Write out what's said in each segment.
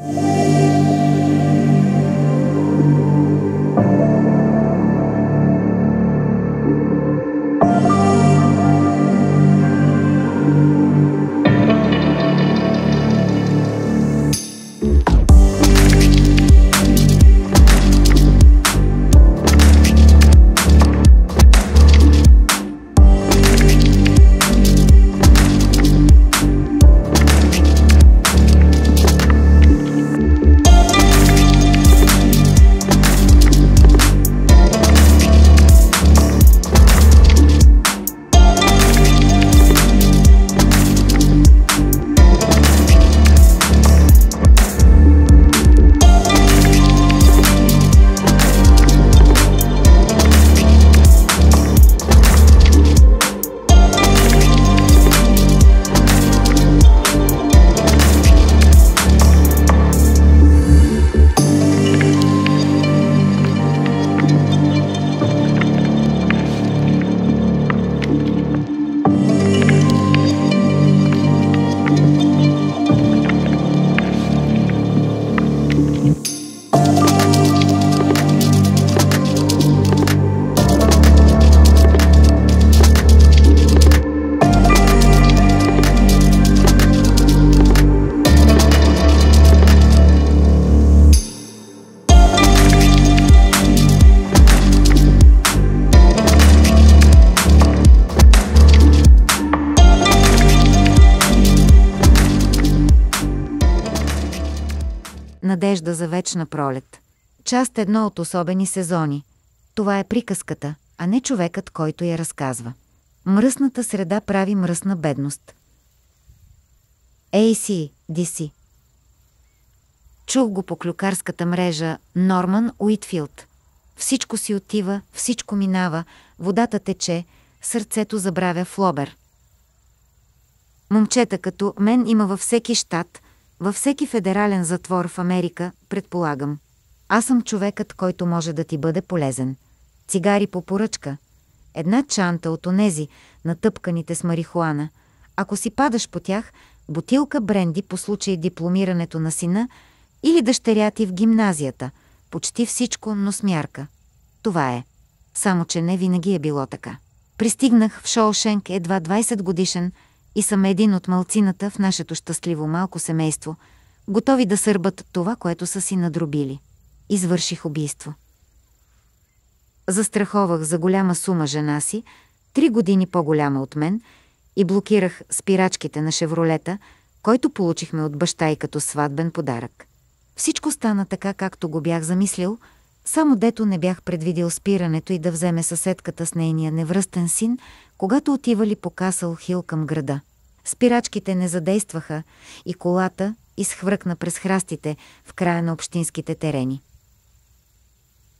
you вечна пролет. Част едно от особени сезони. Това е приказката, а не човекът, който я разказва. Мръсната среда прави мръсна бедност. AC, Диси Чул го по клюкарската мрежа Норман Уитфилд. Всичко си отива, всичко минава, водата тече, сърцето забравя Флобер. Момчета като мен има във всеки щат – във всеки федерален затвор в Америка, предполагам. Аз съм човекът, който може да ти бъде полезен. Цигари по поръчка. Една чанта от онези, натъпканите с марихуана. Ако си падаш по тях, бутилка бренди по случай дипломирането на сина или дъщеря ти в гимназията. Почти всичко, но смярка. Това е. Само, че не винаги е било така. Пристигнах в Шоушенк едва 20 годишен, и съм един от малцината в нашето щастливо малко семейство, готови да сърбат това, което са си надробили. Извърших убийство. Застраховах за голяма сума жена си, три години по-голяма от мен, и блокирах спирачките на шевролета, който получихме от баща и като сватбен подарък. Всичко стана така, както го бях замислил, само дето не бях предвидил спирането и да вземе съседката с нейния невръстен син, когато отивали по Касъл Хил към града. Спирачките не задействаха и колата изхвъркна през храстите в края на общинските терени.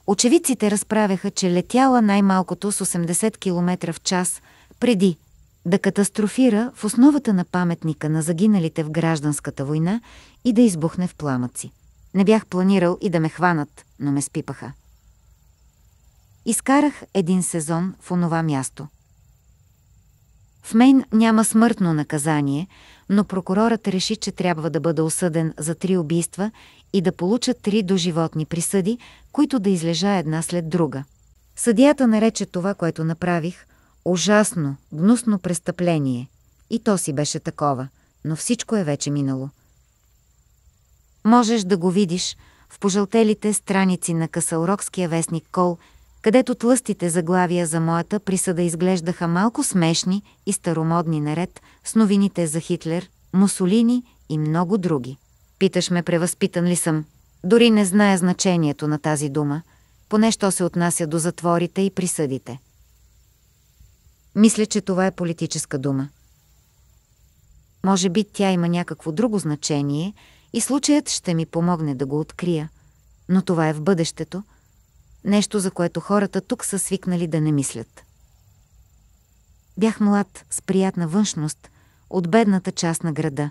Очевидците разправяха, че летяла най-малкото с 80 км в час преди да катастрофира в основата на паметника на загиналите в гражданската война и да избухне в пламъци. Не бях планирал и да ме хванат, но ме спипаха. Изкарах един сезон в онова място – в Мейн няма смъртно наказание, но прокурорът реши, че трябва да бъде осъден за три убийства и да получа три доживотни присъди, които да излежа една след друга. Съдията нарече това, което направих, ужасно, гнусно престъпление. И то си беше такова, но всичко е вече минало. Можеш да го видиш в пожълтелите страници на Касалрокския вестник Кол – където тлъстите заглавия за моята присъда изглеждаха малко смешни и старомодни наред с новините за Хитлер, Мусолини и много други. Питаш ме превъзпитан ли съм. Дори не зная значението на тази дума, поне що се отнася до затворите и присъдите. Мисля, че това е политическа дума. Може би тя има някакво друго значение и случаят ще ми помогне да го открия, но това е в бъдещето – нещо за което хората тук са свикнали да не мислят. Бях млад, с приятна външност, от бедната част на града.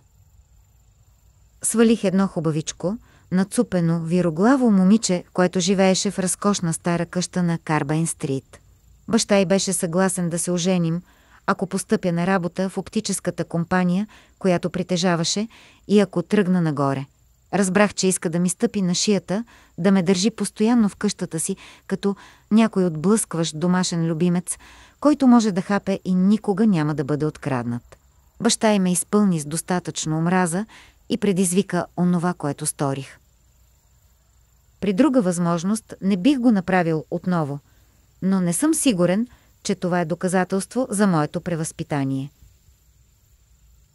Свалих едно хубавичко, нацупено, вироглаво момиче, което живееше в разкошна стара къща на Карбайн Стрит. Баща й беше съгласен да се оженим, ако постъпя на работа в оптическата компания, която притежаваше, и ако тръгна нагоре – Разбрах, че иска да ми стъпи на шията, да ме държи постоянно в къщата си, като някой отблъскващ домашен любимец, който може да хапе и никога няма да бъде откраднат. Баща й ме изпълни с достатъчно омраза и предизвика онова, което сторих. При друга възможност не бих го направил отново, но не съм сигурен, че това е доказателство за моето превъзпитание.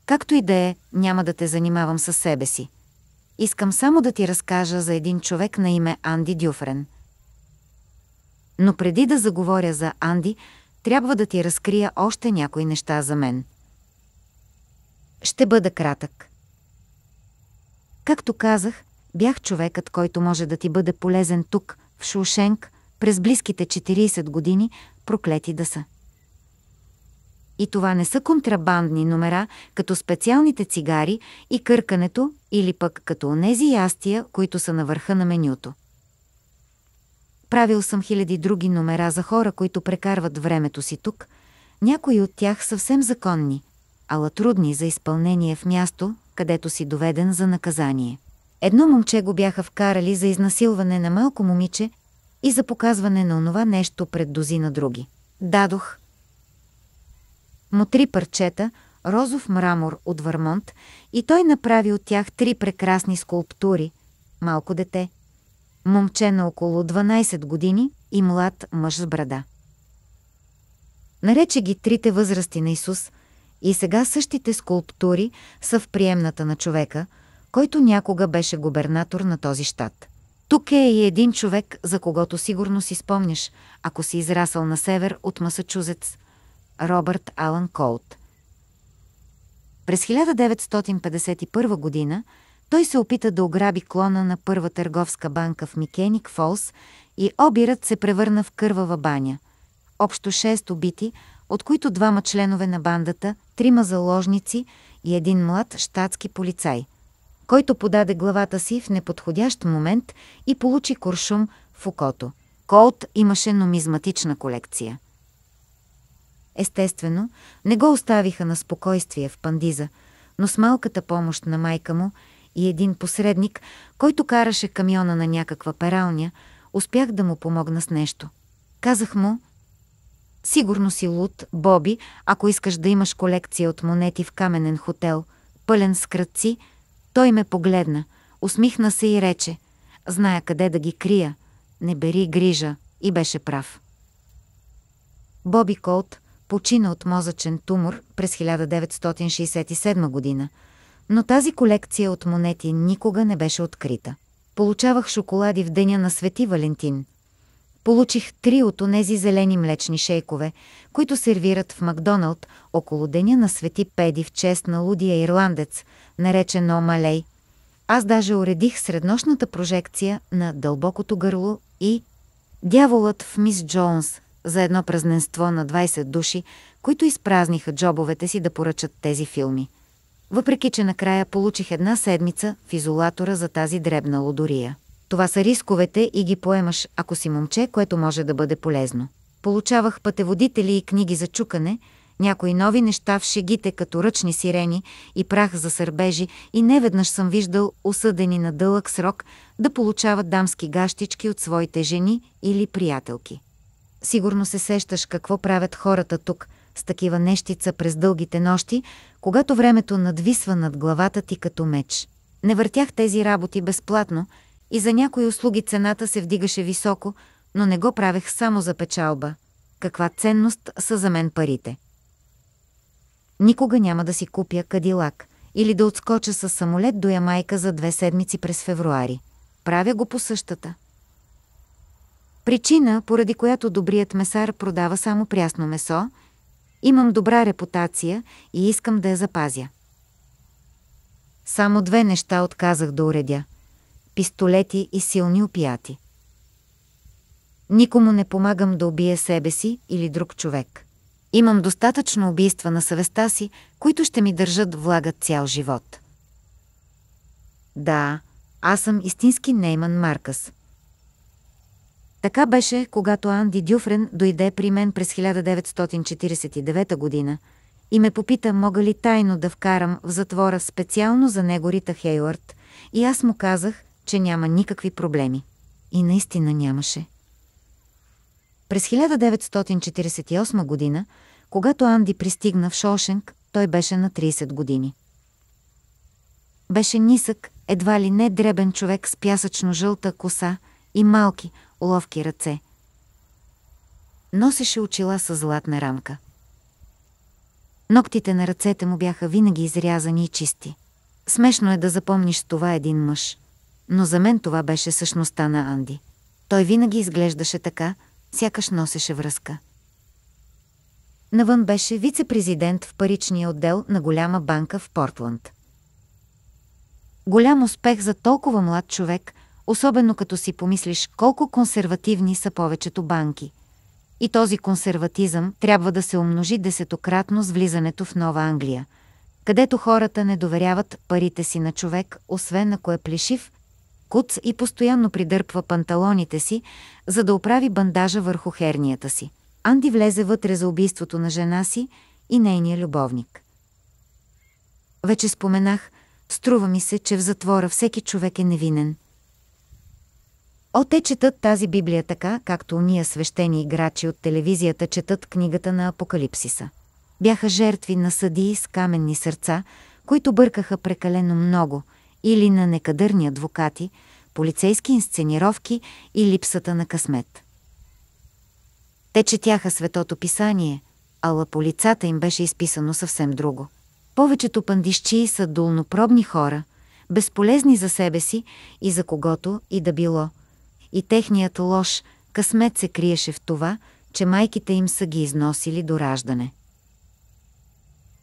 Както и да е, няма да те занимавам със себе си. Искам само да ти разкажа за един човек на име Анди Дюфрен. Но преди да заговоря за Анди, трябва да ти разкрия още някои неща за мен. Ще бъда кратък. Както казах, бях човекът, който може да ти бъде полезен тук, в Шушенк, през близките 40 години, проклети да са. И това не са контрабандни номера, като специалните цигари и къркането, или пък като онези ястия, които са на върха на менюто. Правил съм хиляди други номера за хора, които прекарват времето си тук. Някои от тях съвсем законни, ала трудни за изпълнение в място, където си доведен за наказание. Едно момче го бяха вкарали за изнасилване на малко момиче и за показване на онова нещо пред дози на други. Дадох му три парчета, розов мрамор от Върмонт и той направи от тях три прекрасни скулптури – малко дете, момче на около 12 години и млад мъж с брада. Нарече ги трите възрасти на Исус и сега същите скулптури са в приемната на човека, който някога беше губернатор на този щат. Тук е и един човек, за когото сигурно си спомняш, ако си израсъл на север от Масачузетс, Робърт Алън Колт. През 1951 година той се опита да ограби клона на първа търговска банка в Микеник Фолс и обирът се превърна в кървава баня. Общо шест убити, от които двама членове на бандата, трима заложници и един млад штатски полицай, който подаде главата си в неподходящ момент и получи куршум в окото. Колт имаше нумизматична колекция. Естествено, не го оставиха на спокойствие в Пандиза, но с малката помощ на майка му и един посредник, който караше камиона на някаква пералня, успях да му помогна с нещо. Казах му, Сигурно си луд, Боби, ако искаш да имаш колекция от монети в каменен хотел, пълен с кръци. Той ме погледна, усмихна се и рече, зная къде да ги крия, не бери грижа и беше прав. Боби Колт, почина от мозъчен тумор през 1967 година, но тази колекция от монети никога не беше открита. Получавах шоколади в деня на Свети Валентин. Получих три от онези зелени млечни шейкове, които сервират в Макдоналд около деня на Свети Педи в чест на лудия ирландец, наречен Омалей. Аз даже уредих среднощната прожекция на дълбокото гърло и Дяволът в мис Джонс за едно празненство на 20 души, които изпразниха джобовете си да поръчат тези филми. Въпреки, че накрая получих една седмица в изолатора за тази дребна лодория. Това са рисковете и ги поемаш, ако си момче, което може да бъде полезно. Получавах пътеводители и книги за чукане, някои нови неща в шегите като ръчни сирени и прах за сърбежи и неведнъж съм виждал осъдени на дълъг срок да получават дамски гащички от своите жени или приятелки. Сигурно се сещаш какво правят хората тук с такива нещица през дългите нощи, когато времето надвисва над главата ти като меч. Не въртях тези работи безплатно и за някои услуги цената се вдигаше високо, но не го правех само за печалба. Каква ценност са за мен парите? Никога няма да си купя кадилак или да отскоча с самолет до Ямайка за две седмици през февруари. Правя го по същата – Причина, поради която добрият месар продава само прясно месо, имам добра репутация и искам да я запазя. Само две неща отказах да уредя – пистолети и силни опияти. Никому не помагам да убие себе си или друг човек. Имам достатъчно убийства на съвестта си, които ще ми държат влагат цял живот. Да, аз съм истински Нейман Маркъс – така беше, когато Анди Дюфрен дойде при мен през 1949 година и ме попита мога ли тайно да вкарам в затвора специално за него Рита Хейлърд и аз му казах, че няма никакви проблеми. И наистина нямаше. През 1948 година, когато Анди пристигна в Шошенг, той беше на 30 години. Беше нисък, едва ли не дребен човек с пясъчно-жълта коса и малки, ловки ръце. Носеше очила с златна рамка. Ноктите на ръцете му бяха винаги изрязани и чисти. Смешно е да запомниш с това един мъж, но за мен това беше същността на Анди. Той винаги изглеждаше така, сякаш носеше връзка. Навън беше вице-президент в паричния отдел на голяма банка в Портланд. Голям успех за толкова млад човек, особено като си помислиш колко консервативни са повечето банки. И този консерватизъм трябва да се умножи десетократно с влизането в Нова Англия, където хората не доверяват парите си на човек, освен ако е плешив, куц и постоянно придърпва панталоните си, за да оправи бандажа върху хернията си. Анди влезе вътре за убийството на жена си и нейния любовник. Вече споменах, струва ми се, че в затвора всеки човек е невинен. О, те четат тази Библия така, както уния свещени играчи от телевизията четат книгата на Апокалипсиса. Бяха жертви на съдии с каменни сърца, които бъркаха прекалено много, или на некадърни адвокати, полицейски инсценировки и липсата на късмет. Те четяха светото писание, ала по лицата им беше изписано съвсем друго. Повечето пандищи са дулнопробни хора, безполезни за себе си и за когото и да било – и техният лош късмет се криеше в това, че майките им са ги износили до раждане.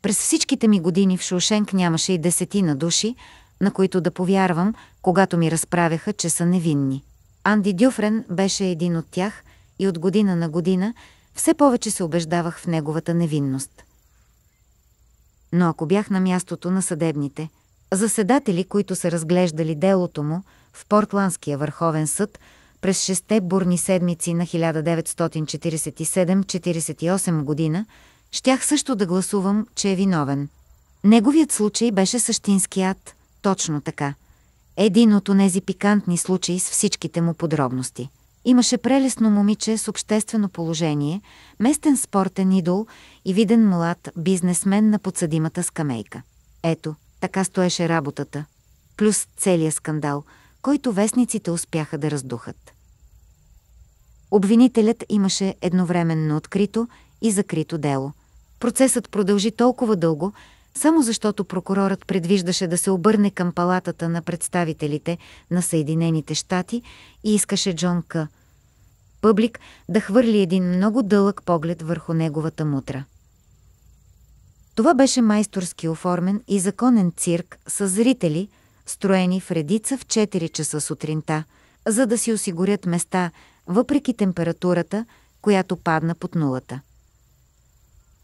През всичките ми години в Шушенк нямаше и десетина души, на които да повярвам, когато ми разправяха, че са невинни. Анди Дюфрен беше един от тях и от година на година все повече се убеждавах в неговата невинност. Но ако бях на мястото на съдебните, заседатели, които са разглеждали делото му в Портландския върховен съд, през шесте бурни седмици на 1947-48 година, щях също да гласувам, че е виновен. Неговият случай беше същински ад, точно така. Един от онези пикантни случаи с всичките му подробности. Имаше прелесно момиче с обществено положение, местен спортен идол и виден млад бизнесмен на подсъдимата скамейка. Ето, така стоеше работата. Плюс целият скандал – който вестниците успяха да раздухат. Обвинителят имаше едновременно открито и закрито дело. Процесът продължи толкова дълго, само защото прокурорът предвиждаше да се обърне към палатата на представителите на Съединените щати и искаше Джон К. Пъблик да хвърли един много дълъг поглед върху неговата мутра. Това беше майсторски оформен и законен цирк с зрители, строени в редица в 4 часа сутринта, за да си осигурят места, въпреки температурата, която падна под нулата.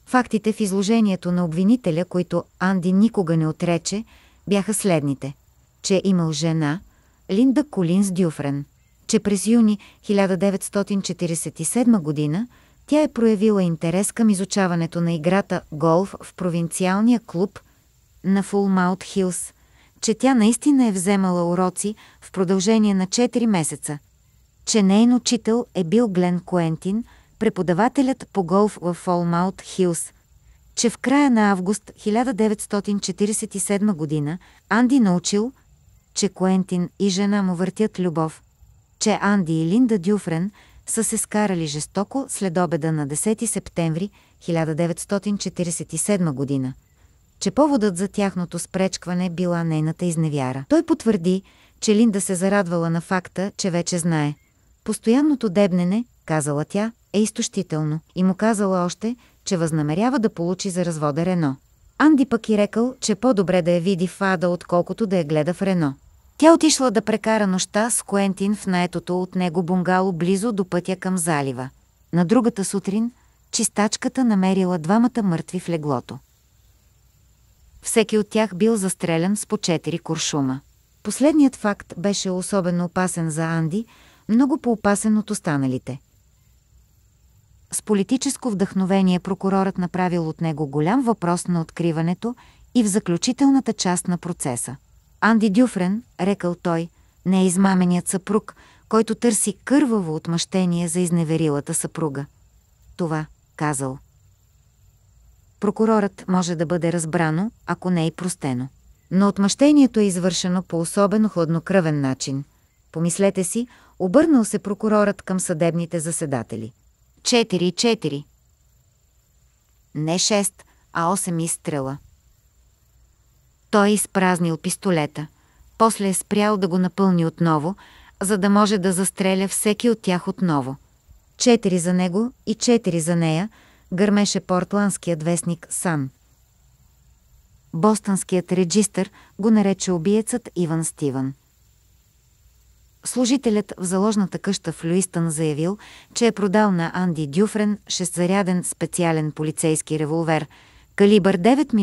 Фактите в изложението на обвинителя, които Анди никога не отрече, бяха следните. Че е имал жена, Линда Колинс Дюфрен. Че през юни 1947 година тя е проявила интерес към изучаването на играта голф в провинциалния клуб на Фулмаут Хилс, че тя наистина е вземала уроци в продължение на 4 месеца, че нейн учител е бил Глен Куентин, преподавателят по голф в Фолмаут Хилс, че в края на август 1947 година Анди научил, че Куентин и жена му въртят любов, че Анди и Линда Дюфрен са се скарали жестоко след обеда на 10 септември 1947 година – че поводът за тяхното спречкване била нейната изневяра. Той потвърди, че Линда се зарадвала на факта, че вече знае. Постоянното дебнене, казала тя, е изтощително и му казала още, че възнамерява да получи за развода Рено. Анди пък и рекал, че по-добре да я види в Ада, отколкото да я гледа в Рено. Тя отишла да прекара нощта с Куентин в наетото от него бунгало близо до пътя към залива. На другата сутрин чистачката намерила двамата мъртви в леглото. Всеки от тях бил застрелян с по четири куршума. Последният факт беше особено опасен за Анди, много по-опасен от останалите. С политическо вдъхновение прокурорът направил от него голям въпрос на откриването и в заключителната част на процеса. Анди Дюфрен, рекал той, не е измаменият съпруг, който търси кърваво отмъщение за изневерилата съпруга. Това, казал, прокурорът може да бъде разбрано, ако не е простено. Но отмъщението е извършено по особено хладнокръвен начин. Помислете си, обърнал се прокурорът към съдебните заседатели. 4-4. Не 6, а 8 изстрела. Той е изпразнил пистолета, после е спрял да го напълни отново, за да може да застреля всеки от тях отново. Четири за него и четири за нея – гърмеше портландският вестник Сан. Бостонският реджистър го нарече убиецът Иван Стивън. Служителят в заложната къща в Люистън заявил, че е продал на Анди Дюфрен шестзаряден специален полицейски револвер, калибър 9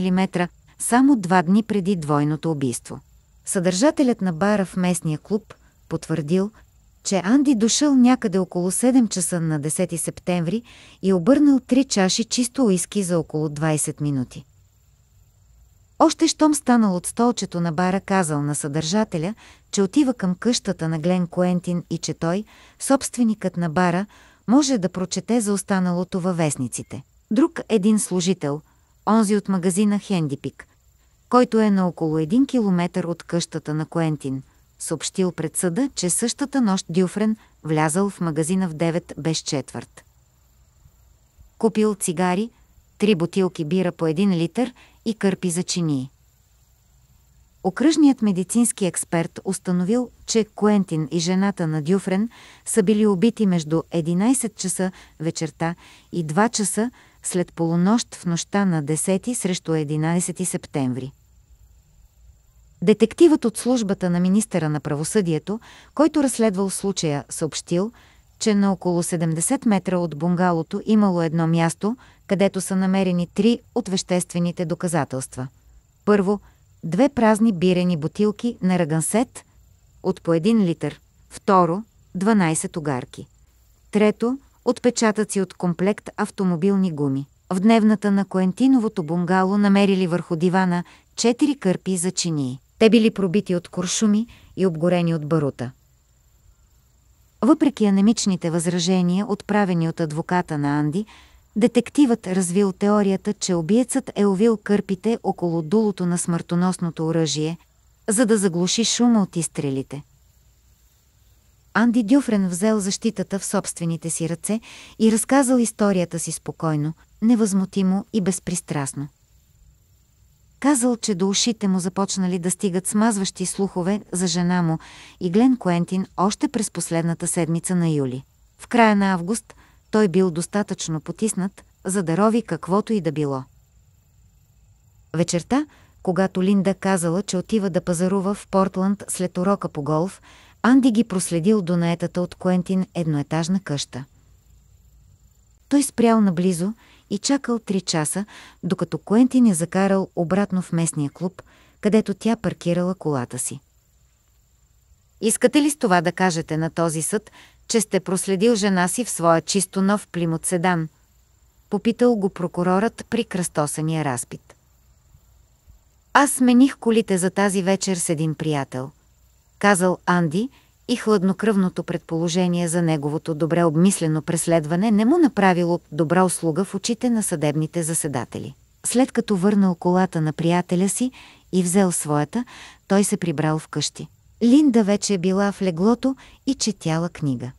мм, само два дни преди двойното убийство. Съдържателят на бара в местния клуб потвърдил, че Анди дошъл някъде около 7 часа на 10 септември и обърнал три чаши чисто уиски за около 20 минути. Още щом станал от столчето на бара, казал на съдържателя, че отива към къщата на Глен Куентин и че той, собственикът на бара, може да прочете за останалото във вестниците. Друг един служител, онзи от магазина Хендипик, който е на около 1 километър от къщата на Куентин – съобщил пред съда, че същата нощ Дюфрен влязал в магазина в 9 без четвърт. Купил цигари, три бутилки бира по един литър и кърпи за чинии. Окръжният медицински експерт установил, че Куентин и жената на Дюфрен са били убити между 11 часа вечерта и 2 часа след полунощ в нощта на 10 срещу 11 септември. Детективът от службата на министъра на правосъдието, който разследвал случая, съобщил, че на около 70 метра от бунгалото имало едно място, където са намерени три от веществените доказателства. Първо, две празни бирени бутилки на рагансет от по един литър. Второ, 12 огарки. Трето, отпечатъци от комплект автомобилни гуми. В дневната на Коентиновото бунгало намерили върху дивана четири кърпи за чинии. Те били пробити от куршуми и обгорени от барута. Въпреки анемичните възражения, отправени от адвоката на Анди, детективът развил теорията, че убиецът е увил кърпите около дулото на смъртоносното оръжие, за да заглуши шума от изстрелите. Анди Дюфрен взел защитата в собствените си ръце и разказал историята си спокойно, невъзмутимо и безпристрастно. Казал, че до ушите му започнали да стигат смазващи слухове за жена му и Глен Куентин още през последната седмица на юли. В края на август той бил достатъчно потиснат, за да рови каквото и да било. Вечерта, когато Линда казала, че отива да пазарува в Портланд след урока по голф, Анди ги проследил до наетата от Куентин едноетажна къща. Той спрял наблизо и чакал 3 часа, докато Куентин я е закарал обратно в местния клуб, където тя паркирала колата си. Искате ли с това да кажете на този съд, че сте проследил жена си в своя чисто нов плимот седан? Попитал го прокурорът при кръстосания разпит. Аз смених колите за тази вечер с един приятел. Казал Анди – и хладнокръвното предположение за неговото добре обмислено преследване не му направило добра услуга в очите на съдебните заседатели. След като върнал колата на приятеля си и взел своята, той се прибрал вкъщи. Линда вече е била в леглото и четяла книга.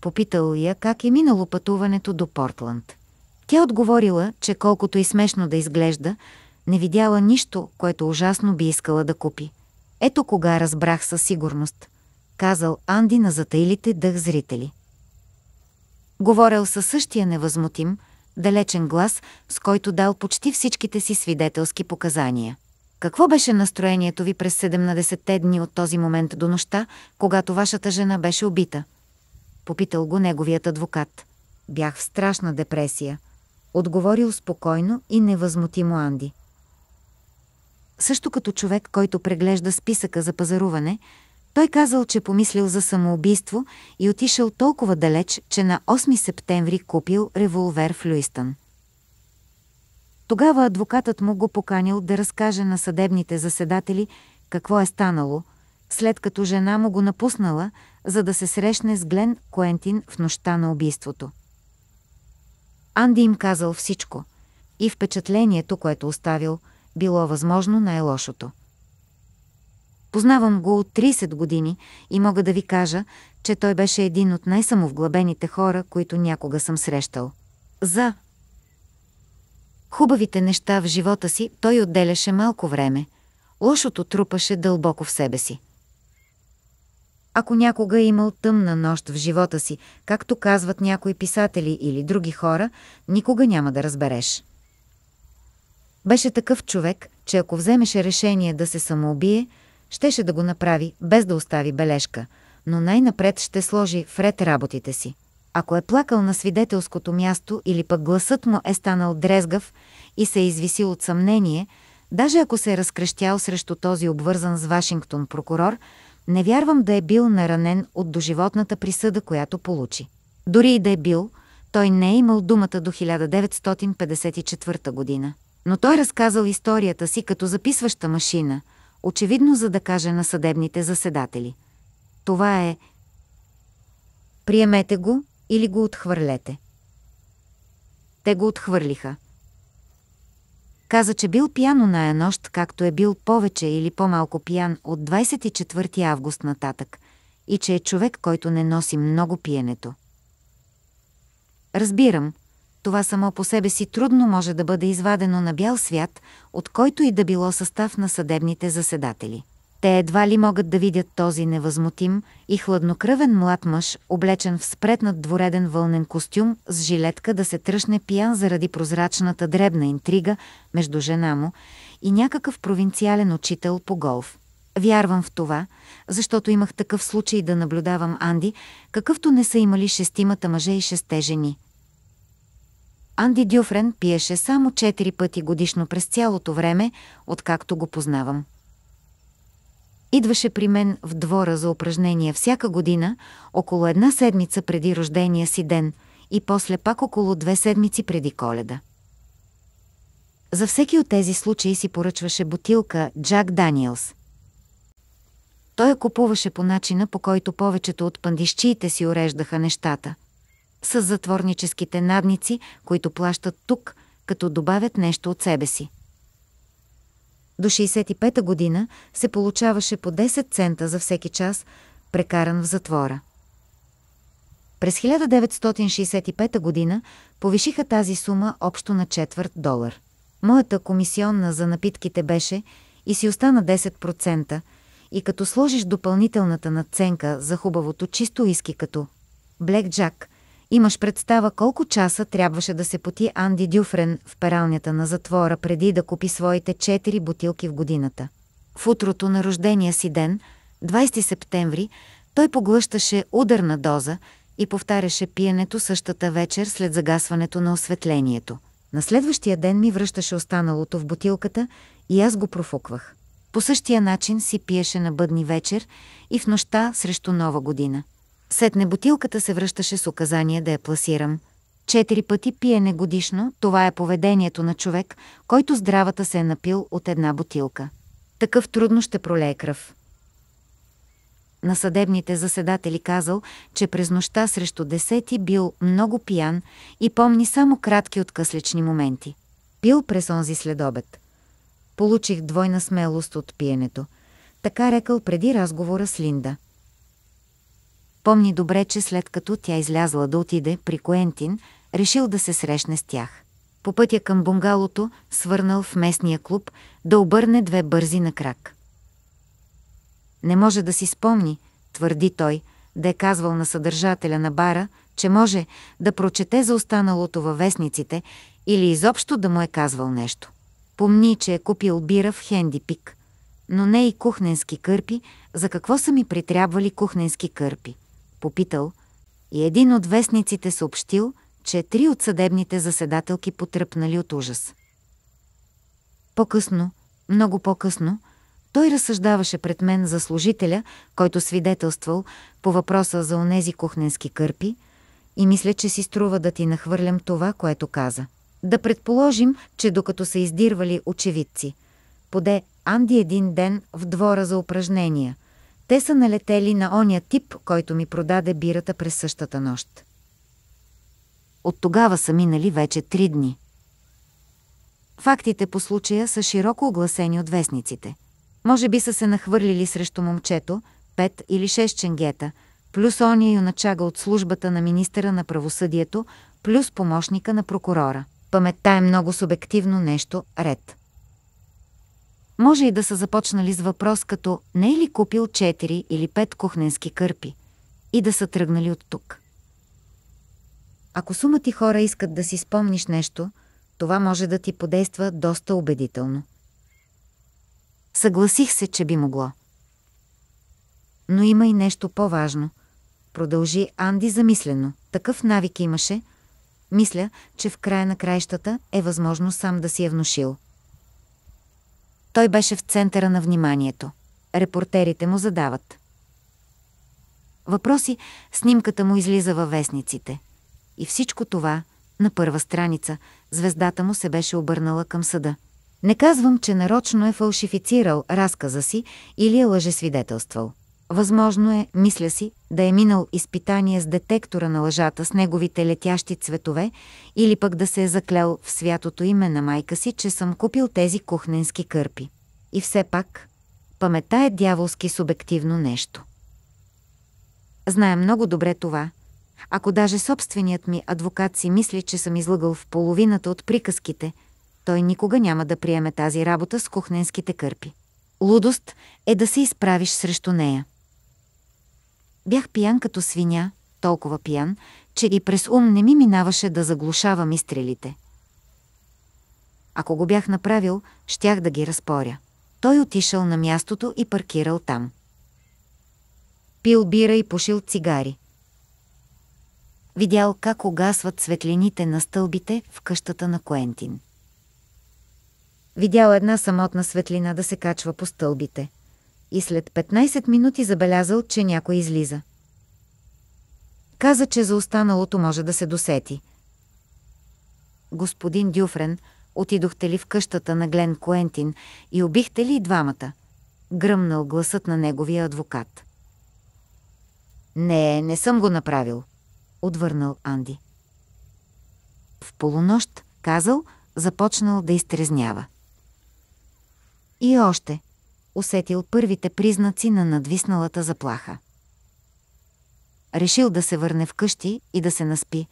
Попитал я как е минало пътуването до Портланд. Тя отговорила, че колкото и смешно да изглежда, не видяла нищо, което ужасно би искала да купи. Ето кога разбрах със сигурност, казал Анди на затаилите дъх зрители. Говорел със същия невъзмутим, далечен глас, с който дал почти всичките си свидетелски показания. Какво беше настроението ви през 17-те дни от този момент до нощта, когато вашата жена беше убита? Попитал го неговият адвокат. Бях в страшна депресия. Отговорил спокойно и невъзмутимо Анди също като човек, който преглежда списъка за пазаруване, той казал, че помислил за самоубийство и отишъл толкова далеч, че на 8 септември купил револвер в Люистън. Тогава адвокатът му го поканил да разкаже на съдебните заседатели какво е станало, след като жена му го напуснала, за да се срещне с Глен Куентин в нощта на убийството. Анди им казал всичко и впечатлението, което оставил – било възможно най-лошото. Познавам го от 30 години и мога да ви кажа, че той беше един от най-самовглъбените хора, които някога съм срещал. За хубавите неща в живота си той отделяше малко време, лошото трупаше дълбоко в себе си. Ако някога е имал тъмна нощ в живота си, както казват някои писатели или други хора, никога няма да разбереш. Беше такъв човек, че ако вземеше решение да се самоубие, щеше да го направи, без да остави бележка, но най-напред ще сложи вред работите си. Ако е плакал на свидетелското място или пък гласът му е станал дрезгав и се е извисил от съмнение, даже ако се е разкрещял срещу този обвързан с Вашингтон прокурор, не вярвам да е бил наранен от доживотната присъда, която получи. Дори и да е бил, той не е имал думата до 1954 година но той разказал историята си като записваща машина, очевидно за да каже на съдебните заседатели. Това е... Приемете го или го отхвърлете. Те го отхвърлиха. Каза, че бил пиян ная нощ, както е бил повече или по-малко пиян от 24 август нататък и че е човек, който не носи много пиенето. Разбирам, това само по себе си трудно може да бъде извадено на бял свят, от който и да било състав на съдебните заседатели. Те едва ли могат да видят този невъзмутим и хладнокръвен млад мъж, облечен в спретнат двореден вълнен костюм, с жилетка да се тръшне пиян заради прозрачната дребна интрига между жена му и някакъв провинциален учител по голф. Вярвам в това, защото имах такъв случай да наблюдавам Анди, какъвто не са имали шестимата мъже и шесте жени – Анди Дюфрен пиеше само 4 пъти годишно през цялото време, откакто го познавам. Идваше при мен в двора за упражнения всяка година, около една седмица преди рождения си ден и после пак около две седмици преди коледа. За всеки от тези случаи си поръчваше бутилка Джак Даниелс. Той я купуваше по начина, по който повечето от пандишчиите си уреждаха нещата – с затворническите надници, които плащат тук, като добавят нещо от себе си. До 65-та година се получаваше по 10 цента за всеки час, прекаран в затвора. През 1965 година повишиха тази сума общо на четвърт долар. Моята комисионна за напитките беше и си остана 10%, и като сложиш допълнителната надценка за хубавото чисто иски като Блек Джак – Имаш представа колко часа трябваше да се поти Анди Дюфрен в пералнята на затвора преди да купи своите четири бутилки в годината. В утрото на рождения си ден, 20 септември, той поглъщаше ударна доза и повтаряше пиенето същата вечер след загасването на осветлението. На следващия ден ми връщаше останалото в бутилката и аз го профуквах. По същия начин си пиеше на бъдни вечер и в нощта срещу нова година. Сетне бутилката се връщаше с указание да я пласирам. Четири пъти пиене годишно, това е поведението на човек, който здравата се е напил от една бутилка. Такъв трудно ще пролее кръв. На съдебните заседатели казал, че през нощта срещу десети бил много пиян и помни само кратки откъслични моменти. Пил през онзи следобед. Получих двойна смелост от пиенето. Така рекал преди разговора с Линда. Помни добре, че след като тя излязла да отиде при Коентин, решил да се срещне с тях. По пътя към бунгалото, свърнал в местния клуб, да обърне две бързи на крак. Не може да си спомни, твърди той, да е казвал на съдържателя на бара, че може да прочете за останалото във вестниците или изобщо да му е казвал нещо. Помни, че е купил бира в хенди пик, но не и кухненски кърпи, за какво са ми притрябвали кухненски кърпи попитал и един от вестниците съобщил, че три от съдебните заседателки потръпнали от ужас. По-късно, много по-късно, той разсъждаваше пред мен за служителя, който свидетелствал по въпроса за онези кухненски кърпи и мисля, че си струва да ти нахвърлям това, което каза. Да предположим, че докато са издирвали очевидци, поде Анди един ден в двора за упражнения – те са налетели на оня тип, който ми продаде бирата през същата нощ. От тогава са минали вече три дни. Фактите по случая са широко огласени от вестниците. Може би са се нахвърлили срещу момчето, пет или шест ченгета, плюс ония юначага от службата на министъра на правосъдието, плюс помощника на прокурора. Паметта е много субективно нещо, ред. Може и да са започнали с въпрос като «Не е ли купил 4 или 5 кухненски кърпи?» и да са тръгнали от тук. Ако сума ти хора искат да си спомниш нещо, това може да ти подейства доста убедително. Съгласих се, че би могло. Но има и нещо по-важно. Продължи Анди замислено. Такъв навик имаше. Мисля, че в края на краищата е възможно сам да си е внушил – той беше в центъра на вниманието. Репортерите му задават. Въпроси, снимката му излиза във вестниците. И всичко това, на първа страница, звездата му се беше обърнала към съда. Не казвам, че нарочно е фалшифицирал разказа си или е лъжесвидетелствал. Възможно е, мисля си, да е минал изпитание с детектора на лъжата с неговите летящи цветове или пък да се е заклел в святото име на майка си, че съм купил тези кухненски кърпи. И все пак, памета е дяволски субективно нещо. Зная много добре това. Ако даже собственият ми адвокат си мисли, че съм излъгал в половината от приказките, той никога няма да приеме тази работа с кухненските кърпи. Лудост е да се изправиш срещу нея. Бях пиян като свиня, толкова пиян, че и през ум не ми минаваше да заглушавам изстрелите. Ако го бях направил, щях да ги разпоря. Той отишъл на мястото и паркирал там. Пил бира и пушил цигари. Видял как огасват светлините на стълбите в къщата на Куентин. Видял една самотна светлина да се качва по стълбите – и след 15 минути забелязал, че някой излиза. Каза, че за останалото може да се досети. Господин Дюфрен, отидохте ли в къщата на Глен Куентин и убихте ли и двамата? Гръмнал гласът на неговия адвокат. Не, не съм го направил, отвърнал Анди. В полунощ, казал, започнал да изтрезнява. И още, усетил първите признаци на надвисналата заплаха. Решил да се върне вкъщи и да се наспи,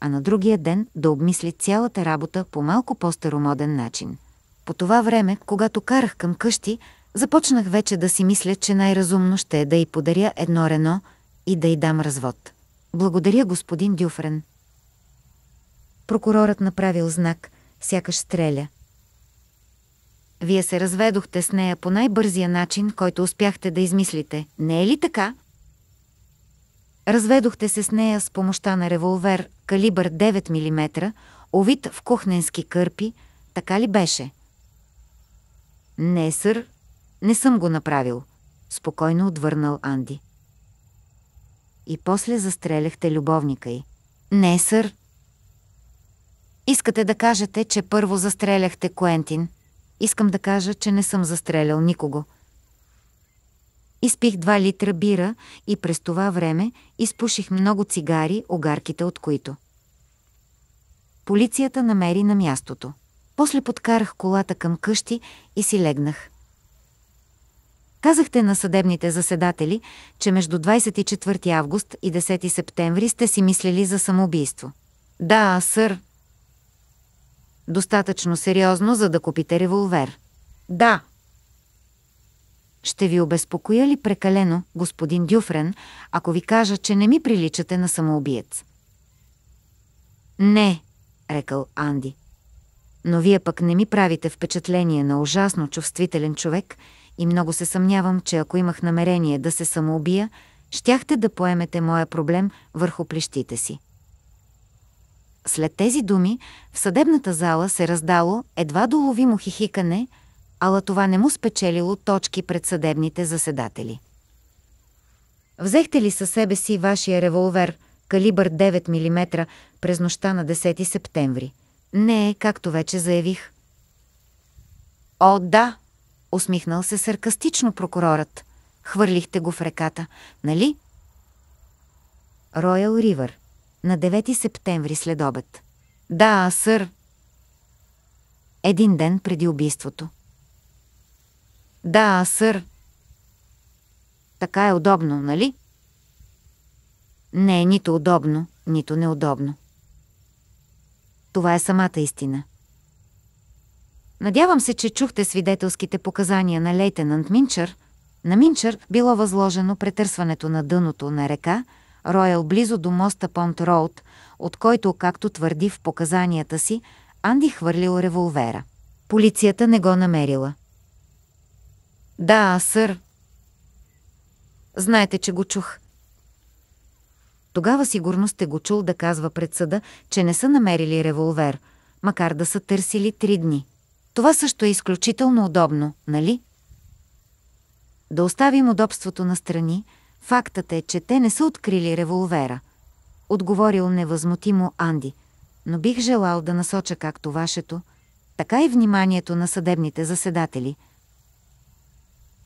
а на другия ден да обмисли цялата работа по малко по-старомоден начин. По това време, когато карах към къщи, започнах вече да си мисля, че най-разумно ще е да й подаря едно рено и да й дам развод. Благодаря, господин Дюфрен. Прокурорът направил знак, сякаш стреля, вие се разведохте с нея по най-бързия начин, който успяхте да измислите. Не е ли така? Разведохте се с нея с помощта на револвер калибър 9 мм, овит в кухненски кърпи, така ли беше? Не, сър, не съм го направил, спокойно отвърнал Анди. И после застреляхте любовника й. Не, сър. Искате да кажете, че първо застреляхте Куентин – Искам да кажа, че не съм застрелял никого. Изпих два литра бира и през това време изпуших много цигари, огарките от които. Полицията намери на мястото. После подкарах колата към къщи и си легнах. Казахте на съдебните заседатели, че между 24 август и 10 септември сте си мислили за самоубийство. Да, сър, Достатъчно сериозно, за да купите револвер. Да. Ще ви обезпокоя ли прекалено, господин Дюфрен, ако ви кажа, че не ми приличате на самоубиец? Не, рекал Анди. Но вие пък не ми правите впечатление на ужасно чувствителен човек и много се съмнявам, че ако имах намерение да се самоубия, щяхте да поемете моя проблем върху плещите си. След тези думи, в съдебната зала се раздало едва доловимо хихикане, ала това не му спечелило точки пред съдебните заседатели. Взехте ли със себе си вашия револвер, калибър 9 мм, през нощта на 10 септември? Не, е както вече заявих. О, да, усмихнал се саркастично прокурорът. Хвърлихте го в реката, нали? Роял Ривър на 9 септември след обед. Да, сър. Един ден преди убийството. Да, сър. Така е удобно, нали? Не е нито удобно, нито неудобно. Това е самата истина. Надявам се, че чухте свидетелските показания на лейтенант Минчър. На Минчър било възложено претърсването на дъното на река, Роял близо до моста Понт Роуд, от който, както твърди в показанията си, Анди хвърлил револвера. Полицията не го намерила. Да, сър. Знаете, че го чух. Тогава сигурно сте го чул да казва пред съда, че не са намерили револвер, макар да са търсили три дни. Това също е изключително удобно, нали? Да оставим удобството на страни, Фактът е, че те не са открили револвера. Отговорил невъзмутимо Анди. Но бих желал да насоча както вашето, така и вниманието на съдебните заседатели,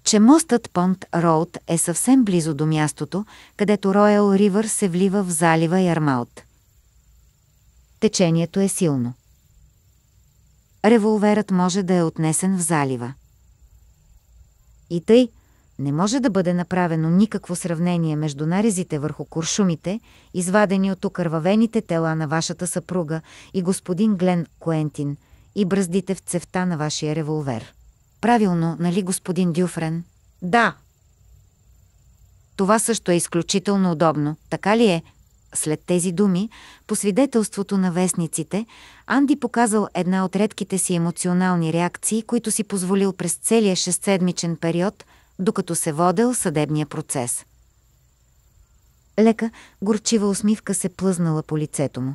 че мостът Понт Роуд е съвсем близо до мястото, където Роял Ривър се влива в залива Ярмаут. Течението е силно. Револверът може да е отнесен в залива. И тъй, не може да бъде направено никакво сравнение между нарезите върху куршумите, извадени от окървавените тела на вашата съпруга и господин Глен Куентин, и бръздите в цевта на вашия револвер. Правилно, нали, господин Дюфрен? Да. Това също е изключително удобно, така ли е? След тези думи, по свидетелството на вестниците, Анди показал една от редките си емоционални реакции, които си позволил през целия шестседмичен период – докато се водел съдебния процес. Лека, горчива усмивка се плъзнала по лицето му.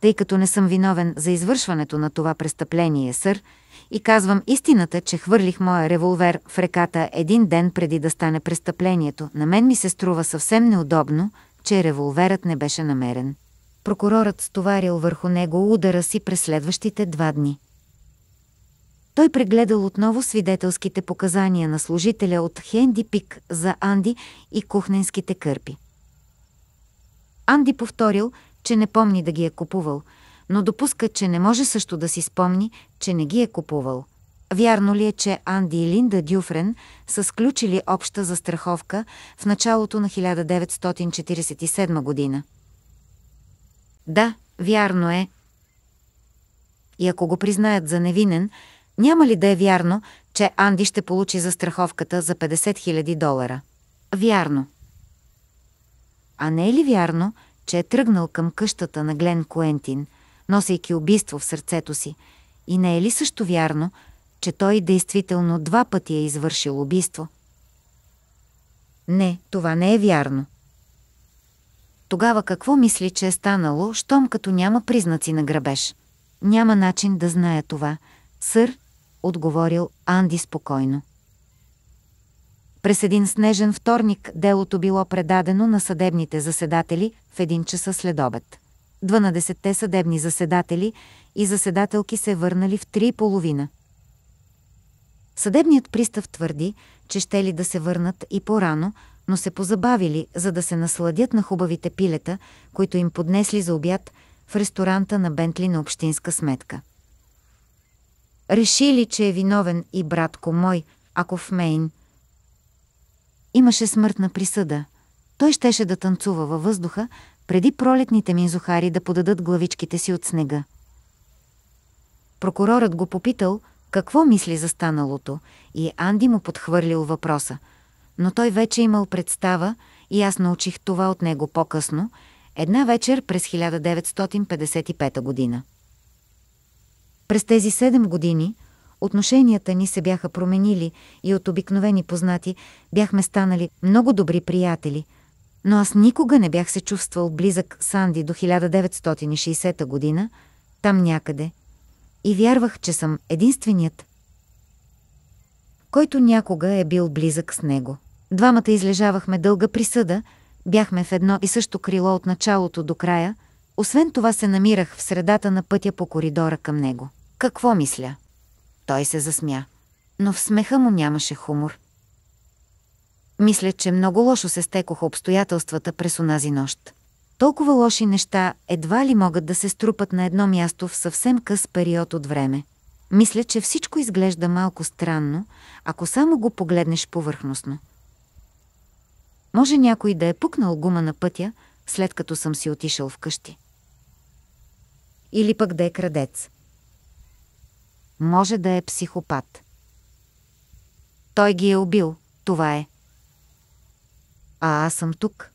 Тъй като не съм виновен за извършването на това престъпление, сър, и казвам истината, че хвърлих моя револвер в реката един ден преди да стане престъплението, на мен ми се струва съвсем неудобно, че револверът не беше намерен. Прокурорът стоварил върху него удара си през следващите два дни. Той прегледал отново свидетелските показания на служителя от Хенди Пик за Анди и кухненските кърпи. Анди повторил, че не помни да ги е купувал, но допуска, че не може също да си спомни, че не ги е купувал. Вярно ли е, че Анди и Линда Дюфрен са сключили обща застраховка в началото на 1947 година? Да, вярно е. И ако го признаят за невинен, няма ли да е вярно, че Анди ще получи застраховката за 50 000 долара? Вярно. А не е ли вярно, че е тръгнал към къщата на Глен Куентин, носейки убийство в сърцето си? И не е ли също вярно, че той действително два пъти е извършил убийство? Не, това не е вярно. Тогава какво мисли, че е станало, щом като няма признаци на грабеж? Няма начин да знае това. Сър отговорил Анди спокойно. През един снежен вторник делото било предадено на съдебните заседатели в един часа след обед. 12-те съдебни заседатели и заседателки се върнали в три половина. Съдебният пристав твърди, че ще ли да се върнат и по-рано, но се позабавили, за да се насладят на хубавите пилета, които им поднесли за обяд в ресторанта на Бентли на общинска сметка решили, че е виновен и братко мой, ако в Мейн имаше смъртна присъда. Той щеше да танцува във въздуха, преди пролетните минзухари да подадат главичките си от снега. Прокурорът го попитал какво мисли за станалото и Анди му подхвърлил въпроса. Но той вече имал представа и аз научих това от него по-късно, една вечер през 1955 година. През тези седем години отношенията ни се бяха променили и от обикновени познати бяхме станали много добри приятели, но аз никога не бях се чувствал близък с Анди до 1960 година, там някъде, и вярвах, че съм единственият, който някога е бил близък с него. Двамата излежавахме дълга присъда, бяхме в едно и също крило от началото до края, освен това се намирах в средата на пътя по коридора към него. Какво мисля? Той се засмя, но в смеха му нямаше хумор. Мисля, че много лошо се стекоха обстоятелствата през онази нощ. Толкова лоши неща едва ли могат да се струпат на едно място в съвсем къс период от време. Мисля, че всичко изглежда малко странно, ако само го погледнеш повърхностно. Може някой да е пукнал гума на пътя, след като съм си отишъл вкъщи. Или пък да е крадец може да е психопат. Той ги е убил, това е. А аз съм тук.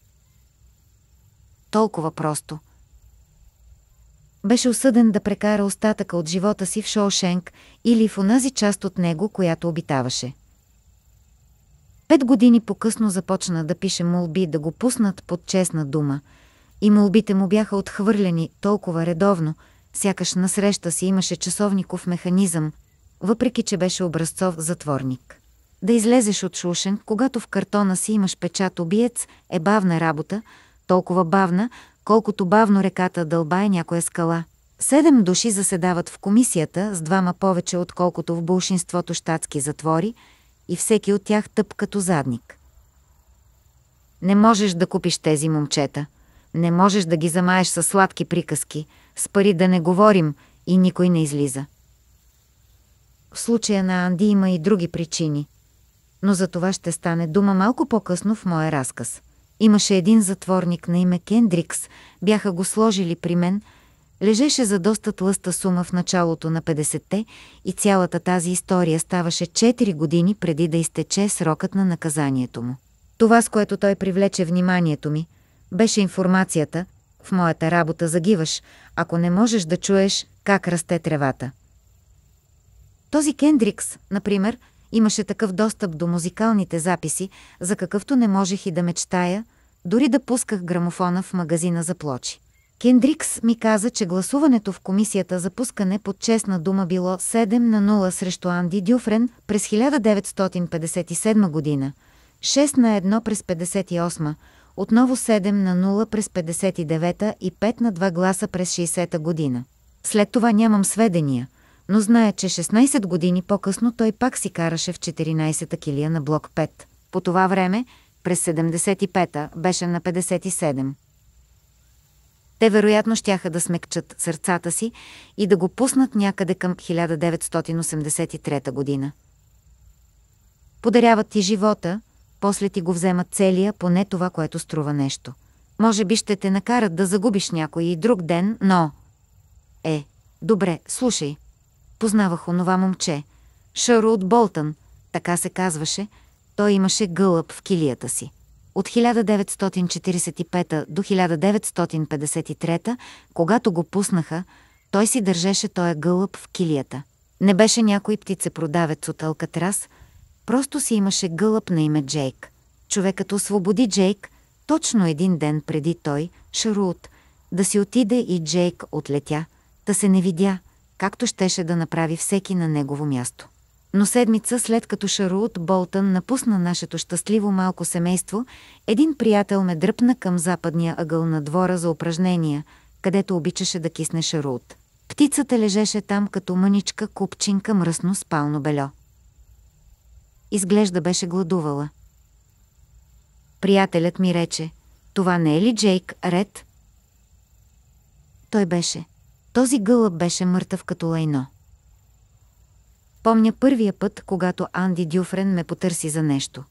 Толкова просто. Беше осъден да прекара остатъка от живота си в Шоушенк или в онази част от него, която обитаваше. Пет години по-късно започна да пише молби да го пуснат под честна дума, и молбите му бяха отхвърлени толкова редовно – сякаш насреща си имаше часовников механизъм, въпреки че беше образцов затворник. Да излезеш от шушен, когато в картона си имаш печат обиец, е бавна работа, толкова бавна, колкото бавно реката дълбае някоя скала. Седем души заседават в комисията с двама повече, отколкото в большинството щатски затвори, и всеки от тях тъп като задник. Не можеш да купиш тези момчета. Не можеш да ги замаеш със сладки приказки – с пари да не говорим и никой не излиза. В случая на Анди има и други причини. Но за това ще стане дума малко по-късно в моя разказ. Имаше един затворник на име Кендрикс, бяха го сложили при мен, лежеше за доста тлъста сума в началото на 50-те и цялата тази история ставаше 4 години преди да изтече срокът на наказанието му. Това, с което той привлече вниманието ми, беше информацията, в моята работа загиваш, ако не можеш да чуеш как расте тревата. Този Кендрикс, например, имаше такъв достъп до музикалните записи, за какъвто не можех и да мечтая, дори да пусках грамофона в магазина за плочи. Кендрикс ми каза, че гласуването в комисията за пускане под честна дума било 7 на 0 срещу Анди Дюфрен през 1957 година, 6 на 1 през 58, отново 7 на 0 през 59-та и 5 на 2 гласа през 60-та година. След това нямам сведения, но зная, че 16 години по-късно той пак си караше в 14-та килия на блок 5. По това време, през 75-та, беше на 57. Те вероятно щяха да смекчат сърцата си и да го пуснат някъде към 1983 година. Подаряват ти живота – после ти го вземат целия, поне това, което струва нещо. Може би ще те накарат да загубиш някой и друг ден, но... Е, добре, слушай. Познавах онова момче. Шаро от Болтън, така се казваше, той имаше гълъб в килията си. От 1945 до 1953, когато го пуснаха, той си държеше тоя гълъб в килията. Не беше някой птицепродавец от Алкатрас, Просто си имаше гълъб на име Джейк. Човекът освободи Джейк точно един ден преди той, Шарут, да си отиде и Джейк отлетя, да се не видя, както щеше да направи всеки на негово място. Но седмица след като Шарут Болтън напусна нашето щастливо малко семейство, един приятел ме дръпна към западния ъгъл на двора за упражнения, където обичаше да кисне Шарут. Птицата лежеше там като мъничка купчинка мръсно спално бельо изглежда беше гладувала. Приятелят ми рече, това не е ли Джейк Ред? Той беше. Този гълъб беше мъртъв като лайно. Помня първия път, когато Анди Дюфрен ме потърси за нещо.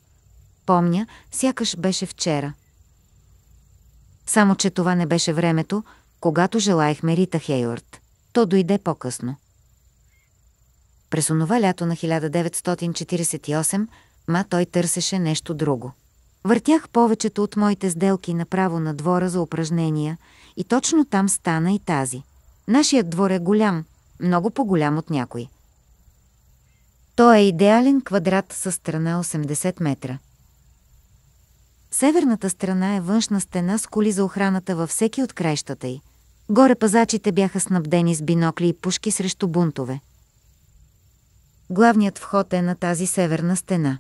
Помня, сякаш беше вчера. Само, че това не беше времето, когато желаяхме Рита Хейорд. То дойде по-късно. През онова лято на 1948, ма той търсеше нещо друго. Въртях повечето от моите сделки направо на двора за упражнения и точно там стана и тази. Нашият двор е голям, много по-голям от някой. Той е идеален квадрат със страна 80 метра. Северната страна е външна стена с коли за охраната във всеки от крайщата й. Горе пазачите бяха снабдени с бинокли и пушки срещу бунтове. Главният вход е на тази северна стена.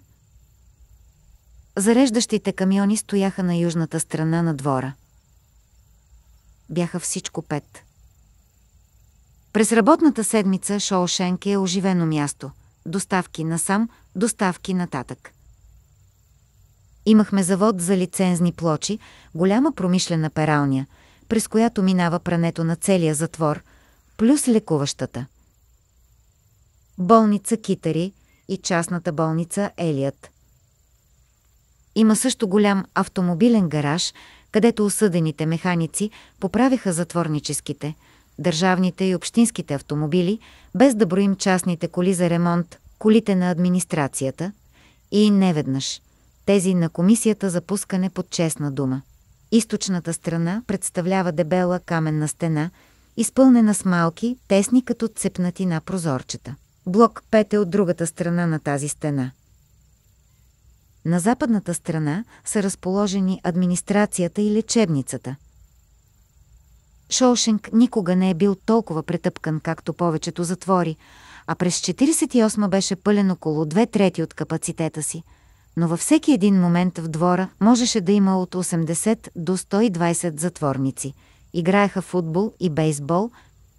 Зареждащите камиони стояха на южната страна на двора. Бяха всичко пет. През работната седмица Шоушенк е оживено място. Доставки насам, доставки нататък. Имахме завод за лицензни плочи, голяма промишлена пералня, през която минава прането на целия затвор, плюс лекуващата – болница Китари и частната болница Елият. Има също голям автомобилен гараж, където осъдените механици поправяха затворническите, държавните и общинските автомобили, без да броим частните коли за ремонт, колите на администрацията и неведнъж тези на комисията за пускане под честна дума. Източната страна представлява дебела каменна стена, изпълнена с малки, тесни като цепнати на прозорчета. Блок 5 е от другата страна на тази стена. На западната страна са разположени администрацията и лечебницата. Шолшенк никога не е бил толкова претъпкан, както повечето затвори, а през 48 беше пълен около две трети от капацитета си, но във всеки един момент в двора можеше да има от 80 до 120 затворници. Играеха футбол и бейсбол,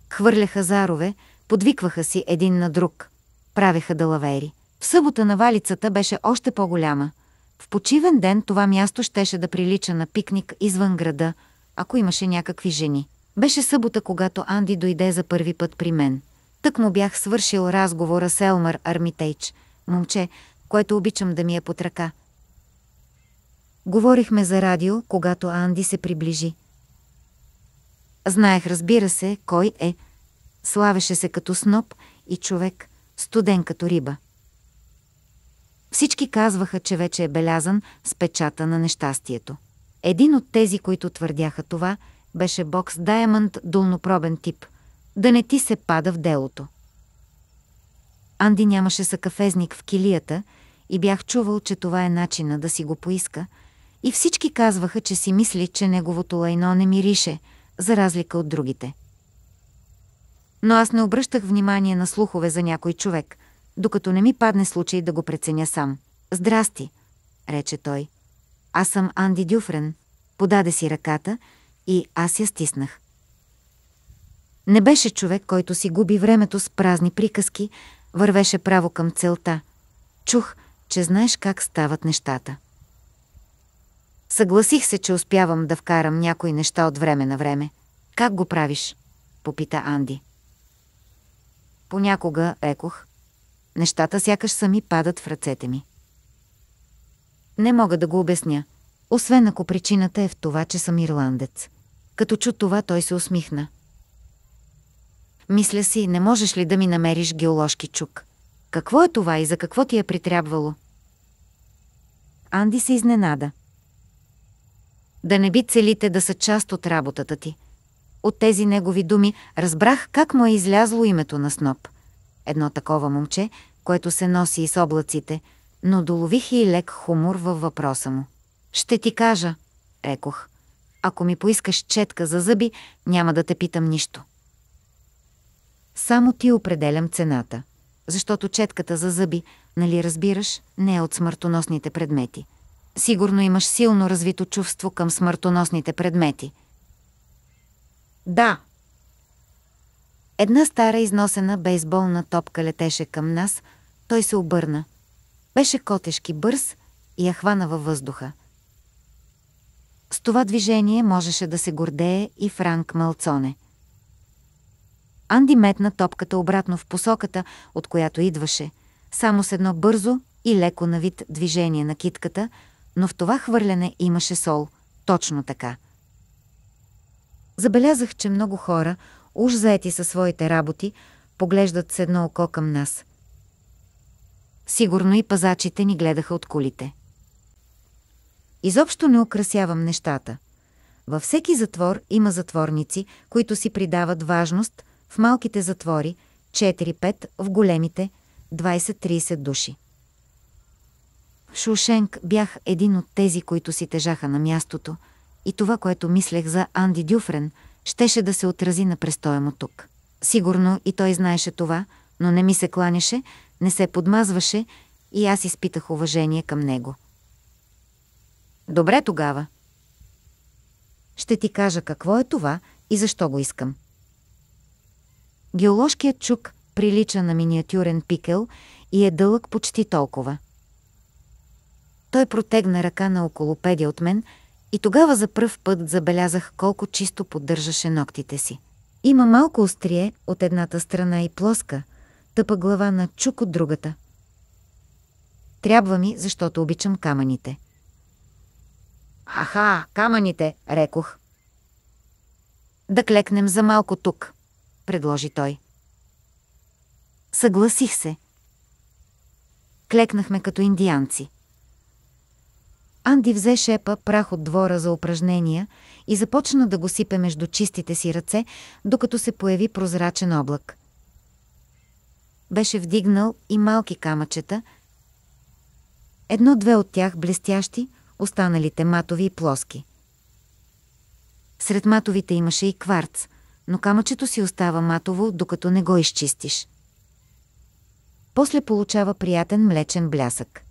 хвърляха зарове, подвикваха си един на друг, правеха далавери. В събота навалицата беше още по-голяма. В почивен ден това място щеше да прилича на пикник извън града, ако имаше някакви жени. Беше събота, когато Анди дойде за първи път при мен. Тък му бях свършил разговора с Елмър Армитейч, момче, което обичам да ми е под ръка. Говорихме за радио, когато Анди се приближи. Знаех, разбира се, кой е, Славеше се като сноп и човек, студен като риба. Всички казваха, че вече е белязан с печата на нещастието. Един от тези, които твърдяха това, беше бокс Даймънд дулнопробен тип. Да не ти се пада в делото. Анди нямаше съкафезник в килията и бях чувал, че това е начина да си го поиска, и всички казваха, че си мисли, че неговото лайно не мирише, за разлика от другите но аз не обръщах внимание на слухове за някой човек, докато не ми падне случай да го преценя сам. «Здрасти», рече той. «Аз съм Анди Дюфрен». Подаде си ръката и аз я стиснах. Не беше човек, който си губи времето с празни приказки, вървеше право към целта. Чух, че знаеш как стават нещата. Съгласих се, че успявам да вкарам някои неща от време на време. Как го правиш? попита Анди. Понякога екох. Нещата сякаш сами падат в ръцете ми. Не мога да го обясня, освен ако причината е в това, че съм ирландец. Като чу това, той се усмихна. Мисля си, не можеш ли да ми намериш геоложки чук? Какво е това и за какво ти е притрябвало? Анди се изненада. Да не би целите да са част от работата ти. От тези негови думи разбрах как му е излязло името на Сноп. Едно такова момче, което се носи и с облаците, но долових и лек хумор във въпроса му. «Ще ти кажа», рекох. «Ако ми поискаш четка за зъби, няма да те питам нищо». Само ти определям цената, защото четката за зъби, нали разбираш, не е от смъртоносните предмети. Сигурно имаш силно развито чувство към смъртоносните предмети – да. Една стара износена бейсболна топка летеше към нас, той се обърна. Беше котешки бърз и я хвана във въздуха. С това движение можеше да се гордее и Франк Малцоне. Анди метна топката обратно в посоката, от която идваше, само с едно бързо и леко на вид движение на китката, но в това хвърляне имаше сол, точно така. Забелязах, че много хора, уж заети със своите работи, поглеждат с едно око към нас. Сигурно и пазачите ни гледаха от кулите. Изобщо не украсявам нещата. Във всеки затвор има затворници, които си придават важност в малките затвори, 4-5, в големите, 20-30 души. В Шушенк бях един от тези, които си тежаха на мястото – и това, което мислех за Анди Дюфрен, щеше да се отрази на престоя му тук. Сигурно и той знаеше това, но не ми се кланяше, не се подмазваше и аз изпитах уважение към него. Добре тогава. Ще ти кажа какво е това и защо го искам. Геоложкият чук прилича на миниатюрен пикел и е дълъг почти толкова. Той протегна ръка на околопедия от мен – и тогава за пръв път забелязах колко чисто поддържаше ногтите си. Има малко острие от едната страна и плоска, тъпа глава на чук от другата. Трябва ми, защото обичам камъните. Аха, камъните, рекох. Да клекнем за малко тук, предложи той. Съгласих се. Клекнахме като индианци. Анди взе шепа прах от двора за упражнения и започна да го сипе между чистите си ръце, докато се появи прозрачен облак. Беше вдигнал и малки камъчета, едно-две от тях блестящи, останалите матови и плоски. Сред матовите имаше и кварц, но камъчето си остава матово, докато не го изчистиш. После получава приятен млечен блясък.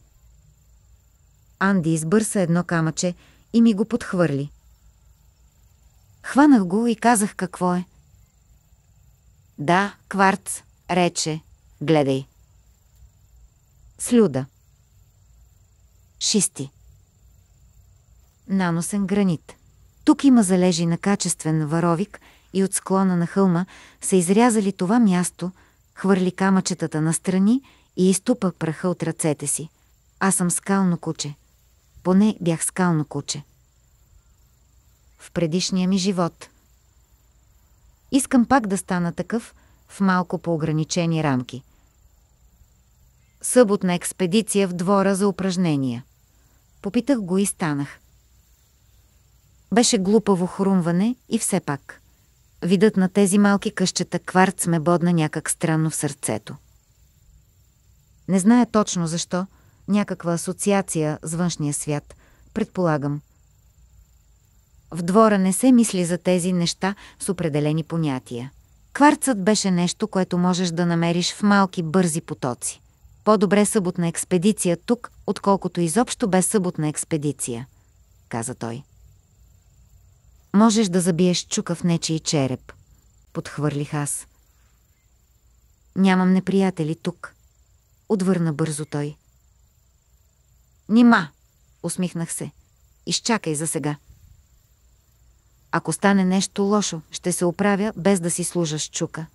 Анди избърса едно камъче и ми го подхвърли. Хванах го и казах какво е. Да, кварц, рече, гледай. Слюда. Шисти. Наносен гранит. Тук има залежи на качествен варовик и от склона на хълма са изрязали това място, хвърли камъчетата настрани и изтупа праха от ръцете си. Аз съм скално куче. Поне бях скално куче. В предишния ми живот. Искам пак да стана такъв, в малко по-ограничени рамки. Съботна експедиция в двора за упражнения. Попитах го и станах. Беше глупаво хрумване и все пак. Видът на тези малки къщета кварц ме бодна някак странно в сърцето. Не зная точно защо, някаква асоциация с външния свят, предполагам. В двора не се мисли за тези неща с определени понятия. Кварцът беше нещо, което можеш да намериш в малки бързи потоци. По-добре съботна експедиция тук, отколкото изобщо без съботна експедиция, каза той. Можеш да забиеш чука в нечи и череп, подхвърлих аз. Нямам неприятели тук, отвърна бързо той. Нима, усмихнах се. Изчакай за сега. Ако стане нещо лошо, ще се оправя без да си служаш чука.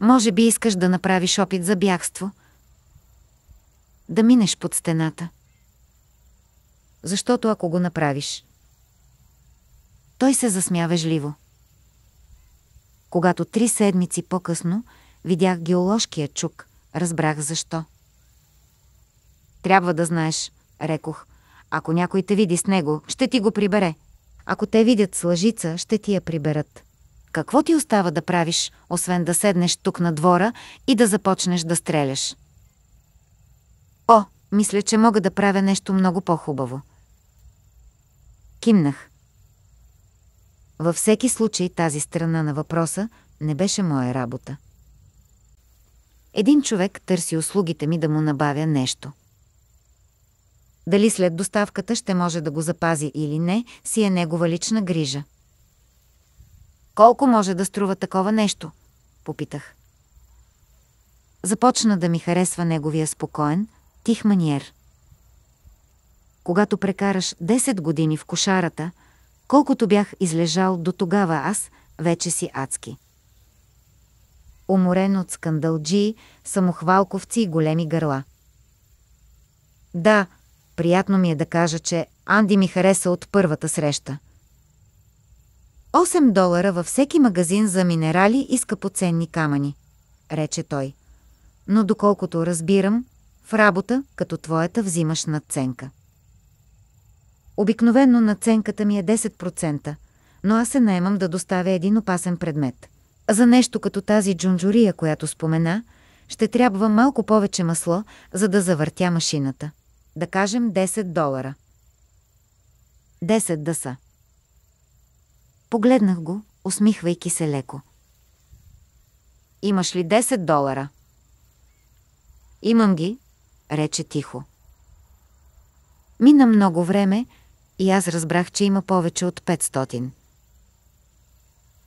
Може би искаш да направиш опит за бягство. Да минеш под стената. Защото ако го направиш... Той се засмя вежливо. Когато три седмици по-късно видях геоложкия чук, разбрах защо. Трябва да знаеш, рекох. Ако някой те види с него, ще ти го прибере. Ако те видят с лъжица, ще ти я приберат. Какво ти остава да правиш, освен да седнеш тук на двора и да започнеш да стреляш? О, мисля, че мога да правя нещо много по-хубаво. Кимнах. Във всеки случай тази страна на въпроса не беше моя работа. Един човек търси услугите ми да му набавя нещо – дали след доставката ще може да го запази или не, си е негова лична грижа. Колко може да струва такова нещо? Попитах. Започна да ми харесва неговия спокоен, тих маниер. Когато прекараш 10 години в кошарата, колкото бях излежал до тогава аз, вече си адски. Уморен от скандалджии, самохвалковци и големи гърла. Да, Приятно ми е да кажа, че Анди ми хареса от първата среща. 8 долара във всеки магазин за минерали и скъпоценни камъни, рече той. Но доколкото разбирам, в работа, като твоята, взимаш надценка. Обикновенно надценката ми е 10%, но аз се наемам да доставя един опасен предмет. За нещо като тази джунджурия, която спомена, ще трябва малко повече масло, за да завъртя машината да кажем 10 долара. 10 да са. Погледнах го, усмихвайки се леко. Имаш ли 10 долара? Имам ги, рече тихо. Мина много време и аз разбрах, че има повече от 500.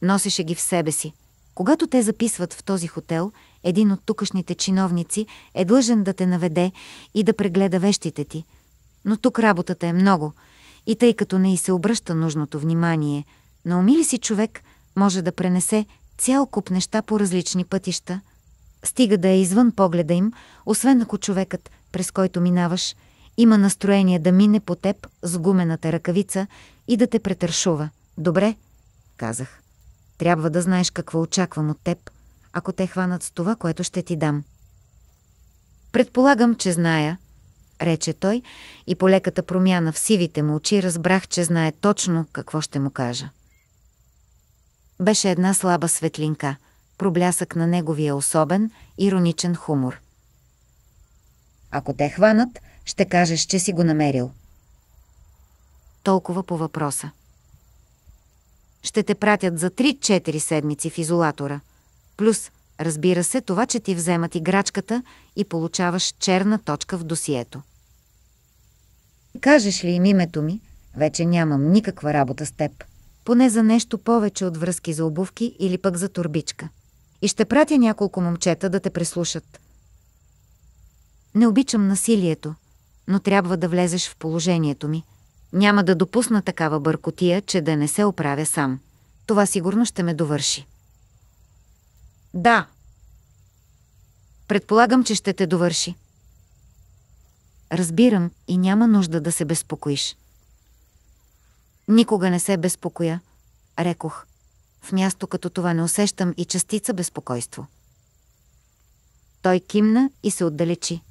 Носеше ги в себе си. Когато те записват в този хотел – един от тукашните чиновници е длъжен да те наведе и да прегледа вещите ти. Но тук работата е много и тъй като не и се обръща нужното внимание, на умили си човек може да пренесе цял куп неща по различни пътища, стига да е извън погледа им, освен ако човекът, през който минаваш, има настроение да мине по теб с гумената ръкавица и да те претършува. Добре, казах. Трябва да знаеш какво очаквам от теб – ако те хванат с това, което ще ти дам. Предполагам, че зная, рече той, и по леката промяна в сивите му очи разбрах, че знае точно какво ще му кажа. Беше една слаба светлинка, проблясък на неговия особен, ироничен хумор. Ако те хванат, ще кажеш, че си го намерил. Толкова по въпроса. Ще те пратят за 3-4 седмици в изолатора – Плюс, разбира се, това, че ти вземат играчката и получаваш черна точка в досието. Кажеш ли им името ми, вече нямам никаква работа с теб. Поне за нещо повече от връзки за обувки или пък за турбичка. И ще пратя няколко момчета да те преслушат. Не обичам насилието, но трябва да влезеш в положението ми. Няма да допусна такава бъркотия, че да не се оправя сам. Това сигурно ще ме довърши. Да. Предполагам, че ще те довърши. Разбирам и няма нужда да се безпокоиш. Никога не се безпокоя, рекох. В място като това не усещам и частица безпокойство. Той кимна и се отдалечи.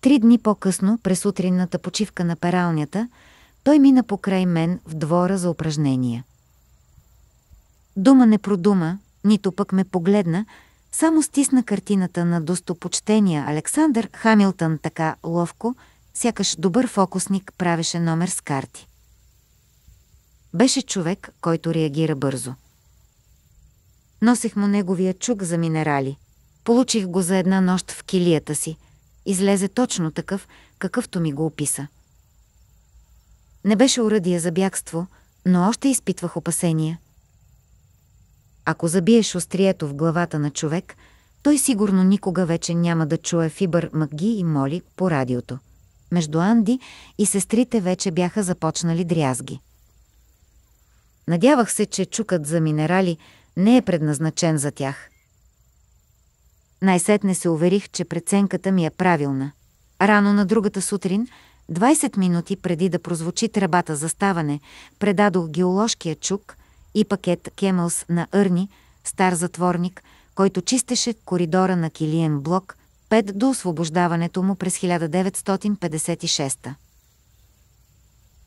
Три дни по-късно, през утринната почивка на пералнята, той мина покрай мен в двора за упражнения. Дума не продума, нито пък ме погледна, само стисна картината на достопочтения Александър Хамилтън така ловко, сякаш добър фокусник правеше номер с карти. Беше човек, който реагира бързо. Носех му неговия чук за минерали. Получих го за една нощ в килията си. Излезе точно такъв, какъвто ми го описа. Не беше уръдие за бягство, но още изпитвах опасения – ако забиеш острието в главата на човек, той сигурно никога вече няма да чуе Фибър маги и Моли по радиото. Между Анди и сестрите вече бяха започнали дрязги. Надявах се, че чукът за минерали не е предназначен за тях. Най-сетне се уверих, че преценката ми е правилна. Рано на другата сутрин, 20 минути преди да прозвучи тръбата за ставане, предадох геоложкия чук, и пакет Кемълс на Ърни, стар затворник, който чистеше коридора на Килиен блок 5 до освобождаването му през 1956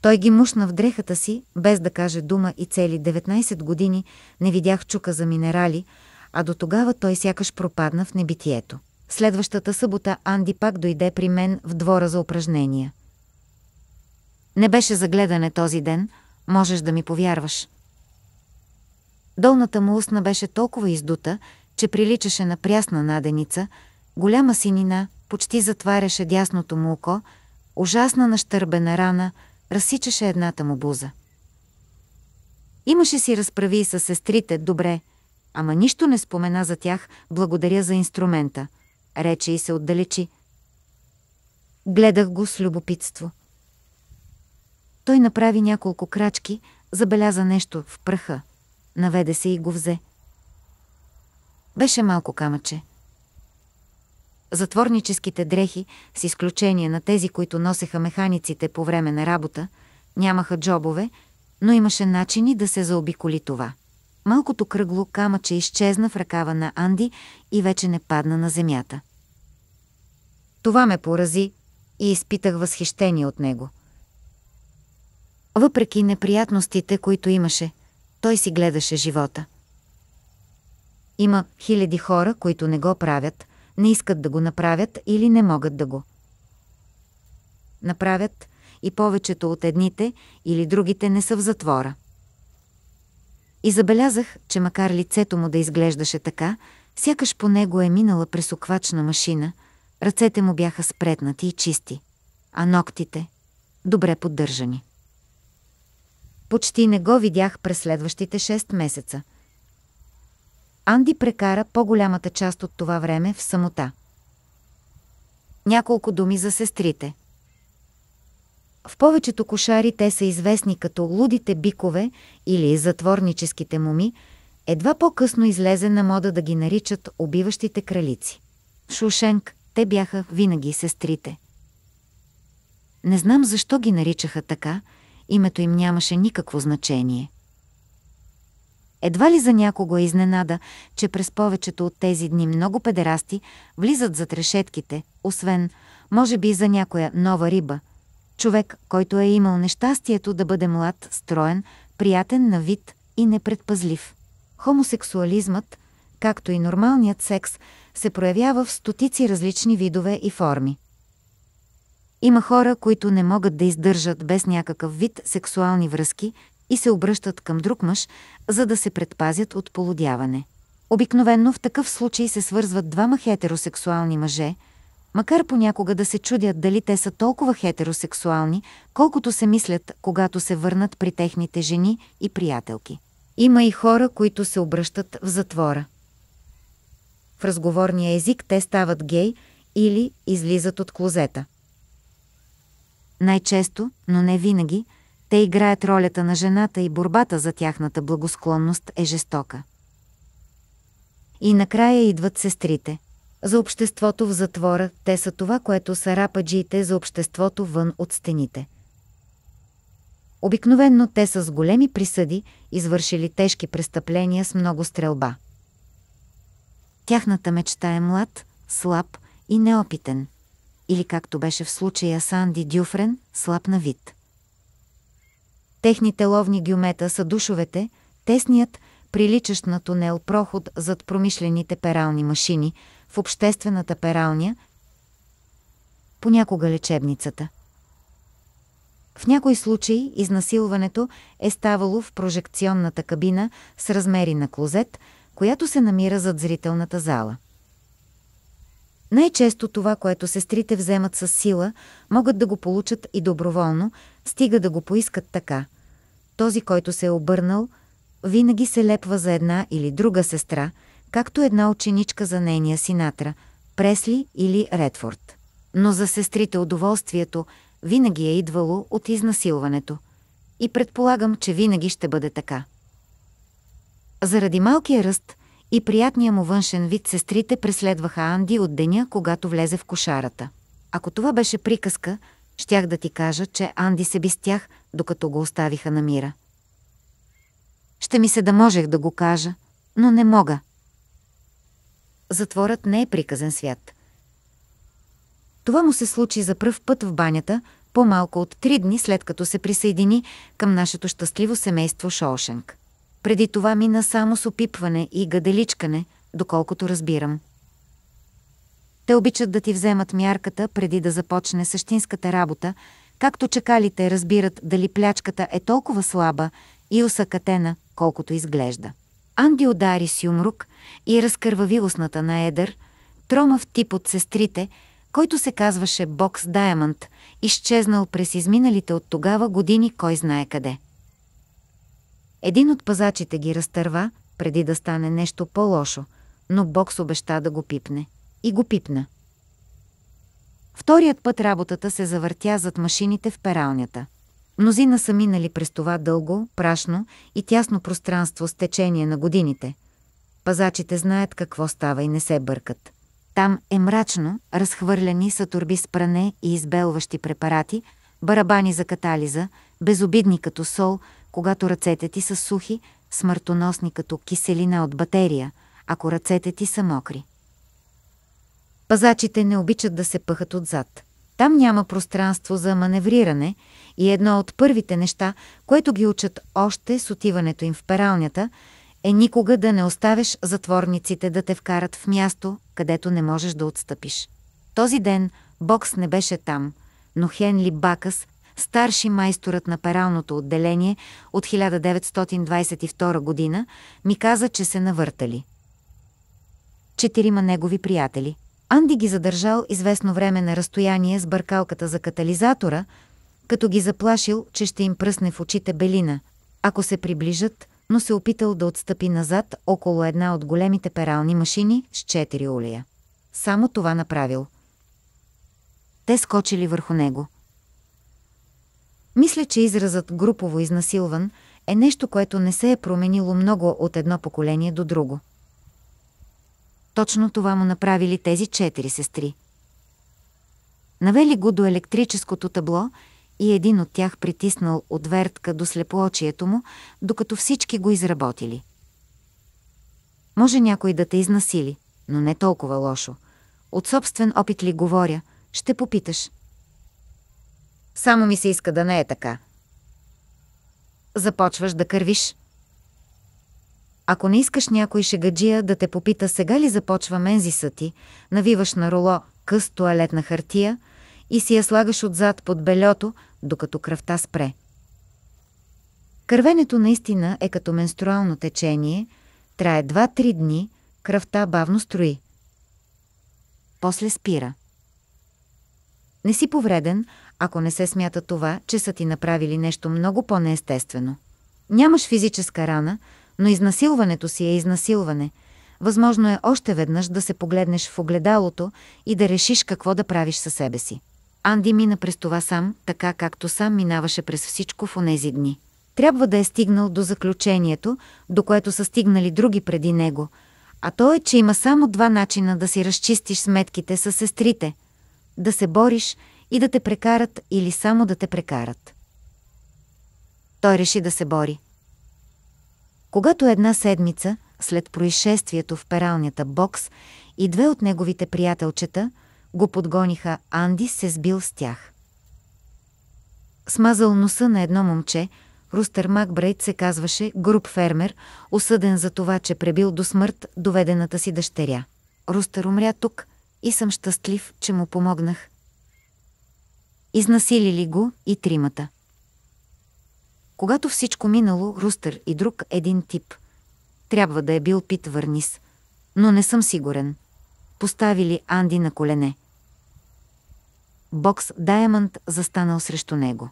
той ги мушна в дрехата си, без да каже дума и цели 19 години не видях чука за минерали, а до тогава той сякаш пропадна в небитието. Следващата събота Анди пак дойде при мен в двора за упражнения. Не беше загледане този ден, можеш да ми повярваш. Долната му устна беше толкова издута, че приличаше на прясна наденица, голяма синина почти затваряше дясното му око, ужасна нащърбена рана разсичаше едната му буза. Имаше си разправи и с сестрите, добре, ама нищо не спомена за тях, благодаря за инструмента, рече и се отдалечи. Гледах го с любопитство. Той направи няколко крачки, забеляза нещо в пръха – наведе се и го взе. Беше малко камъче. Затворническите дрехи, с изключение на тези, които носеха механиците по време на работа, нямаха джобове, но имаше начини да се заобиколи това. Малкото кръгло камъче изчезна в ръкава на Анди и вече не падна на земята. Това ме порази и изпитах възхищение от него. Въпреки неприятностите, които имаше – той си гледаше живота. Има хиляди хора, които не го правят, не искат да го направят или не могат да го направят и повечето от едните или другите не са в затвора. И забелязах, че макар лицето му да изглеждаше така, сякаш по него е минала през оквачна машина, ръцете му бяха спретнати и чисти, а ногтите – добре поддържани. Почти не го видях през следващите 6 месеца. Анди прекара по-голямата част от това време в самота. Няколко думи за сестрите. В повечето кошари те са известни като лудите бикове или затворническите муми, едва по-късно излезе на мода да ги наричат убиващите кралици. Шушенк, те бяха винаги сестрите. Не знам защо ги наричаха така, името им нямаше никакво значение. Едва ли за някого е изненада, че през повечето от тези дни много педерасти влизат зад решетките, освен, може би, за някоя нова риба. Човек, който е имал нещастието да бъде млад, строен, приятен на вид и непредпазлив. Хомосексуализмът, както и нормалният секс, се проявява в стотици различни видове и форми. Има хора, които не могат да издържат без някакъв вид сексуални връзки и се обръщат към друг мъж, за да се предпазят от полудяване. Обикновенно в такъв случай се свързват двама хетеросексуални мъже, макар понякога да се чудят дали те са толкова хетеросексуални, колкото се мислят, когато се върнат при техните жени и приятелки. Има и хора, които се обръщат в затвора. В разговорния език те стават гей или излизат от клозета. Най-често, но не винаги, те играят ролята на жената и борбата за тяхната благосклонност е жестока. И накрая идват сестрите. За обществото в затвора те са това, което са рападжиите за обществото вън от стените. Обикновенно те са с големи присъди, извършили тежки престъпления с много стрелба. Тяхната мечта е млад, слаб и неопитен – или както беше в случая с Анди Дюфрен, слаб на вид. Техните ловни гюмета са душовете, тесният, приличащ на тунел проход зад промишлените перални машини в обществената пералня, понякога лечебницата. В някои случаи изнасилването е ставало в прожекционната кабина с размери на клозет, която се намира зад зрителната зала. Най-често това, което сестрите вземат с сила, могат да го получат и доброволно, стига да го поискат така. Този, който се е обърнал, винаги се лепва за една или друга сестра, както една ученичка за нейния синатра, Пресли или Редфорд. Но за сестрите удоволствието винаги е идвало от изнасилването. И предполагам, че винаги ще бъде така. Заради малкия ръст – и приятния му външен вид сестрите преследваха Анди от деня, когато влезе в кошарата. Ако това беше приказка, щях да ти кажа, че Анди се би с тях, докато го оставиха на мира. Ще ми се да можех да го кажа, но не мога. Затворът не е приказен свят. Това му се случи за пръв път в банята, по-малко от три дни след като се присъедини към нашето щастливо семейство Шоушенк. Преди това мина само с опипване и гаделичкане, доколкото разбирам. Те обичат да ти вземат мярката преди да започне същинската работа, както чекалите разбират дали плячката е толкова слаба и усъкатена, колкото изглежда. Анди удари с юмрук и разкървави устната на Едър, тромав тип от сестрите, който се казваше Бокс Даймонд, изчезнал през изминалите от тогава години кой знае къде. Един от пазачите ги разтърва, преди да стане нещо по-лошо, но Бокс обеща да го пипне. И го пипна. Вторият път работата се завъртя зад машините в пералнята. Мнозина са минали през това дълго, прашно и тясно пространство с течение на годините. Пазачите знаят какво става и не се бъркат. Там е мрачно, разхвърляни са турби с пране и избелващи препарати, барабани за катализа, безобидни като сол, когато ръцете ти са сухи, смъртоносни като киселина от батерия, ако ръцете ти са мокри. Пазачите не обичат да се пъхат отзад. Там няма пространство за маневриране и едно от първите неща, което ги учат още с отиването им в пералнята, е никога да не оставяш затворниците да те вкарат в място, където не можеш да отстъпиш. Този ден Бокс не беше там, но Хенли Бакъс старши майсторът на пералното отделение от 1922 година, ми каза, че се навъртали. Четирима негови приятели. Анди ги задържал известно време на разстояние с бъркалката за катализатора, като ги заплашил, че ще им пръсне в очите белина, ако се приближат, но се опитал да отстъпи назад около една от големите перални машини с четири улия. Само това направил. Те скочили върху него. Мисля, че изразът групово изнасилван е нещо, което не се е променило много от едно поколение до друго. Точно това му направили тези четири сестри. Навели го до електрическото табло и един от тях притиснал отвертка до слепоочието му, докато всички го изработили. Може някой да те изнасили, но не толкова лошо. От собствен опит ли говоря, ще попиташ – само ми се иска да не е така. Започваш да кървиш. Ако не искаш някой шегаджия да те попита сега ли започва мензиса ти, навиваш на роло къс туалетна хартия и си я слагаш отзад под белето, докато кръвта спре. Кървенето наистина е като менструално течение, трае 2-3 дни, кръвта бавно строи. После спира. Не си повреден, ако не се смята това, че са ти направили нещо много по-неестествено. Нямаш физическа рана, но изнасилването си е изнасилване. Възможно е още веднъж да се погледнеш в огледалото и да решиш какво да правиш със себе си. Анди мина през това сам, така както сам минаваше през всичко в онези дни. Трябва да е стигнал до заключението, до което са стигнали други преди него, а то е, че има само два начина да си разчистиш сметките с сестрите – да се бориш – и да те прекарат или само да те прекарат. Той реши да се бори. Когато една седмица, след происшествието в пералнята бокс и две от неговите приятелчета го подгониха, Анди се сбил с тях. Смазал носа на едно момче, Рустер Макбрейт се казваше груб фермер, осъден за това, че пребил до смърт доведената си дъщеря. Рустер умря тук и съм щастлив, че му помогнах, Изнасилили го и тримата. Когато всичко минало, Рустър и друг един тип. Трябва да е бил Пит Върнис, но не съм сигурен. Поставили Анди на колене. Бокс Даймонд застанал срещу него.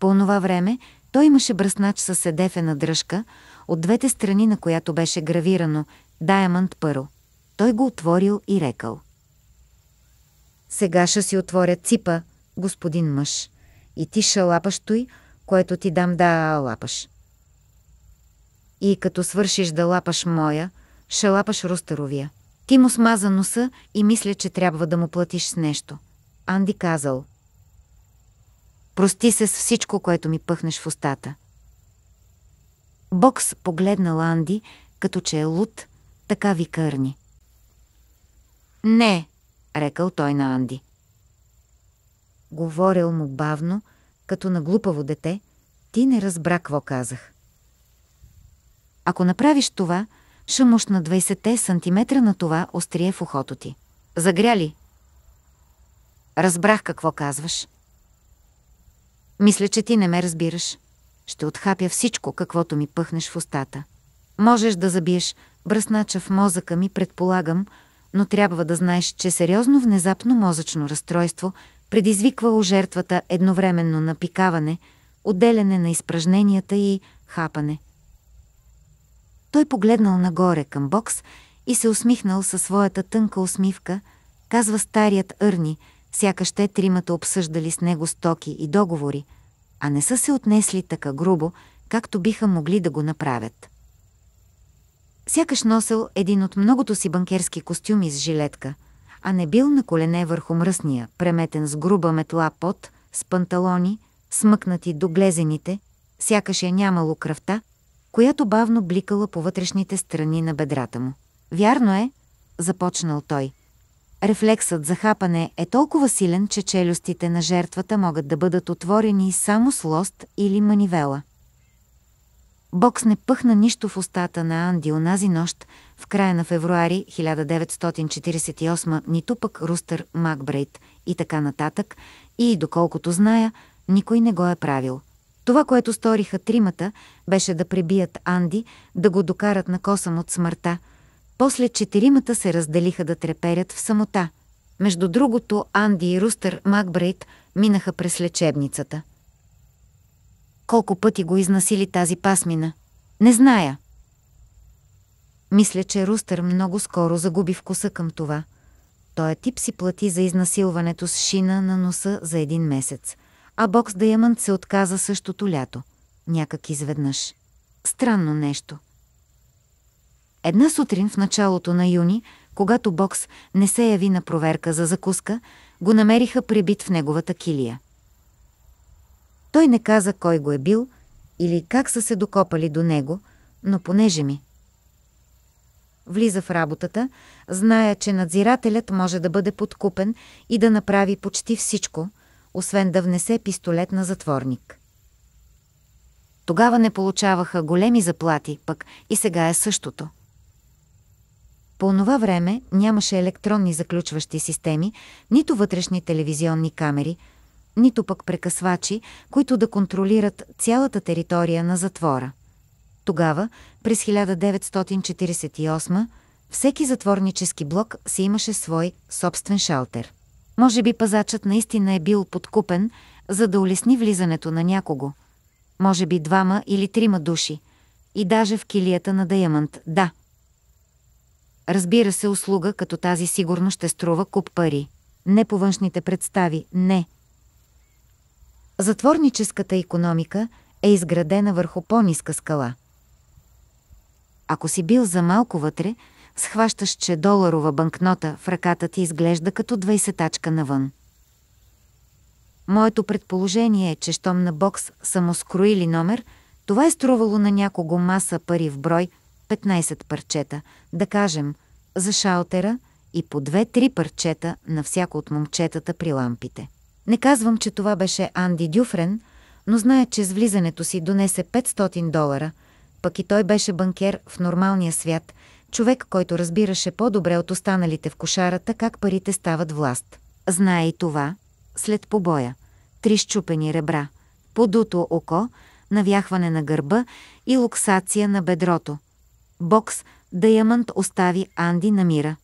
По онова време той имаше бръснач със седефена дръжка, от двете страни на която беше гравирано Даймонд Пърл. Той го отворил и рекал. Сега ще си отворя ципа, господин мъж, и ти ще лапаш той, което ти дам да лапаш. И като свършиш да лапаш моя, ще лапаш рустеровия. Ти му смаза носа и мисля, че трябва да му платиш с нещо. Анди казал. Прости се с всичко, което ми пъхнеш в устата. Бокс погледнал Анди, като че е луд, така ви кърни. Не, рекал той на Анди. Говорил му бавно, като на глупаво дете, ти не разбра какво казах. Ако направиш това, шамуш на 20 те сантиметра на това острие в ухото ти. Загря ли? Разбрах какво казваш. Мисля, че ти не ме разбираш. Ще отхапя всичко, каквото ми пъхнеш в устата. Можеш да забиеш бръснача в мозъка ми, предполагам, но трябва да знаеш, че сериозно внезапно мозъчно разстройство предизвиквало жертвата едновременно напикаване, отделяне на изпражненията и хапане. Той погледнал нагоре към бокс и се усмихнал със своята тънка усмивка, казва старият Ърни, сякаш те тримата обсъждали с него стоки и договори, а не са се отнесли така грубо, както биха могли да го направят сякаш носел един от многото си банкерски костюми с жилетка, а не бил на колене върху мръсния, преметен с груба метла пот, с панталони, смъкнати до глезените, сякаш е нямало кръвта, която бавно бликала по вътрешните страни на бедрата му. Вярно е, започнал той. Рефлексът за хапане е толкова силен, че челюстите на жертвата могат да бъдат отворени само с лост или манивела. Бокс не пъхна нищо в устата на Анди онази нощ, в края на февруари 1948, нито пък Рустър Макбрейт и така нататък, и, доколкото зная, никой не го е правил. Това, което сториха тримата, беше да пребият Анди, да го докарат на косъм от смъртта. После четиримата се разделиха да треперят в самота. Между другото, Анди и Рустър Макбрейт минаха през лечебницата – колко пъти го изнасили тази пасмина. Не зная. Мисля, че Рустър много скоро загуби вкуса към това. Той е тип си плати за изнасилването с шина на носа за един месец, а Бокс Даймънд се отказа същото лято. Някак изведнъж. Странно нещо. Една сутрин в началото на юни, когато Бокс не се яви на проверка за закуска, го намериха прибит в неговата килия. Той не каза кой го е бил или как са се докопали до него, но понеже ми. Влиза в работата, зная, че надзирателят може да бъде подкупен и да направи почти всичко, освен да внесе пистолет на затворник. Тогава не получаваха големи заплати, пък и сега е същото. По онова време нямаше електронни заключващи системи, нито вътрешни телевизионни камери – нито пък прекъсвачи, които да контролират цялата територия на затвора. Тогава, през 1948, всеки затворнически блок си имаше свой собствен шалтер. Може би пазачът наистина е бил подкупен, за да улесни влизането на някого. Може би двама или трима души. И даже в килията на Даямант, да. Разбира се, услуга като тази сигурно ще струва куп пари. Не по външните представи, не – Затворническата економика е изградена върху по-ниска скала. Ако си бил за малко вътре, схващаш, че доларова банкнота в ръката ти изглежда като 20-тачка навън. Моето предположение е, че щом на бокс са му скроили номер, това е струвало на някого маса пари в брой, 15 парчета, да кажем, за шалтера и по 2-3 парчета на всяко от момчетата при лампите. Не казвам, че това беше Анди Дюфрен, но зная, че с влизането си донесе 500 долара, пък и той беше банкер в нормалния свят, човек, който разбираше по-добре от останалите в кошарата как парите стават власт. Знае и това, след побоя, три щупени ребра, подуто око, навяхване на гърба и луксация на бедрото. Бокс Даймънд остави Анди на мира.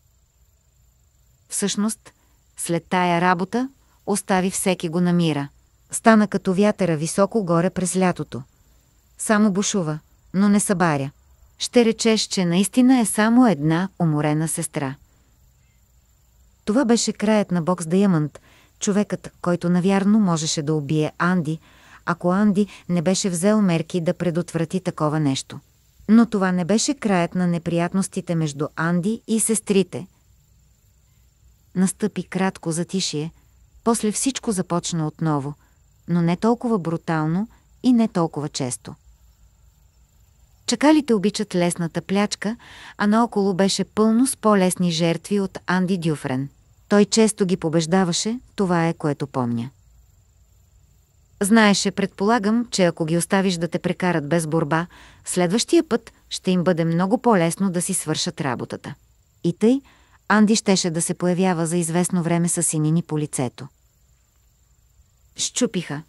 Всъщност, след тая работа, остави всеки го намира. Стана като вятъра високо горе през лятото. Само бушува, но не събаря. Ще речеш, че наистина е само една уморена сестра. Това беше краят на Бокс Даймънд, човекът, който навярно можеше да убие Анди, ако Анди не беше взел мерки да предотврати такова нещо. Но това не беше краят на неприятностите между Анди и сестрите. Настъпи кратко затишие – после всичко започна отново, но не толкова брутално и не толкова често. Чакалите обичат лесната плячка, а наоколо беше пълно с по-лесни жертви от Анди Дюфрен. Той често ги побеждаваше, това е което помня. Знаеше, предполагам, че ако ги оставиш да те прекарат без борба, следващия път ще им бъде много по-лесно да си свършат работата. И тъй, Анди щеше да се появява за известно време с синини по лицето. Щупиха.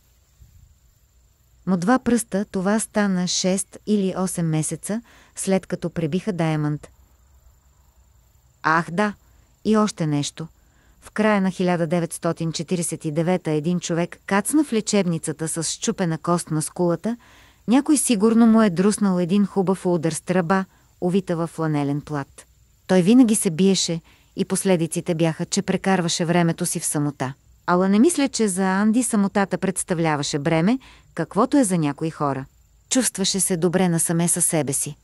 Но два пръста това стана 6 или 8 месеца, след като пребиха Даймънд. Ах да, и още нещо. В края на 1949 един човек кацна в лечебницата с щупена кост на скулата, някой сигурно му е друснал един хубав удар с тръба, увита в фланелен плат. Той винаги се биеше и последиците бяха, че прекарваше времето си в самота. Ала не мисля, че за Анди самотата представляваше бреме, каквото е за някои хора. Чувстваше се добре насаме със себе си.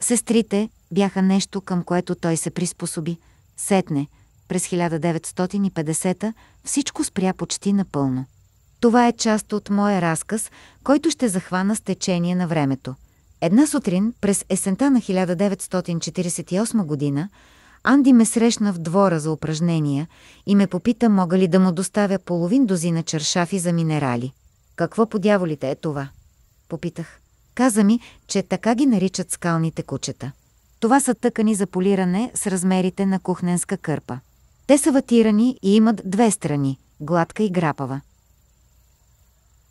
Сестрите бяха нещо, към което той се приспособи. Сетне, през 1950 всичко спря почти напълно. Това е част от моя разказ, който ще захвана с течение на времето. Една сутрин, през есента на 1948 година, Анди ме срещна в двора за упражнения и ме попита мога ли да му доставя половин дозина чершафи за минерали. Какво по дяволите е това? Попитах. Каза ми, че така ги наричат скалните кучета. Това са тъкани за полиране с размерите на кухненска кърпа. Те са ватирани и имат две страни – гладка и грапава.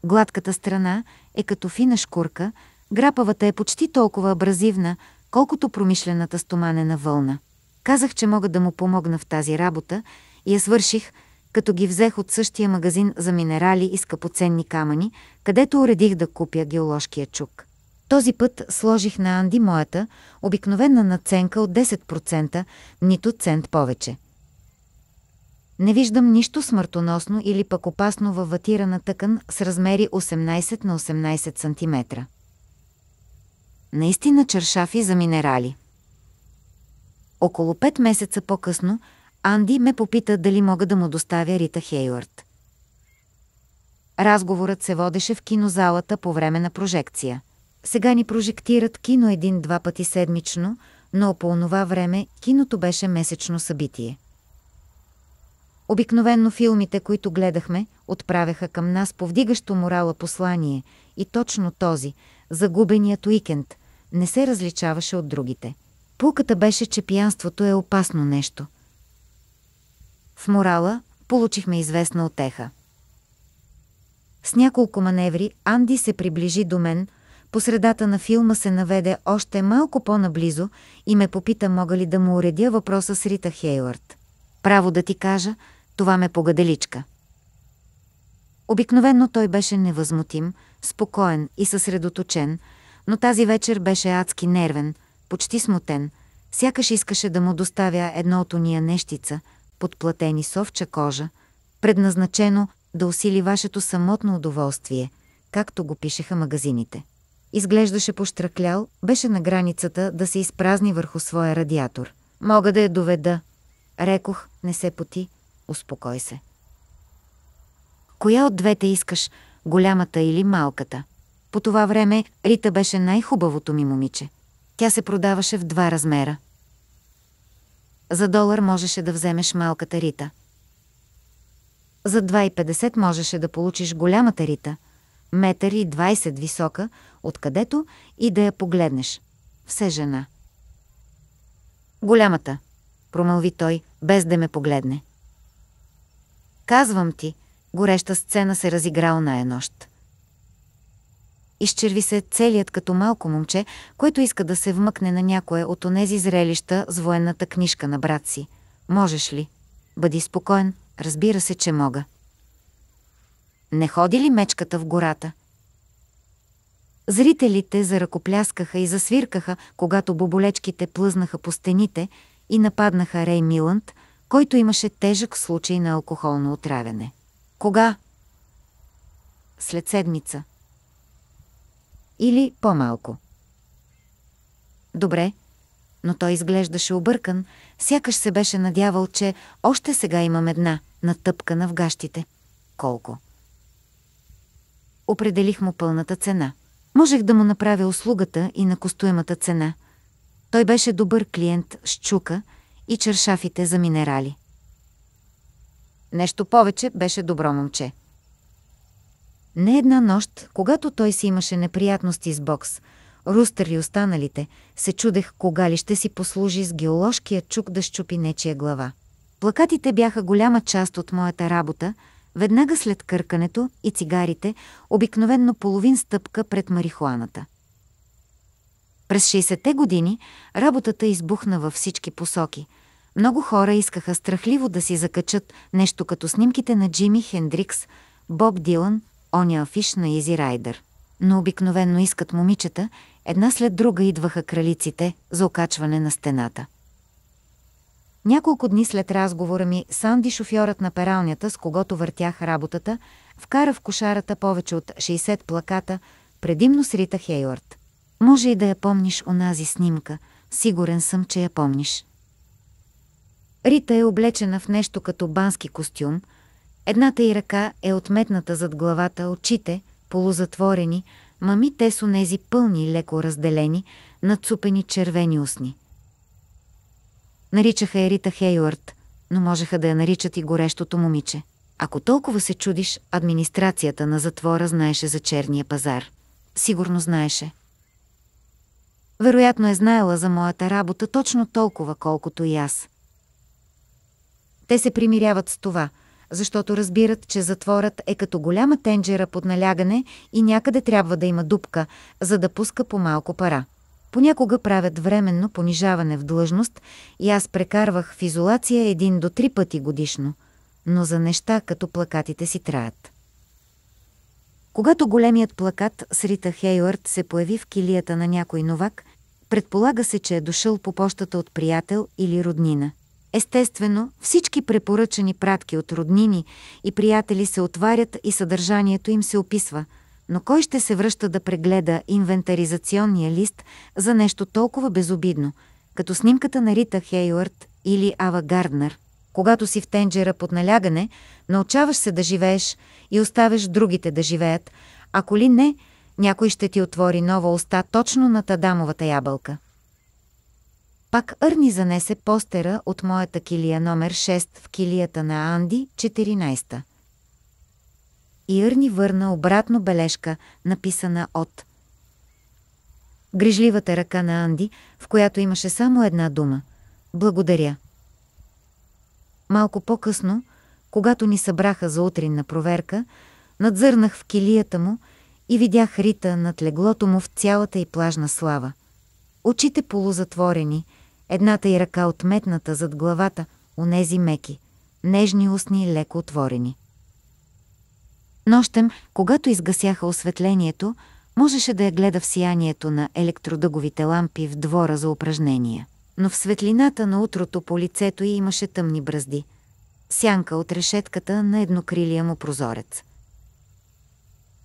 Гладката страна е като фина шкурка, Грапавата е почти толкова абразивна, колкото промишлената стоманена вълна. Казах, че мога да му помогна в тази работа и я свърших, като ги взех от същия магазин за минерали и скъпоценни камъни, където уредих да купя геоложкия чук. Този път сложих на Анди моята обикновена наценка от 10%, нито цент повече. Не виждам нищо смъртоносно или пък опасно във ватирана тъкан с размери 18 на 18 см наистина чершафи за минерали. Около пет месеца по-късно Анди ме попита дали мога да му доставя Рита Хейлърд. Разговорът се водеше в кинозалата по време на прожекция. Сега ни прожектират кино един-два пъти седмично, но по онова време киното беше месечно събитие. Обикновенно филмите, които гледахме, отправяха към нас повдигащо морала послание и точно този – загубеният уикенд – не се различаваше от другите. Пулката беше, че пиянството е опасно нещо. В морала получихме известна отеха. С няколко маневри Анди се приближи до мен, по средата на филма се наведе още малко по-наблизо и ме попита мога ли да му уредя въпроса с Рита Хейлърд. Право да ти кажа, това ме погаделичка. Обикновенно той беше невъзмутим, спокоен и съсредоточен – но тази вечер беше адски нервен, почти смутен, сякаш искаше да му доставя едно от уния нещица, подплатени с овча кожа, предназначено да усили вашето самотно удоволствие, както го пишеха магазините. Изглеждаше поштраклял, беше на границата да се изпразни върху своя радиатор. Мога да я доведа. Рекох, не се поти, успокой се. Коя от двете искаш, голямата или малката? По това време Рита беше най-хубавото ми момиче. Тя се продаваше в два размера. За долар можеше да вземеш малката Рита. За 2,50 можеше да получиш голямата Рита, метър и 20 висока, откъдето и да я погледнеш. Все жена. Голямата, промълви той, без да ме погледне. Казвам ти, гореща сцена се разигра оная нощ изчерви се целият като малко момче, което иска да се вмъкне на някое от онези зрелища с военната книжка на брат си. Можеш ли? Бъди спокоен, разбира се, че мога. Не ходи ли мечката в гората? Зрителите заръкопляскаха и засвиркаха, когато боболечките плъзнаха по стените и нападнаха Рей Миланд, който имаше тежък случай на алкохолно отравяне. Кога? След седмица – или по-малко. Добре, но той изглеждаше объркан, сякаш се беше надявал, че още сега имам една, натъпкана в гащите. Колко? Определих му пълната цена. Можех да му направя услугата и на костоемата цена. Той беше добър клиент с чука и чершафите за минерали. Нещо повече беше добро момче. Не една нощ, когато той си имаше неприятности с бокс, Рустер и останалите, се чудех кога ли ще си послужи с геоложкия чук да щупи нечия глава. Плакатите бяха голяма част от моята работа, веднага след къркането и цигарите, обикновенно половин стъпка пред марихуаната. През 60-те години работата избухна във всички посоки. Много хора искаха страхливо да си закачат нещо като снимките на Джими Хендрикс, Боб Дилан, оня афиш на Изи Райдър. Но обикновенно искат момичета, една след друга идваха кралиците за окачване на стената. Няколко дни след разговора ми, Санди, шофьорът на пералнята, с когото въртях работата, вкара в кошарата повече от 60 плаката, предимно с Рита Хейорд. Може и да я помниш онази снимка, сигурен съм, че я помниш. Рита е облечена в нещо като бански костюм – Едната й ръка е отметната зад главата, очите, полузатворени, мами те с онези пълни, леко разделени, нацупени червени усни. Наричаха я Рита Хейуард, но можеха да я наричат и горещото момиче. Ако толкова се чудиш, администрацията на затвора знаеше за черния пазар. Сигурно знаеше. Вероятно е знаела за моята работа точно толкова, колкото и аз. Те се примиряват с това – защото разбират, че затворът е като голяма тенджера под налягане и някъде трябва да има дупка, за да пуска по малко пара. Понякога правят временно понижаване в длъжност и аз прекарвах в изолация един до три пъти годишно, но за неща като плакатите си траят. Когато големият плакат с Рита Хейлърд се появи в килията на някой новак, предполага се, че е дошъл по пощата от приятел или роднина – Естествено, всички препоръчани пратки от роднини и приятели се отварят и съдържанието им се описва, но кой ще се връща да прегледа инвентаризационния лист за нещо толкова безобидно, като снимката на Рита Хейуарт или Ава Гарднер? Когато си в тенджера под налягане, научаваш се да живееш и оставяш другите да живеят, ако ли не, някой ще ти отвори нова уста точно на тадамовата ябълка. Пак Ърни занесе постера от моята килия номер 6 в килията на Анди, 14. И Ърни върна обратно бележка, написана от грижливата ръка на Анди, в която имаше само една дума – благодаря. Малко по-късно, когато ни събраха за утринна проверка, надзърнах в килията му и видях Рита над леглото му в цялата и плажна слава. Очите полузатворени – едната й ръка отметната зад главата, онези меки, нежни устни леко отворени. Нощем, когато изгасяха осветлението, можеше да я гледа в сиянието на електродъговите лампи в двора за упражнения. Но в светлината на утрото по лицето й имаше тъмни бръзди. Сянка от решетката на еднокрилия му прозорец.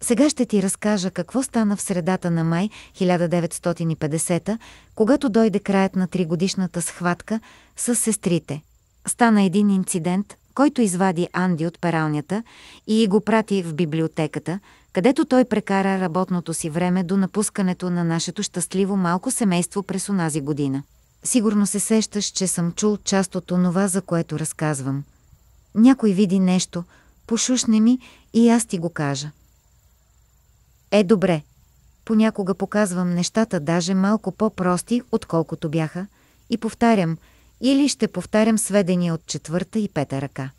Сега ще ти разкажа какво стана в средата на май 1950, когато дойде краят на тригодишната схватка с сестрите. Стана един инцидент, който извади Анди от пералнята и го прати в библиотеката, където той прекара работното си време до напускането на нашето щастливо малко семейство през онази година. Сигурно се сещаш, че съм чул част от онова, за което разказвам. Някой види нещо, пошушне ми и аз ти го кажа. Е, добре. Понякога показвам нещата даже малко по-прости, отколкото бяха, и повтарям, или ще повтарям сведения от четвърта и пета ръка.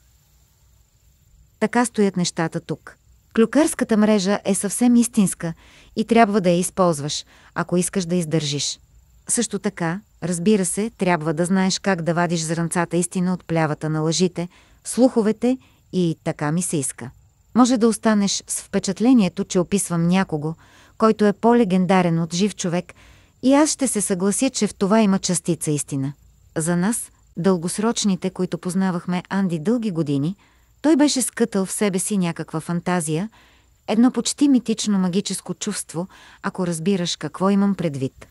Така стоят нещата тук. Клюкарската мрежа е съвсем истинска и трябва да я използваш, ако искаш да издържиш. Също така, разбира се, трябва да знаеш как да вадиш зранцата истина от плявата на лъжите, слуховете и така ми се иска може да останеш с впечатлението, че описвам някого, който е по-легендарен от жив човек, и аз ще се съглася, че в това има частица истина. За нас, дългосрочните, които познавахме Анди дълги години, той беше скътал в себе си някаква фантазия, едно почти митично магическо чувство, ако разбираш какво имам предвид.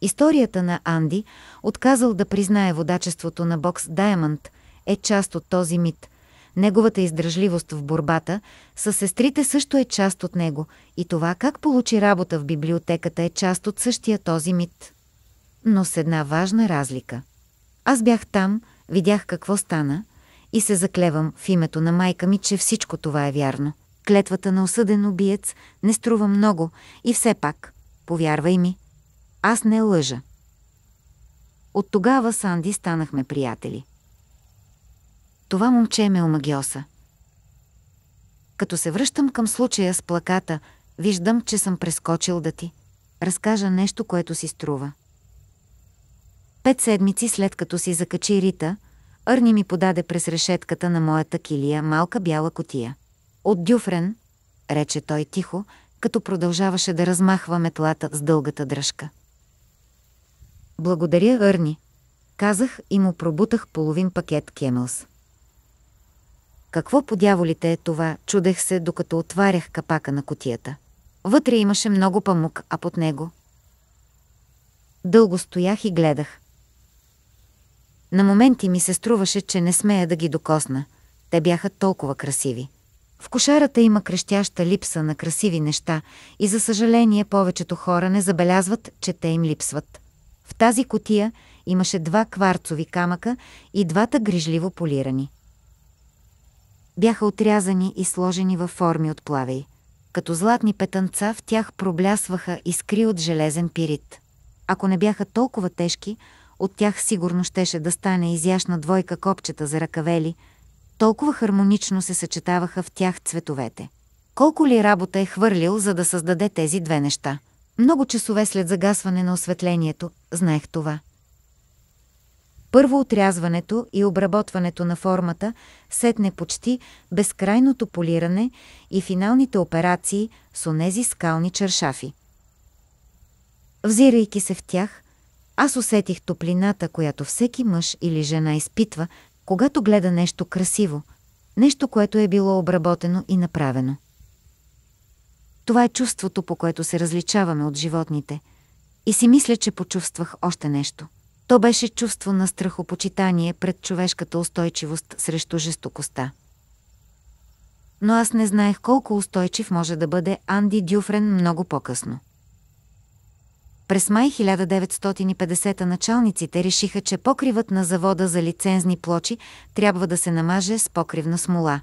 Историята на Анди, отказал да признае водачеството на бокс Даймонд, е част от този мит – Неговата издръжливост в борбата с сестрите също е част от него и това как получи работа в библиотеката е част от същия този мит. Но с една важна разлика. Аз бях там, видях какво стана и се заклевам в името на майка ми, че всичко това е вярно. Клетвата на осъден убиец не струва много и все пак, повярвай ми, аз не лъжа. От тогава Санди станахме приятели това момче е ме омагиоса. Като се връщам към случая с плаката, виждам, че съм прескочил да ти разкажа нещо, което си струва. Пет седмици след като си закачи Рита, Арни ми подаде през решетката на моята килия малка бяла котия. От дюфрен, рече той тихо, като продължаваше да размахва метлата с дългата дръжка. Благодаря, Арни, казах и му пробутах половин пакет Кемелс. Какво по дяволите е това, чудех се, докато отварях капака на котията. Вътре имаше много памук, а под него... Дълго стоях и гледах. На моменти ми се струваше, че не смея да ги докосна. Те бяха толкова красиви. В кошарата има крещяща липса на красиви неща и за съжаление повечето хора не забелязват, че те им липсват. В тази котия имаше два кварцови камъка и двата грижливо полирани бяха отрязани и сложени във форми от плавей. Като златни петънца в тях проблясваха искри от железен пирит. Ако не бяха толкова тежки, от тях сигурно щеше да стане изящна двойка копчета за ръкавели, толкова хармонично се съчетаваха в тях цветовете. Колко ли работа е хвърлил, за да създаде тези две неща? Много часове след загасване на осветлението знаех това. Първо отрязването и обработването на формата, сетне почти безкрайното полиране и финалните операции с онези скални чершафи. Взирайки се в тях, аз усетих топлината, която всеки мъж или жена изпитва, когато гледа нещо красиво, нещо, което е било обработено и направено. Това е чувството, по което се различаваме от животните. И си мисля, че почувствах още нещо – то беше чувство на страхопочитание пред човешката устойчивост срещу жестокостта. Но аз не знаех колко устойчив може да бъде Анди Дюфрен много по-късно. През май 1950 началниците решиха, че покривът на завода за лицензни плочи трябва да се намаже с покривна смола.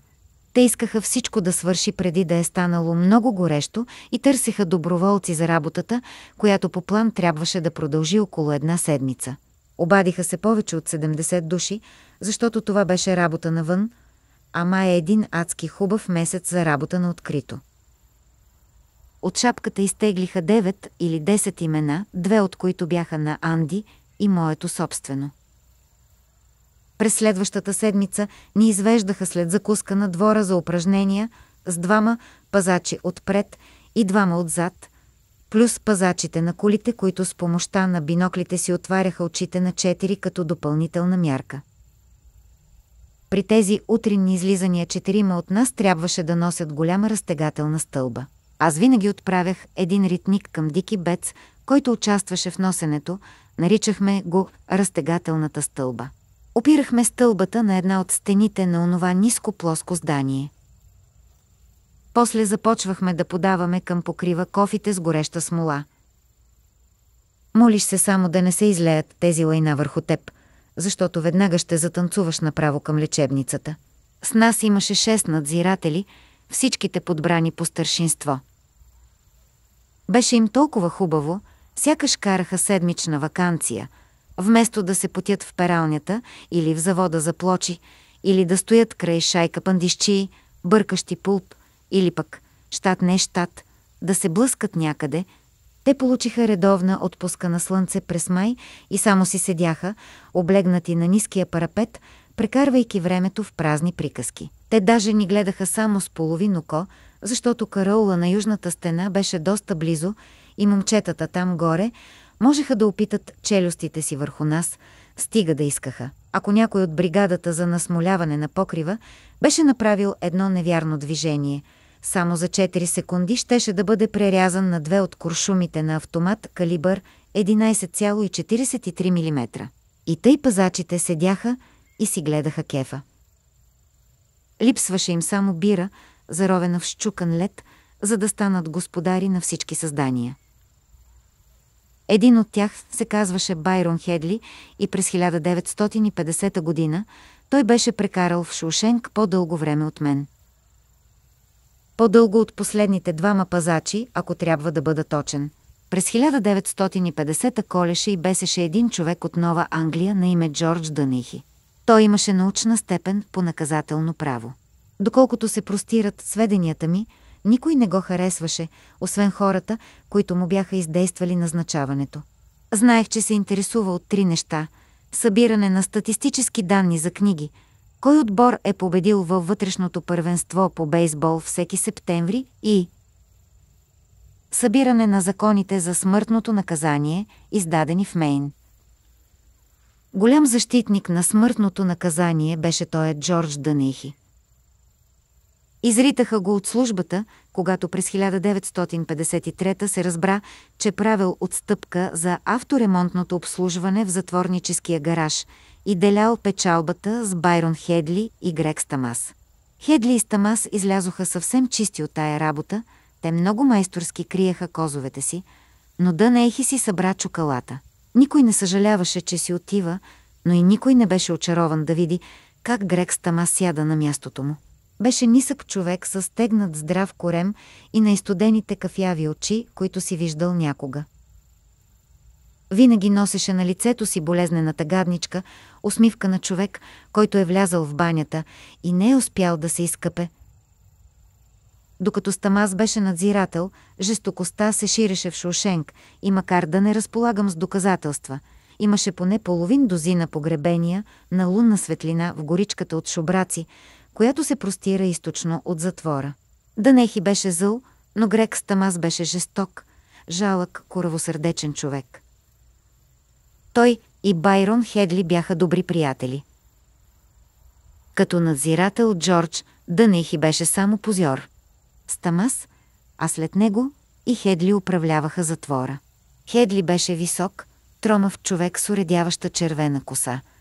Те искаха всичко да свърши преди да е станало много горещо и търсиха доброволци за работата, която по план трябваше да продължи около една седмица. Обадиха се повече от 70 души, защото това беше работа навън, а май е един адски хубав месец за работа на открито. От шапката изтеглиха 9 или 10 имена, две от които бяха на Анди и моето собствено. През следващата седмица ни извеждаха след закуска на двора за упражнения с двама пазачи отпред и двама отзад – плюс пазачите на колите, които с помощта на биноклите си отваряха очите на 4 като допълнителна мярка. При тези утринни излизания четирима от нас трябваше да носят голяма разтегателна стълба. Аз винаги отправях един ритник към Дики Бец, който участваше в носенето, наричахме го разтегателната стълба. Опирахме стълбата на една от стените на онова ниско плоско здание. После започвахме да подаваме към покрива кофите с гореща смола. Молиш се само да не се излеят тези лайна върху теб, защото веднага ще затанцуваш направо към лечебницата. С нас имаше шест надзиратели, всичките подбрани по старшинство. Беше им толкова хубаво, сякаш караха седмична вакансия, вместо да се потят в пералнята или в завода за плочи, или да стоят край шайка пандишчии, бъркащи пулп, или пък щат не щат, да се блъскат някъде, те получиха редовна отпуска на слънце през май и само си седяха, облегнати на ниския парапет, прекарвайки времето в празни приказки. Те даже ни гледаха само с половин око, защото караула на южната стена беше доста близо и момчетата там горе можеха да опитат челюстите си върху нас, стига да искаха ако някой от бригадата за насмоляване на покрива беше направил едно невярно движение. Само за 4 секунди щеше да бъде прерязан на две от куршумите на автомат калибър 11,43 мм. И тъй пазачите седяха и си гледаха кефа. Липсваше им само бира, заровена в щукан лед, за да станат господари на всички създания. Един от тях се казваше Байрон Хедли и през 1950 година той беше прекарал в Шушенк по-дълго време от мен. По-дълго от последните двама пазачи, ако трябва да бъда точен. През 1950-та колеше и бесеше един човек от Нова Англия на име Джордж Дънихи. Той имаше научна степен по наказателно право. Доколкото се простират сведенията ми, никой не го харесваше, освен хората, които му бяха издействали назначаването. Знаех, че се интересува от три неща – събиране на статистически данни за книги, кой отбор е победил във вътрешното първенство по бейсбол всеки септември и събиране на законите за смъртното наказание, издадени в Мейн. Голям защитник на смъртното наказание беше той Джордж Дънейхи. Изритаха го от службата, когато през 1953 се разбра, че правил отстъпка за авторемонтното обслужване в затворническия гараж и делял печалбата с Байрон Хедли и Грег Стамас. Хедли и Стамас излязоха съвсем чисти от тая работа, те много майсторски криеха козовете си, но не Ехи си събра чокалата. Никой не съжаляваше, че си отива, но и никой не беше очарован да види как Грег Стамас сяда на мястото му. Беше нисък човек с стегнат здрав корем и на изтудените кафяви очи, които си виждал някога. Винаги носеше на лицето си болезнената гадничка, усмивка на човек, който е влязал в банята и не е успял да се изкъпе. Докато Стамас беше надзирател, жестокостта се ширеше в Шушенк и макар да не разполагам с доказателства, имаше поне половин дозина погребения на лунна светлина в горичката от Шобраци, която се простира източно от затвора. Данехи беше зъл, но Грек Стамас беше жесток, жалък, коравосърдечен човек. Той и Байрон Хедли бяха добри приятели. Като надзирател Джордж, Данехи беше само позьор. Стамас, а след него и Хедли управляваха затвора. Хедли беше висок, тромав човек с уредяваща червена коса –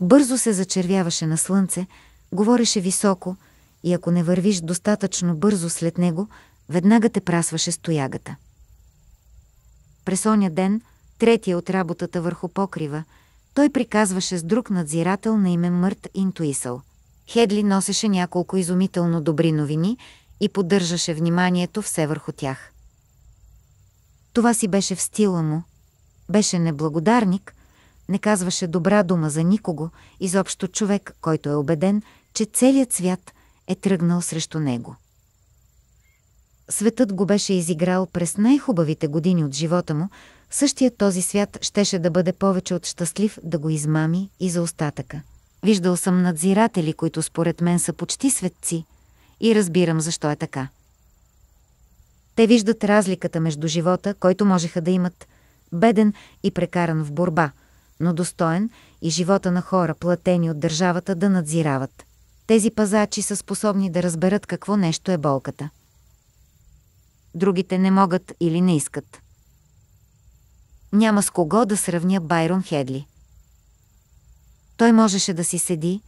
Бързо се зачервяваше на слънце, говореше високо и ако не вървиш достатъчно бързо след него, веднага те прасваше стоягата. През оня ден, третия от работата върху покрива, той приказваше с друг надзирател на име Мърт Интуисъл. Хедли носеше няколко изумително добри новини и поддържаше вниманието все върху тях. Това си беше в стила му. Беше неблагодарник, не казваше добра дума за никого, изобщо човек, който е убеден, че целият свят е тръгнал срещу него. Светът го беше изиграл през най-хубавите години от живота му, същия този свят щеше да бъде повече от щастлив да го измами и за остатъка. Виждал съм надзиратели, които според мен са почти светци, и разбирам защо е така. Те виждат разликата между живота, който можеха да имат, беден и прекаран в борба – но достоен и живота на хора, платени от държавата, да надзирават. Тези пазачи са способни да разберат какво нещо е болката. Другите не могат или не искат. Няма с кого да сравня Байрон Хедли. Той можеше да си седи,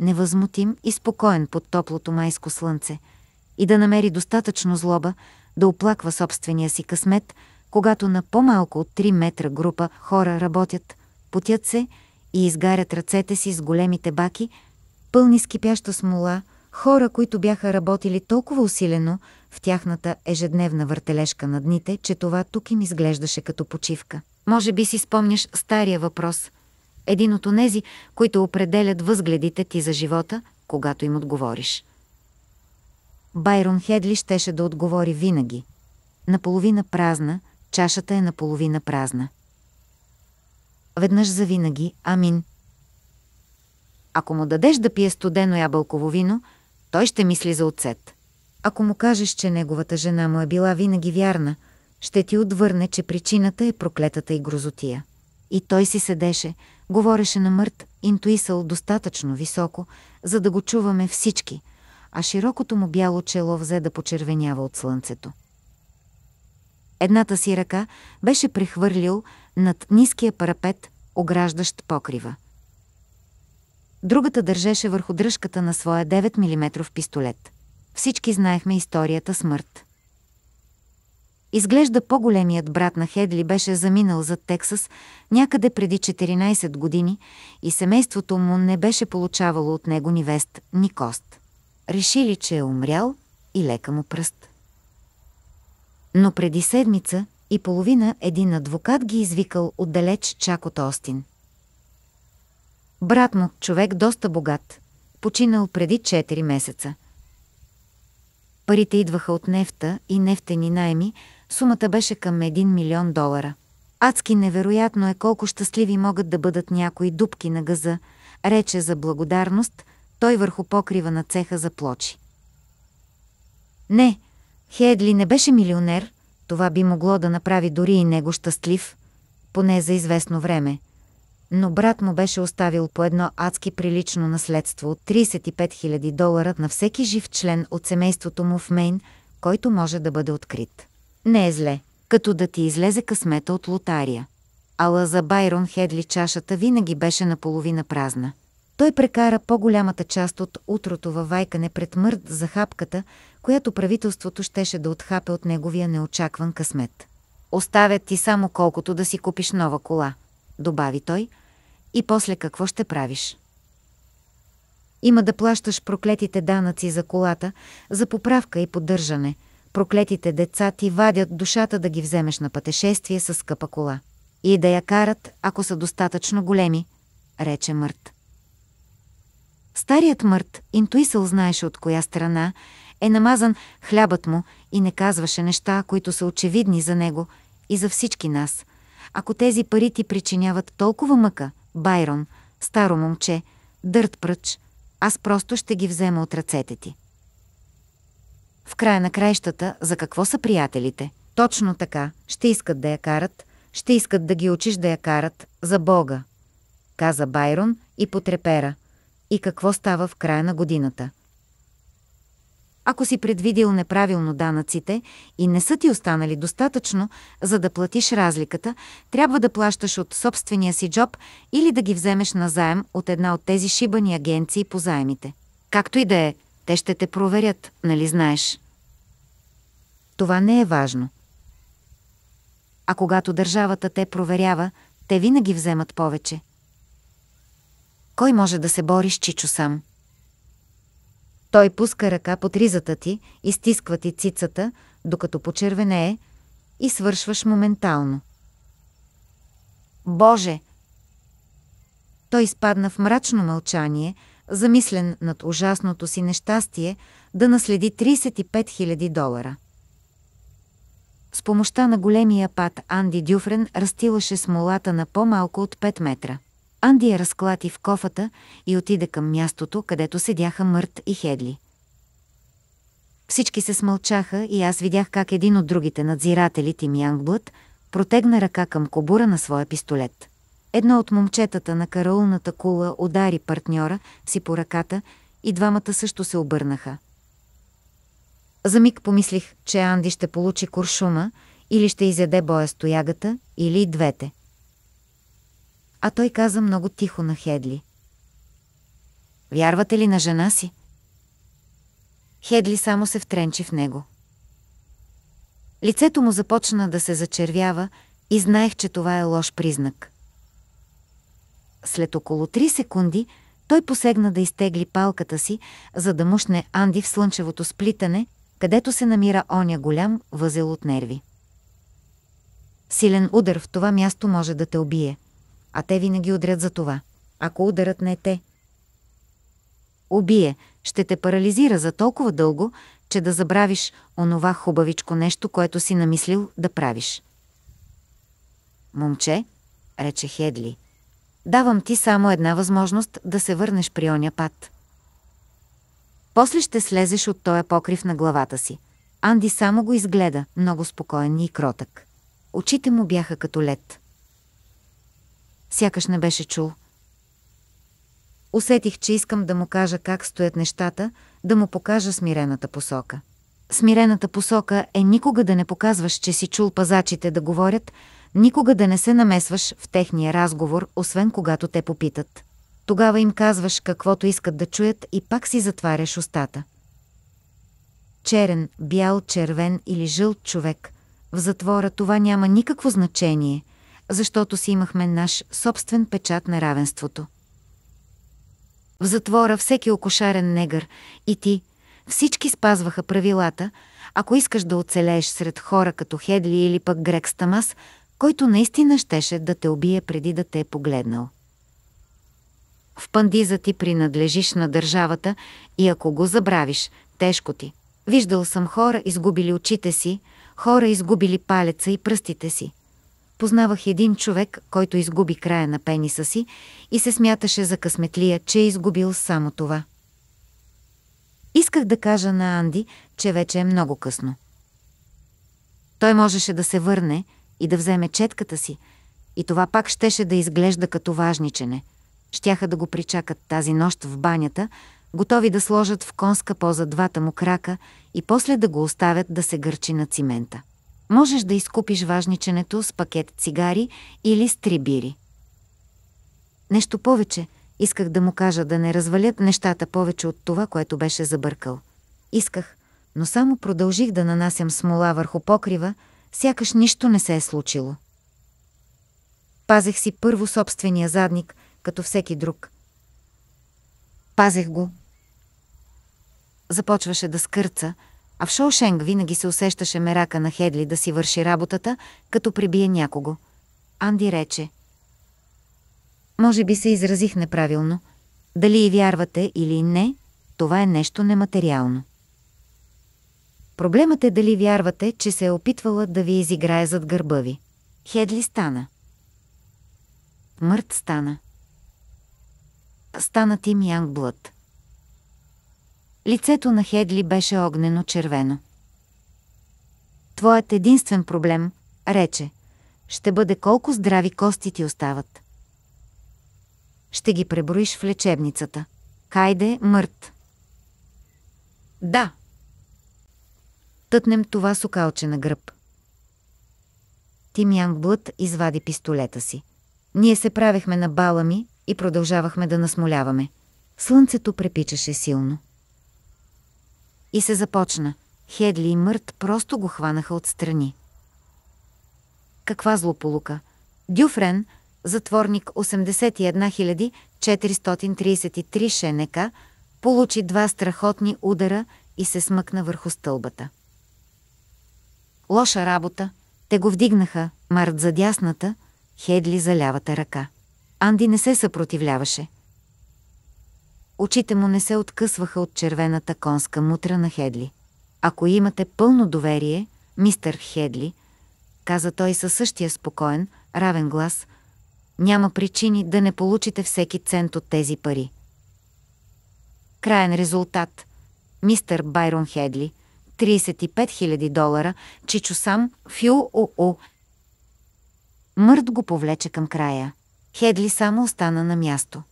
невъзмутим и спокоен под топлото майско слънце, и да намери достатъчно злоба да оплаква собствения си късмет, когато на по-малко от 3 метра група хора работят – потят се и изгарят ръцете си с големите баки, пълни с кипяща смола, хора, които бяха работили толкова усилено в тяхната ежедневна въртележка на дните, че това тук им изглеждаше като почивка. Може би си спомняш стария въпрос. Един от онези, които определят възгледите ти за живота, когато им отговориш. Байрон Хедли щеше да отговори винаги. Наполовина празна, чашата е наполовина празна веднъж завинаги, амин. Ако му дадеш да пие студено ябълково вино, той ще мисли за оцет. Ако му кажеш, че неговата жена му е била винаги вярна, ще ти отвърне, че причината е проклетата и грозотия. И той си седеше, говореше на мърт, интуисъл достатъчно високо, за да го чуваме всички, а широкото му бяло чело взе да почервенява от слънцето. Едната си ръка беше прехвърлил, над ниския парапет, ограждащ покрива. Другата държеше върху дръжката на своя 9 мм пистолет. Всички знаехме историята смърт. Изглежда по-големият брат на Хедли беше заминал за Тексас някъде преди 14 години и семейството му не беше получавало от него ни вест, ни кост. Решили, че е умрял и лека му пръст. Но преди седмица, и половина един адвокат ги извикал отдалеч чак от Остин. Брат му, човек доста богат, починал преди 4 месеца. Парите идваха от нефта и нефтени найми, сумата беше към 1 милион долара. Адски невероятно е колко щастливи могат да бъдат някои дупки на газа, рече за благодарност, той върху покрива на цеха заплочи. Не, Хедли не беше милионер, това би могло да направи дори и него щастлив, поне за известно време. Но брат му беше оставил по едно адски прилично наследство от 35 000 долара на всеки жив член от семейството му в Мейн, който може да бъде открит. Не е зле, като да ти излезе късмета от лотария. Ала за Байрон Хедли чашата винаги беше наполовина празна. Той прекара по-голямата част от утрото във вайкане пред мърт за хапката, която правителството щеше да отхапе от неговия неочакван късмет. Оставят ти само колкото да си купиш нова кола, добави той, и после какво ще правиш? Има да плащаш проклетите данъци за колата, за поправка и поддържане. Проклетите деца ти вадят душата да ги вземеш на пътешествие с скъпа кола. И да я карат, ако са достатъчно големи, рече Мърт. Старият Мърт, интуисъл знаеше от коя страна е намазан хлябът му и не казваше неща, които са очевидни за него и за всички нас. Ако тези пари ти причиняват толкова мъка, Байрон, старо момче, дърт пръч, аз просто ще ги взема от ръцете ти. В края на краищата, за какво са приятелите? Точно така, ще искат да я карат, ще искат да ги учиш да я карат, за Бога, каза Байрон и потрепера. И какво става в края на годината? Ако си предвидил неправилно данъците и не са ти останали достатъчно, за да платиш разликата, трябва да плащаш от собствения си джоб или да ги вземеш на заем от една от тези шибани агенции по заемите. Както и да е, те ще те проверят, нали знаеш? Това не е важно. А когато държавата те проверява, те винаги вземат повече. Кой може да се бори с Чичо сам? Той пуска ръка под ризата ти, изтисква ти цицата, докато почервенее, и свършваш моментално. Боже! Той изпадна в мрачно мълчание, замислен над ужасното си нещастие да наследи 35 000 долара. С помощта на големия пат Анди Дюфрен растилаше смолата на по-малко от 5 метра. Анди я разклати в кофата и отиде към мястото, където седяха Мърт и Хедли. Всички се смълчаха и аз видях как един от другите надзиратели Тим Янгблът протегна ръка към кобура на своя пистолет. Едно от момчетата на караулната кула удари партньора си по ръката и двамата също се обърнаха. За миг помислих, че Анди ще получи куршума или ще изяде боя стоягата или двете – а той каза много тихо на Хедли. Вярвате ли на жена си? Хедли само се втренчи в него. Лицето му започна да се зачервява и знаех, че това е лош признак. След около три секунди той посегна да изтегли палката си, за да мушне Анди в слънчевото сплитане, където се намира оня голям възел от нерви. Силен удар в това място може да те убие а те винаги удрят за това. Ако ударът не е те, убие, ще те парализира за толкова дълго, че да забравиш онова хубавичко нещо, което си намислил да правиш. Момче, рече Хедли, давам ти само една възможност да се върнеш при оня пат. После ще слезеш от този покрив на главата си. Анди само го изгледа, много спокоен и кротък. Очите му бяха като лед сякаш не беше чул. Усетих, че искам да му кажа как стоят нещата, да му покажа смирената посока. Смирената посока е никога да не показваш, че си чул пазачите да говорят, никога да не се намесваш в техния разговор, освен когато те попитат. Тогава им казваш каквото искат да чуят и пак си затваряш устата. Черен, бял, червен или жълт човек, в затвора това няма никакво значение – защото си имахме наш собствен печат на равенството. В затвора всеки окошарен негър и ти, всички спазваха правилата, ако искаш да оцелееш сред хора като Хедли или пък Грек Стамас, който наистина щеше да те убие преди да те е погледнал. В пандиза ти принадлежиш на държавата и ако го забравиш, тежко ти. Виждал съм хора, изгубили очите си, хора, изгубили палеца и пръстите си познавах един човек, който изгуби края на пениса си и се смяташе за късметлия, че е изгубил само това. Исках да кажа на Анди, че вече е много късно. Той можеше да се върне и да вземе четката си, и това пак щеше да изглежда като важничене. Щяха да го причакат тази нощ в банята, готови да сложат в конска поза двата му крака и после да го оставят да се гърчи на цимента можеш да изкупиш важниченето с пакет цигари или с три бири. Нещо повече, исках да му кажа да не развалят нещата повече от това, което беше забъркал. Исках, но само продължих да нанасям смола върху покрива, сякаш нищо не се е случило. Пазех си първо собствения задник, като всеки друг. Пазех го. Започваше да скърца, а в Шоушенг винаги се усещаше мерака на Хедли да си върши работата, като прибие някого. Анди рече. Може би се изразих неправилно. Дали и вярвате или не, това е нещо нематериално. Проблемът е дали вярвате, че се е опитвала да ви изиграе зад гърба ви. Хедли стана. Мърт стана. Стана Тим Янг Блът. Лицето на Хедли беше огнено червено. Твоят единствен проблем, рече, ще бъде колко здрави кости ти остават. Ще ги преброиш в лечебницата. Хайде, мърт. Да. Тътнем това сокалче на гръб. Тим Янг Блът извади пистолета си. Ние се правехме на бала ми и продължавахме да насмоляваме. Слънцето препичаше силно. И се започна. Хедли и Мърт просто го хванаха отстрани. Каква злополука! Дюфрен, затворник 81 433 Шенека, получи два страхотни удара и се смъкна върху стълбата. Лоша работа. Те го вдигнаха, Март за дясната, Хедли за лявата ръка. Анди не се съпротивляваше. Очите му не се откъсваха от червената конска мутра на Хедли. Ако имате пълно доверие, мистър Хедли, каза той със същия спокоен, равен глас, няма причини да не получите всеки цент от тези пари. Краен резултат. Мистър Байрон Хедли, 35 000 долара, Чичо сам, фю у у Мърт го повлече към края. Хедли само остана на място.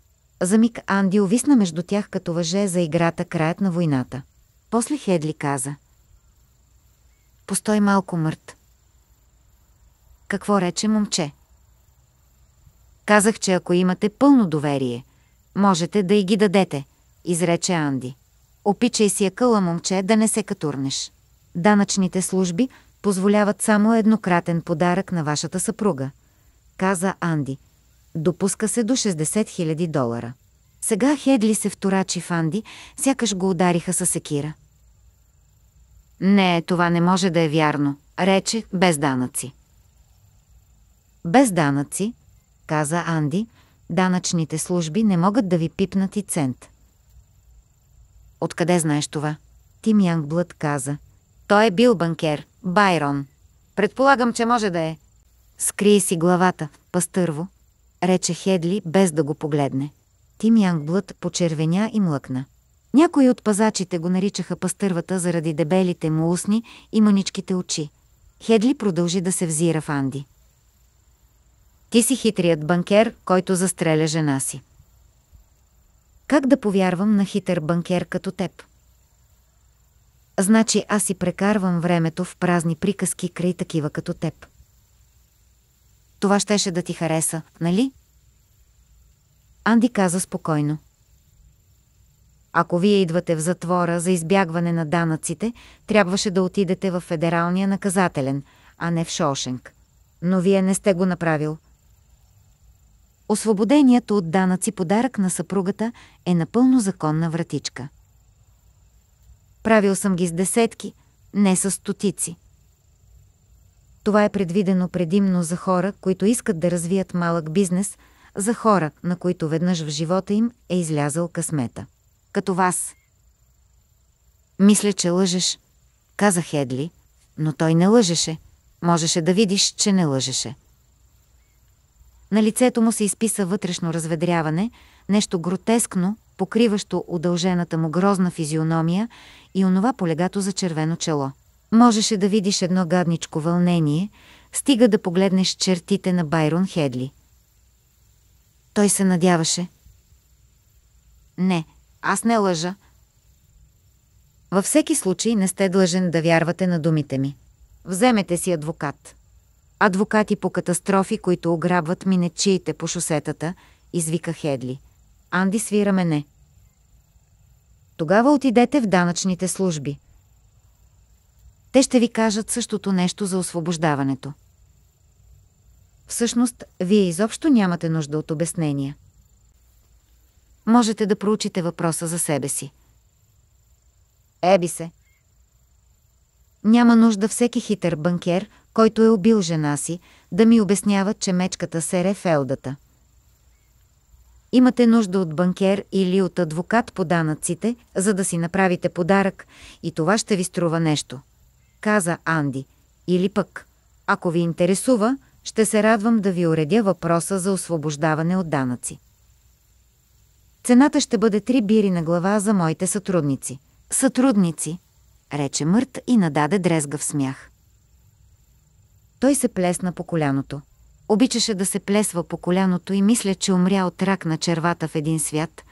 За миг Анди увисна между тях като въже за играта краят на войната. После Хедли каза. Постой малко мърт. Какво рече момче? Казах, че ако имате пълно доверие, можете да и ги дадете, изрече Анди. Опичай си къла момче, да не се катурнеш. Данъчните служби позволяват само еднократен подарък на вашата съпруга, каза Анди – Допуска се до 60 000 долара. Сега Хедли се вторачи в Анди, сякаш го удариха със секира. Не, това не може да е вярно, рече без данъци. Без данъци, каза Анди, данъчните служби не могат да ви пипнат и цент. Откъде знаеш това? Тим Янгблът каза. Той е бил банкер, Байрон. Предполагам, че може да е. Скри си главата, пастърво, рече Хедли, без да го погледне. Тим Янгблът почервеня и млъкна. Някои от пазачите го наричаха пастървата заради дебелите му устни и мъничките очи. Хедли продължи да се взира в Анди. Ти си хитрият банкер, който застреля жена си. Как да повярвам на хитър банкер като теб? Значи аз си прекарвам времето в празни приказки край такива като теб. Това щеше да ти хареса, нали? Анди каза спокойно. Ако вие идвате в затвора за избягване на данъците, трябваше да отидете в федералния наказателен, а не в Шошенг. Но вие не сте го направил. Освободението от данъци подарък на съпругата е напълно законна вратичка. Правил съм ги с десетки, не с стотици. Това е предвидено предимно за хора, които искат да развият малък бизнес, за хора, на които веднъж в живота им е излязъл късмета. Като вас. Мисля, че лъжеш, каза Хедли, но той не лъжеше. Можеше да видиш, че не лъжеше. На лицето му се изписа вътрешно разведряване, нещо гротескно, покриващо удължената му грозна физиономия и онова полегато за червено чело можеше да видиш едно гадничко вълнение, стига да погледнеш чертите на Байрон Хедли. Той се надяваше. Не, аз не лъжа. Във всеки случай не сте длъжен да вярвате на думите ми. Вземете си адвокат. Адвокати по катастрофи, които ограбват минечиите по шосетата, извика Хедли. Анди свира мене. Тогава отидете в данъчните служби те ще ви кажат същото нещо за освобождаването. Всъщност, вие изобщо нямате нужда от обяснения. Можете да проучите въпроса за себе си. Еби се. Няма нужда всеки хитър банкер, който е убил жена си, да ми обяснява, че мечката сере фелдата. Имате нужда от банкер или от адвокат по данъците, за да си направите подарък и това ще ви струва нещо каза Анди. Или пък, ако ви интересува, ще се радвам да ви уредя въпроса за освобождаване от данъци. Цената ще бъде три бири на глава за моите сътрудници. Сътрудници, рече Мърт и нададе в смях. Той се плесна по коляното. Обичаше да се плесва по коляното и мисля, че умря от рак на червата в един свят,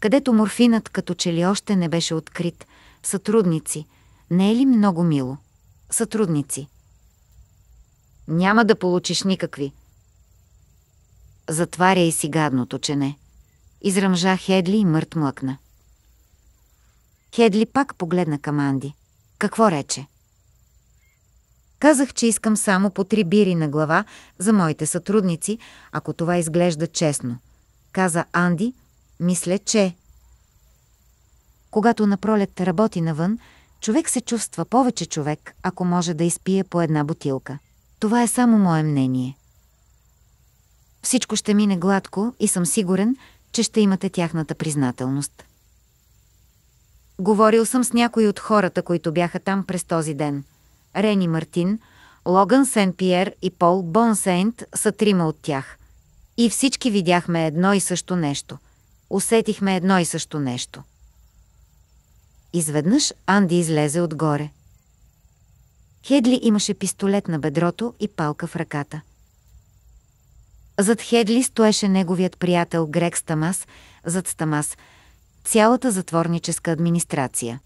където морфинът като че ли още не беше открит. Сътрудници, не е ли много мило? сътрудници. Няма да получиш никакви. Затваряй си гадното че не. Изръмжа Хедли и мърт млъкна. Хедли пак погледна към Анди. Какво рече? Казах, че искам само по три бири на глава за моите сътрудници, ако това изглежда честно. Каза Анди, мисля, че... Когато напролет работи навън, Човек се чувства повече човек, ако може да изпие по една бутилка. Това е само мое мнение. Всичко ще мине гладко и съм сигурен, че ще имате тяхната признателност. Говорил съм с някои от хората, които бяха там през този ден. Рени Мартин, Логан Сен-Пьер и Пол Бонсейнт са трима от тях. И всички видяхме едно и също нещо. Усетихме едно и също нещо. Изведнъж Анди излезе отгоре. Хедли имаше пистолет на бедрото и палка в ръката. Зад Хедли стоеше неговият приятел Грег Стамас, зад Стамас – цялата затворническа администрация.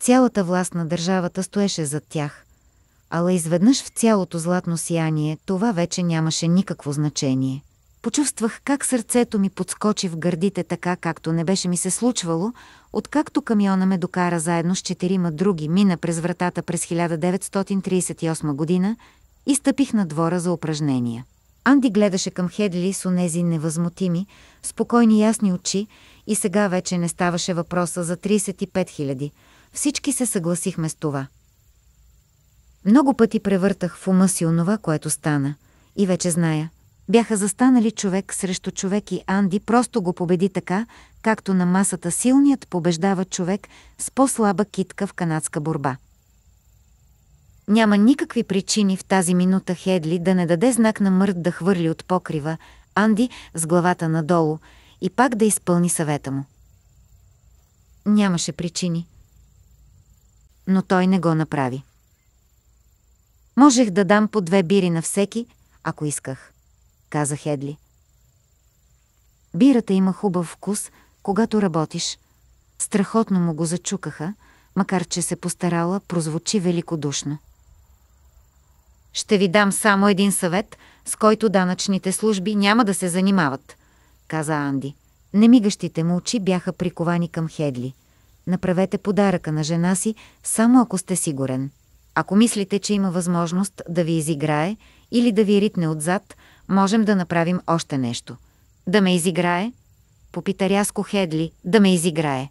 Цялата власт на държавата стоеше зад тях, ала изведнъж в цялото златно сияние това вече нямаше никакво значение – Почувствах как сърцето ми подскочи в гърдите така, както не беше ми се случвало, откакто камиона ме докара заедно с четирима други, мина през вратата през 1938 година и стъпих на двора за упражнения. Анди гледаше към Хедли с онези невъзмутими, спокойни ясни очи и сега вече не ставаше въпроса за 35 000. Всички се съгласихме с това. Много пъти превъртах в ума си онова, което стана. И вече зная, бяха застанали човек срещу човек и Анди просто го победи така, както на масата силният побеждава човек с по-слаба китка в канадска борба. Няма никакви причини в тази минута Хедли да не даде знак на Мърт да хвърли от покрива Анди с главата надолу и пак да изпълни съвета му. Нямаше причини. Но той не го направи. Можех да дам по две бири на всеки, ако исках каза Хедли. Бирата има хубав вкус, когато работиш. Страхотно му го зачукаха, макар че се постарала, прозвучи великодушно. Ще ви дам само един съвет, с който данъчните служби няма да се занимават, каза Анди. Немигащите му очи бяха приковани към Хедли. Направете подаръка на жена си, само ако сте сигурен. Ако мислите, че има възможност да ви изиграе или да ви ритне отзад, можем да направим още нещо. Да ме изиграе? Попита рязко Хедли, да ме изиграе.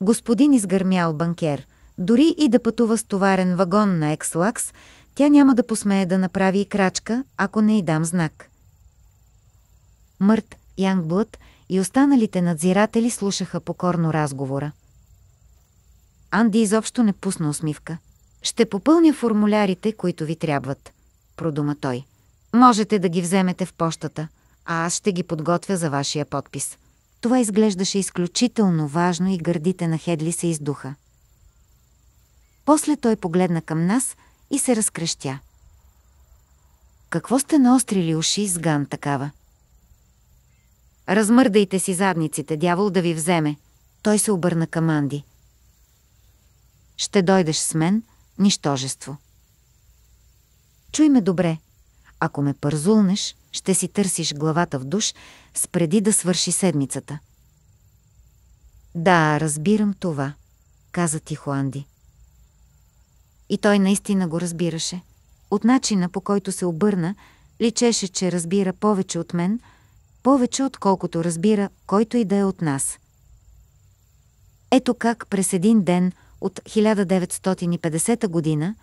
Господин изгърмял банкер, дори и да пътува с товарен вагон на Екслакс, тя няма да посмее да направи и крачка, ако не й дам знак. Мърт, Янгблът и останалите надзиратели слушаха покорно разговора. Анди изобщо не пусна усмивка. Ще попълня формулярите, които ви трябват, продума той. Можете да ги вземете в пощата, а аз ще ги подготвя за вашия подпис. Това изглеждаше изключително важно и гърдите на Хедли се издуха. После той погледна към нас и се разкрещя. Какво сте наострили уши с ган такава? Размърдайте си задниците, дявол да ви вземе. Той се обърна към Анди. Ще дойдеш с мен, нищожество. Чуй ме добре, ако ме пързулнеш, ще си търсиш главата в душ, спреди да свърши седмицата. Да, разбирам това, каза тихо Анди. И той наистина го разбираше. От начина по който се обърна, личеше, че разбира повече от мен, повече отколкото разбира който и да е от нас. Ето как през един ден от 1950 година,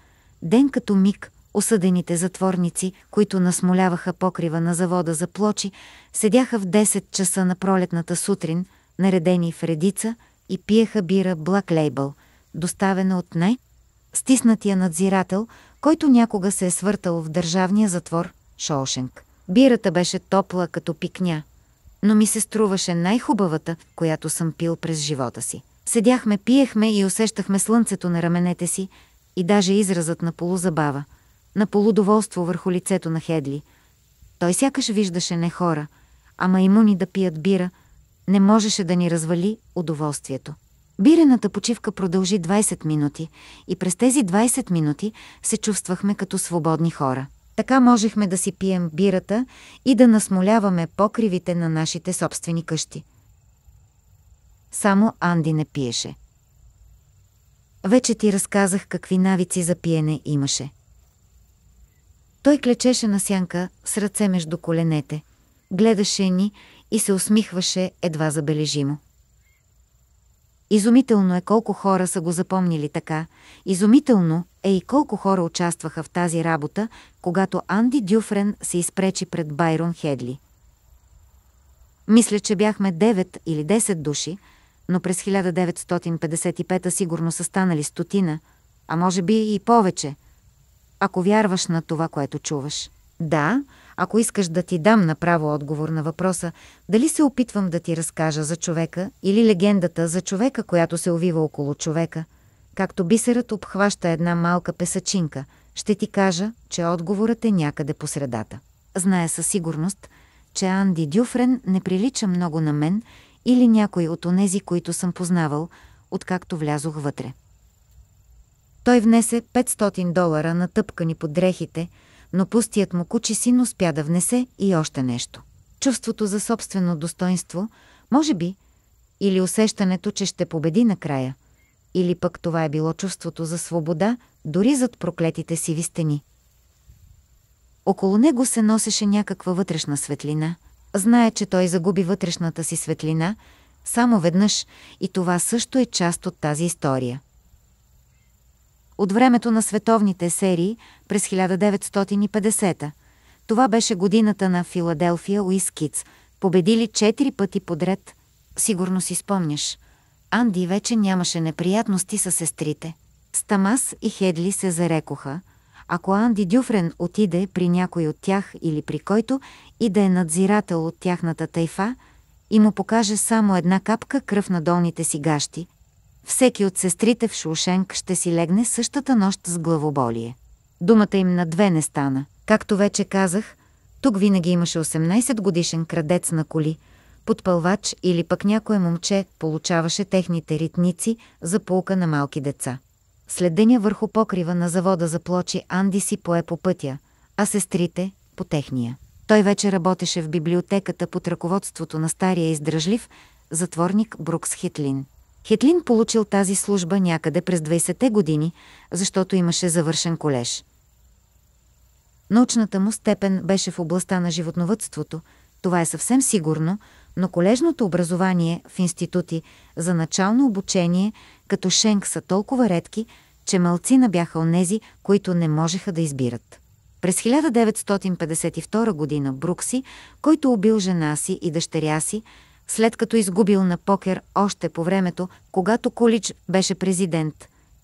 ден като миг, осъдените затворници, които насмоляваха покрива на завода за плочи, седяха в 10 часа на пролетната сутрин, наредени в редица и пиеха бира Black Label, доставена от най- стиснатия надзирател, който някога се е свъртал в държавния затвор Шоушенг. Бирата беше топла като пикня, но ми се струваше най-хубавата, която съм пил през живота си. Седяхме, пиехме и усещахме слънцето на раменете си и даже изразът на полузабава – на полудоволство върху лицето на Хедли. Той сякаш виждаше не хора, а маймуни да пият бира, не можеше да ни развали удоволствието. Бирената почивка продължи 20 минути и през тези 20 минути се чувствахме като свободни хора. Така можехме да си пием бирата и да насмоляваме покривите на нашите собствени къщи. Само Анди не пиеше. Вече ти разказах какви навици за пиене имаше – той клечеше на сянка с ръце между коленете, гледаше ни и се усмихваше едва забележимо. Изумително е колко хора са го запомнили така, изумително е и колко хора участваха в тази работа, когато Анди Дюфрен се изпречи пред Байрон Хедли. Мисля, че бяхме 9 или 10 души, но през 1955 сигурно са станали стотина, а може би и повече, ако вярваш на това, което чуваш. Да, ако искаш да ти дам направо отговор на въпроса, дали се опитвам да ти разкажа за човека или легендата за човека, която се увива около човека, както бисерът обхваща една малка песачинка, ще ти кажа, че отговорът е някъде по средата. Зная със сигурност, че Анди Дюфрен не прилича много на мен или някой от онези, които съм познавал, откакто влязох вътре. Той внесе 500 долара на тъпкани под дрехите, но пустият му кучи син успя да внесе и още нещо. Чувството за собствено достоинство, може би, или усещането, че ще победи накрая, или пък това е било чувството за свобода, дори зад проклетите сиви стени. Около него се носеше някаква вътрешна светлина. Знае, че той загуби вътрешната си светлина само веднъж и това също е част от тази история от времето на световните серии през 1950 Това беше годината на Филаделфия Уискиц. Победили четири пъти подред. Сигурно си спомняш. Анди вече нямаше неприятности с сестрите. Стамас и Хедли се зарекоха, ако Анди Дюфрен отиде при някой от тях или при който и да е надзирател от тяхната тайфа и му покаже само една капка кръв на долните си гащи, всеки от сестрите в Шушенк ще си легне същата нощ с главоболие. Думата им на две не стана. Както вече казах, тук винаги имаше 18 годишен крадец на коли, подпълвач или пък някое момче получаваше техните ритници за полка на малки деца. След деня върху покрива на завода за плочи Анди си пое по пътя, а сестрите – по техния. Той вече работеше в библиотеката под ръководството на стария издръжлив затворник Брукс Хитлин. Хетлин получил тази служба някъде през 20-те години, защото имаше завършен колеж. Научната му степен беше в областта на животновътството, това е съвсем сигурно, но колежното образование в институти за начално обучение като Шенк са толкова редки, че мълцина бяха онези, които не можеха да избират. През 1952 г. Брукси, който убил жена си и дъщеря си, след като изгубил на покер още по времето, когато Колич беше президент,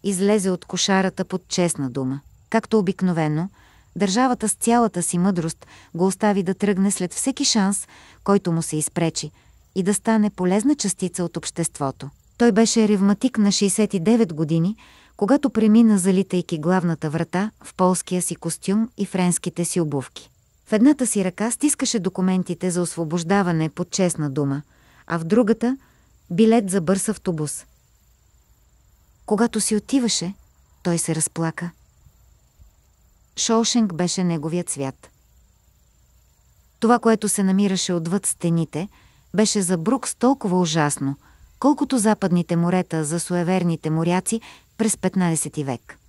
излезе от кошарата под честна дума. Както обикновено, държавата с цялата си мъдрост го остави да тръгне след всеки шанс, който му се изпречи, и да стане полезна частица от обществото. Той беше ревматик на 69 години, когато премина залитайки главната врата в полския си костюм и френските си обувки. В едната си ръка стискаше документите за освобождаване под честна дума – а в другата – билет за бърз автобус. Когато си отиваше, той се разплака. Шоушенг беше неговият свят. Това, което се намираше отвъд стените, беше за Брукс толкова ужасно, колкото западните морета за суеверните моряци през 15 век.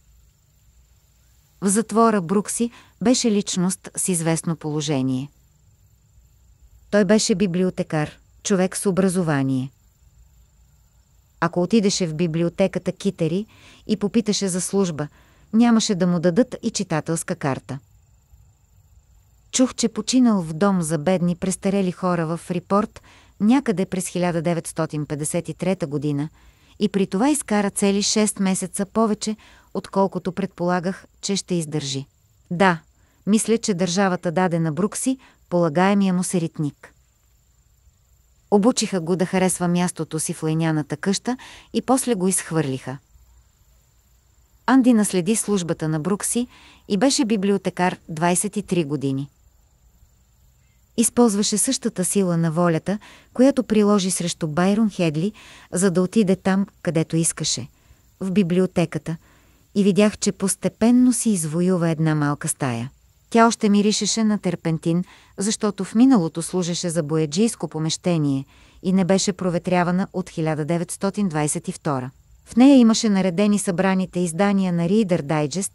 В затвора Брукси беше личност с известно положение. Той беше библиотекар – човек с образование. Ако отидеше в библиотеката Китери и попиташе за служба, нямаше да му дадат и читателска карта. Чух, че починал в дом за бедни престарели хора в Фрипорт някъде през 1953 година и при това изкара цели 6 месеца повече, отколкото предполагах, че ще издържи. Да, мисля, че държавата даде на Брукси полагаемия му серитник. Обучиха го да харесва мястото си в лейняната къща и после го изхвърлиха. Анди наследи службата на Брукси и беше библиотекар 23 години. Използваше същата сила на волята, която приложи срещу Байрон Хедли, за да отиде там, където искаше – в библиотеката, и видях, че постепенно си извоюва една малка стая – тя още миришеше на терпентин, защото в миналото служеше за бояджийско помещение и не беше проветрявана от 1922. В нея имаше наредени събраните издания на Reader Digest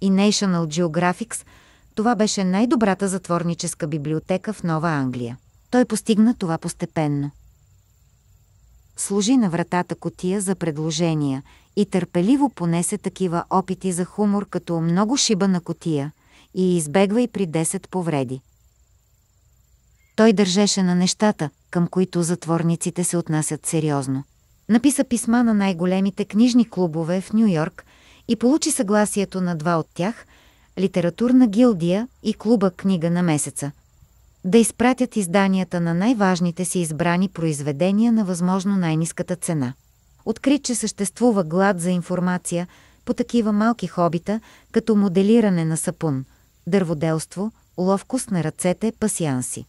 и National Geographics. Това беше най-добрата затворническа библиотека в Нова Англия. Той постигна това постепенно. Служи на вратата котия за предложения и търпеливо понесе такива опити за хумор като много шиба на котия – и избегвай при 10 повреди. Той държеше на нещата, към които затворниците се отнасят сериозно. Написа писма на най-големите книжни клубове в Нью-Йорк и получи съгласието на два от тях – Литературна гилдия и клуба Книга на месеца – да изпратят изданията на най-важните си избрани произведения на възможно най-низката цена. Открит, че съществува глад за информация по такива малки хобита, като моделиране на сапун – дърводелство, ловкост на ръцете, пасианси.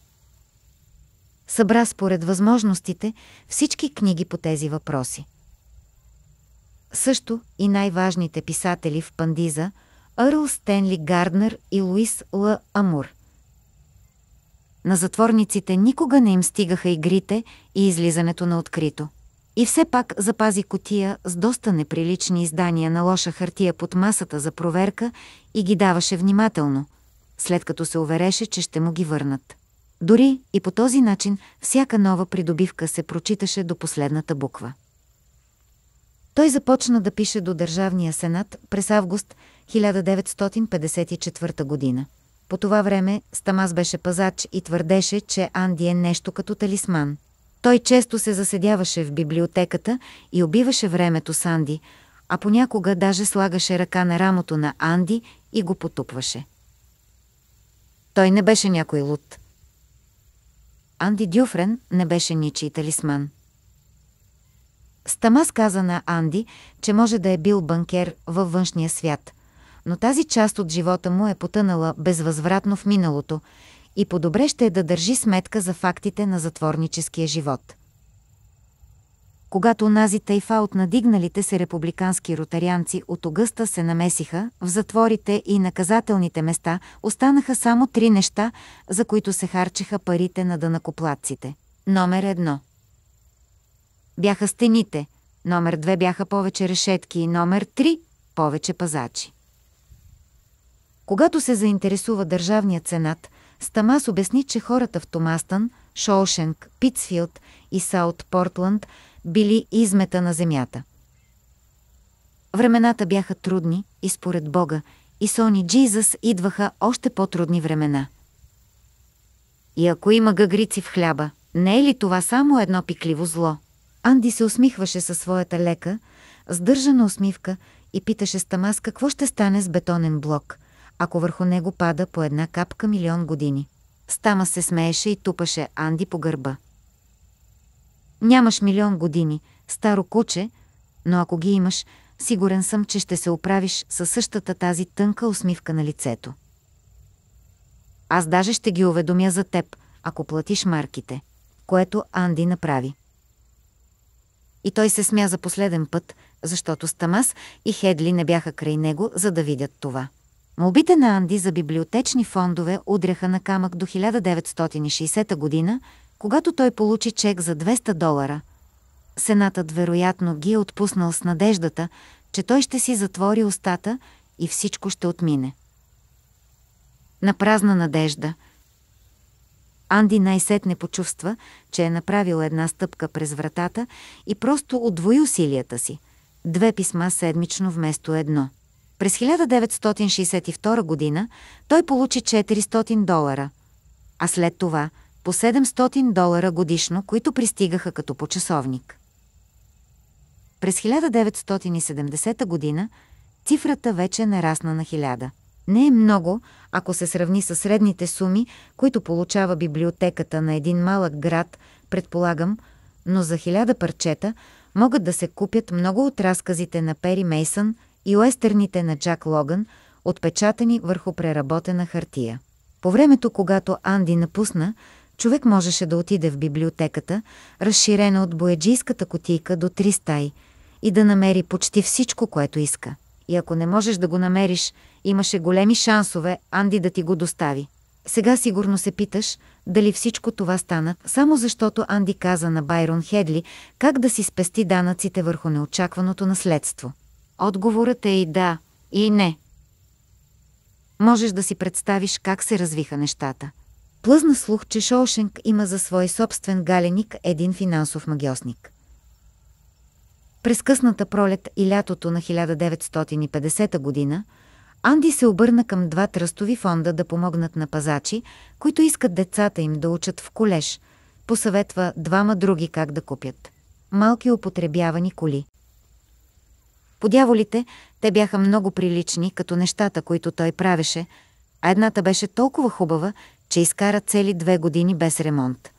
Събра според възможностите всички книги по тези въпроси. Също и най-важните писатели в Пандиза –Ърл Стенли Гарднер и Луис Л. Амур. На затворниците никога не им стигаха игрите и излизането на открито. И все пак запази котия с доста неприлични издания на лоша хартия под масата за проверка и ги даваше внимателно, след като се увереше, че ще му ги върнат. Дори и по този начин всяка нова придобивка се прочиташе до последната буква. Той започна да пише до Държавния сенат през август 1954 година. По това време Стамас беше пазач и твърдеше, че Анди е нещо като талисман. Той често се заседяваше в библиотеката и убиваше времето с Анди, а понякога даже слагаше ръка на рамото на Анди и го потупваше. Той не беше някой луд. Анди Дюфрен не беше ничий талисман. Стамас каза на Анди, че може да е бил банкер във външния свят, но тази част от живота му е потънала безвъзвратно в миналото и по-добре ще е да държи сметка за фактите на затворническия живот. Когато нази тайфа от надигналите се републикански ротарианци от Огъста се намесиха, в затворите и наказателните места останаха само три неща, за които се харчеха парите на дънакоплатците. Номер едно. Бяха стените, номер две бяха повече решетки номер три – повече пазачи. Когато се заинтересува държавният сенат – Стамас обясни, че хората в Томастън, Шоушенг, Питсфилд и Саут Портланд били измета на земята. Времената бяха трудни и според Бога, и Сони Джизъс идваха още по-трудни времена. И ако има гъгрици в хляба, не е ли това само едно пикливо зло? Анди се усмихваше със своята лека, сдържана усмивка и питаше Стамас какво ще стане с бетонен блок – ако върху него пада по една капка милион години. Стама се смееше и тупаше Анди по гърба. Нямаш милион години, старо куче, но ако ги имаш, сигурен съм, че ще се оправиш със същата тази тънка усмивка на лицето. Аз даже ще ги уведомя за теб, ако платиш марките, което Анди направи. И той се смя за последен път, защото Стамас и Хедли не бяха край него, за да видят това. Молбите на Анди за библиотечни фондове удряха на камък до 1960 година, когато той получи чек за 200 долара. Сенатът вероятно ги е отпуснал с надеждата, че той ще си затвори устата и всичко ще отмине. На празна надежда. Анди най-сетне почувства, че е направил една стъпка през вратата и просто отвои усилията си. Две писма седмично вместо едно – през 1962 година той получи 400 долара, а след това по 700 долара годишно, които пристигаха като почасовник. През 1970 година цифрата вече е нарасна на 1000. Не е много, ако се сравни с средните суми, които получава библиотеката на един малък град, предполагам, но за 1000 парчета могат да се купят много от разказите на Пери Мейсън – и уестерните на Джак Логан, отпечатани върху преработена хартия. По времето, когато Анди напусна, човек можеше да отиде в библиотеката, разширена от бояджийската котийка до три стаи, и да намери почти всичко, което иска. И ако не можеш да го намериш, имаше големи шансове Анди да ти го достави. Сега сигурно се питаш дали всичко това стана, само защото Анди каза на Байрон Хедли как да си спести данъците върху неочакваното наследство. Отговорът е и да, и не. Можеш да си представиш как се развиха нещата. Плъзна слух, че Шоушенк има за свой собствен галеник един финансов магиосник. През късната пролет и лятото на 1950 година Анди се обърна към два тръстови фонда да помогнат на пазачи, които искат децата им да учат в колеж. Посъветва двама други как да купят. Малки употребявани коли. По дяволите те бяха много прилични, като нещата, които той правеше, а едната беше толкова хубава, че изкара цели две години без ремонт.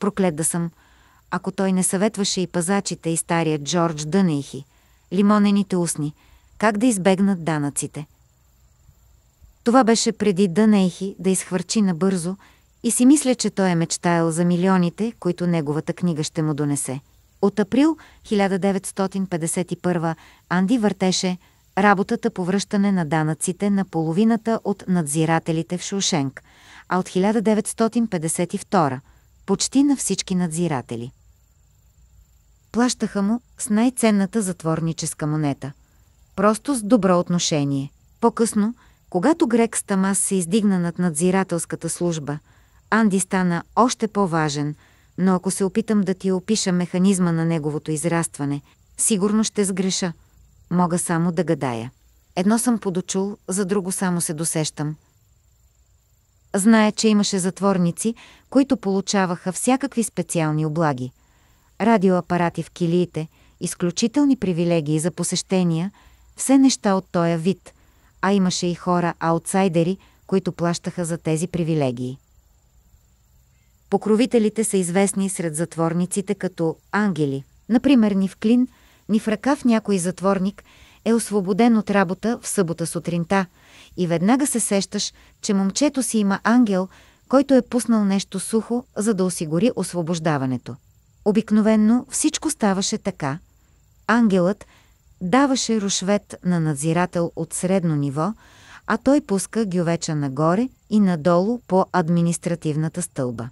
Проклет да съм, ако той не съветваше и пазачите и стария Джордж Дънейхи, лимонените устни, как да избегнат данъците. Това беше преди Дънейхи да изхвърчи набързо и си мисля, че той е мечтаял за милионите, които неговата книга ще му донесе. От април 1951 Анди въртеше работата по връщане на данъците на половината от надзирателите в Шушенк, а от 1952 почти на всички надзиратели. Плащаха му с най-ценната затворническа монета. Просто с добро отношение. По-късно, когато Грек Стамас се издигна над надзирателската служба, Анди стана още по-важен – но ако се опитам да ти опиша механизма на неговото израстване, сигурно ще сгреша. Мога само да гадая. Едно съм подочул, за друго само се досещам. Зная, че имаше затворници, които получаваха всякакви специални облаги. Радиоапарати в килиите, изключителни привилегии за посещения, все неща от този вид, а имаше и хора аутсайдери, които плащаха за тези привилегии. Покровителите са известни сред затворниците като ангели. Например, ни в клин, ни в ръка в някой затворник е освободен от работа в събота сутринта и веднага се сещаш, че момчето си има ангел, който е пуснал нещо сухо, за да осигури освобождаването. Обикновенно всичко ставаше така. Ангелът даваше рушвет на надзирател от средно ниво, а той пуска гювеча нагоре и надолу по административната стълба.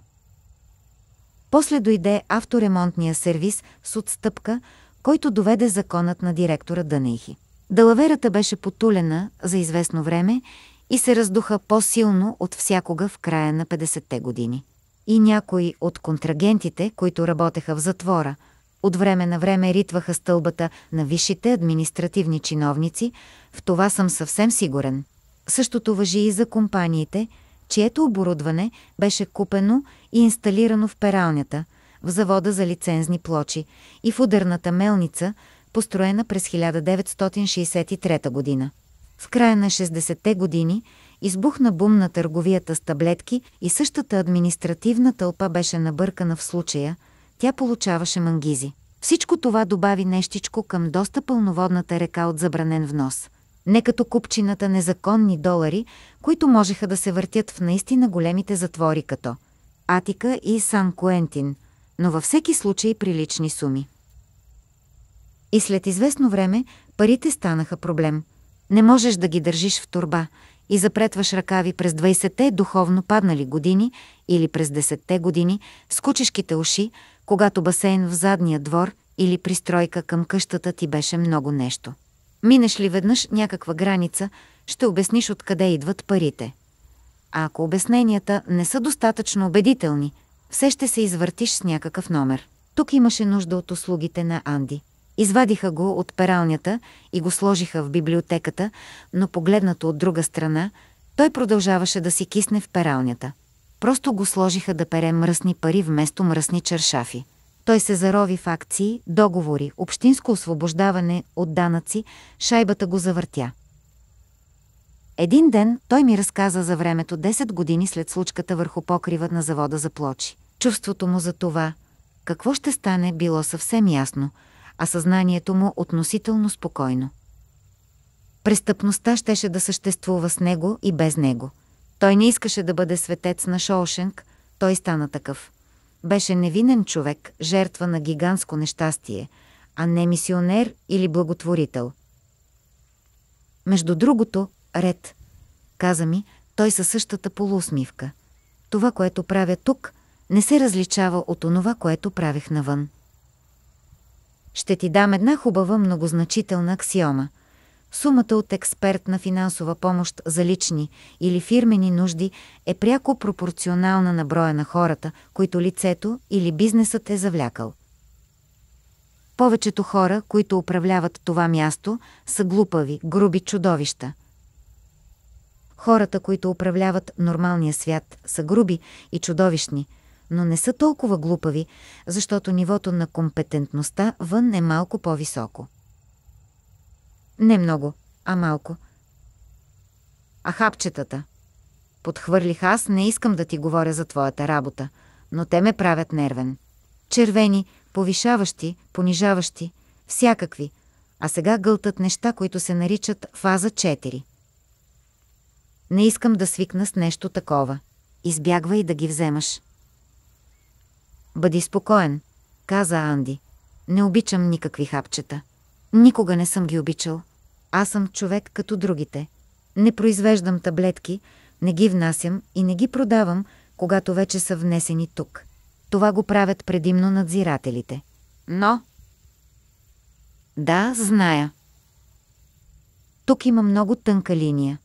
После дойде авторемонтния сервис с отстъпка, който доведе законът на директора Дънейхи. Далаверата беше потулена за известно време и се раздуха по-силно от всякога в края на 50-те години. И някои от контрагентите, които работеха в затвора, от време на време ритваха стълбата на висшите административни чиновници, в това съм съвсем сигурен. Същото въжи и за компаниите – чието оборудване беше купено и инсталирано в пералнята, в завода за лицензни плочи и в ударната мелница, построена през 1963 година. В края на 60-те години избухна бум на търговията с таблетки и същата административна тълпа беше набъркана в случая, тя получаваше мангизи. Всичко това добави нещичко към доста пълноводната река от забранен внос – не като купчината незаконни долари, които можеха да се въртят в наистина големите затвори като Атика и Сан Куентин, но във всеки случай прилични суми. И след известно време парите станаха проблем. Не можеш да ги държиш в турба и запретваш ръкави през 20-те духовно паднали години или през 10-те години с кучешките уши, когато басейн в задния двор или пристройка към къщата ти беше много нещо. Минеш ли веднъж някаква граница, ще обясниш откъде идват парите. А ако обясненията не са достатъчно убедителни, все ще се извъртиш с някакъв номер. Тук имаше нужда от услугите на Анди. Извадиха го от пералнята и го сложиха в библиотеката, но погледнато от друга страна, той продължаваше да си кисне в пералнята. Просто го сложиха да пере мръсни пари вместо мръсни чершафи. Той се зарови в акции, договори, общинско освобождаване от данъци, шайбата го завъртя. Един ден той ми разказа за времето 10 години след случката върху покрива на завода за плочи. Чувството му за това, какво ще стане, било съвсем ясно, а съзнанието му относително спокойно. Престъпността щеше да съществува с него и без него. Той не искаше да бъде светец на Шоушенг, той стана такъв беше невинен човек, жертва на гигантско нещастие, а не мисионер или благотворител. Между другото, ред, каза ми, той със същата полуусмивка. Това, което правя тук, не се различава от онова, което правих навън. Ще ти дам една хубава многозначителна аксиома – Сумата от експертна финансова помощ за лични или фирмени нужди е пряко пропорционална на броя на хората, които лицето или бизнесът е завлякал. Повечето хора, които управляват това място, са глупави, груби чудовища. Хората, които управляват нормалния свят, са груби и чудовищни, но не са толкова глупави, защото нивото на компетентността вън е малко по-високо. Не много, а малко. А хапчетата? Подхвърлих аз, не искам да ти говоря за твоята работа, но те ме правят нервен. Червени, повишаващи, понижаващи, всякакви, а сега гълтат неща, които се наричат фаза 4. Не искам да свикна с нещо такова. Избягвай да ги вземаш. Бъди спокоен, каза Анди. Не обичам никакви хапчета. Никога не съм ги обичал. Аз съм човек като другите. Не произвеждам таблетки, не ги внасям и не ги продавам, когато вече са внесени тук. Това го правят предимно надзирателите. Но... Да, зная. Тук има много тънка линия.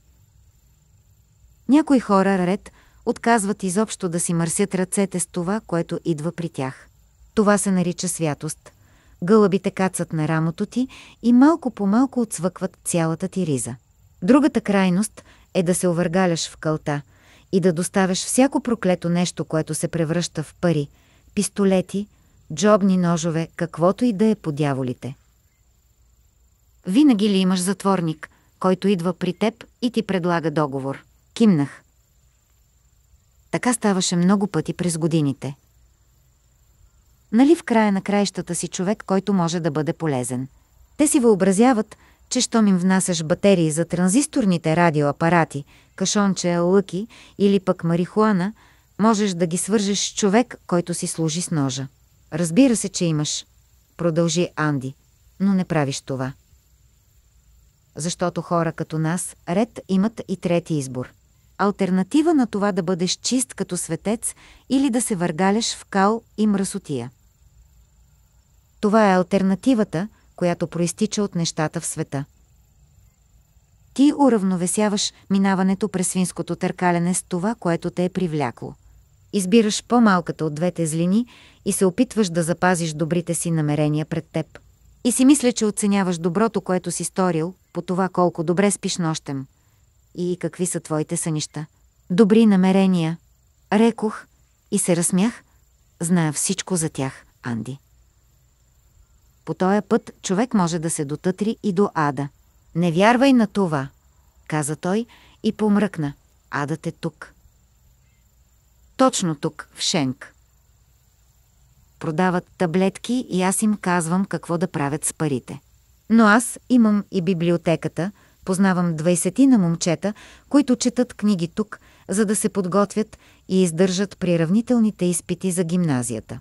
Някои хора ред отказват изобщо да си мърсят ръцете с това, което идва при тях. Това се нарича святост – Гълъбите кацат на рамото ти и малко по малко отсвъкват цялата ти риза. Другата крайност е да се овъргаляш в кълта и да доставяш всяко проклето нещо, което се превръща в пари, пистолети, джобни ножове, каквото и да е по дяволите. Винаги ли имаш затворник, който идва при теб и ти предлага договор? Кимнах. Така ставаше много пъти през годините нали в края на краищата си човек, който може да бъде полезен. Те си въобразяват, че щом им внасяш батерии за транзисторните радиоапарати, кашонче, лъки или пък марихуана, можеш да ги свържеш с човек, който си служи с ножа. Разбира се, че имаш, продължи Анди, но не правиш това. Защото хора като нас, ред, имат и трети избор. Алтернатива на това да бъдеш чист като светец или да се въргаляш в кал и мръсотия. Това е альтернативата, която проистича от нещата в света. Ти уравновесяваш минаването през свинското търкалене с това, което те е привлякло. Избираш по-малката от двете злини и се опитваш да запазиш добрите си намерения пред теб. И си мисля, че оценяваш доброто, което си сторил, по това колко добре спиш нощем. И какви са твоите сънища. Добри намерения. Рекох и се разсмях. Зная всичко за тях, Анди по този път човек може да се дотътри и до ада. Не вярвай на това, каза той и помръкна. Адът е тук. Точно тук, в Шенк. Продават таблетки и аз им казвам какво да правят с парите. Но аз имам и библиотеката, познавам 20 на момчета, които четат книги тук, за да се подготвят и издържат приравнителните изпити за гимназията.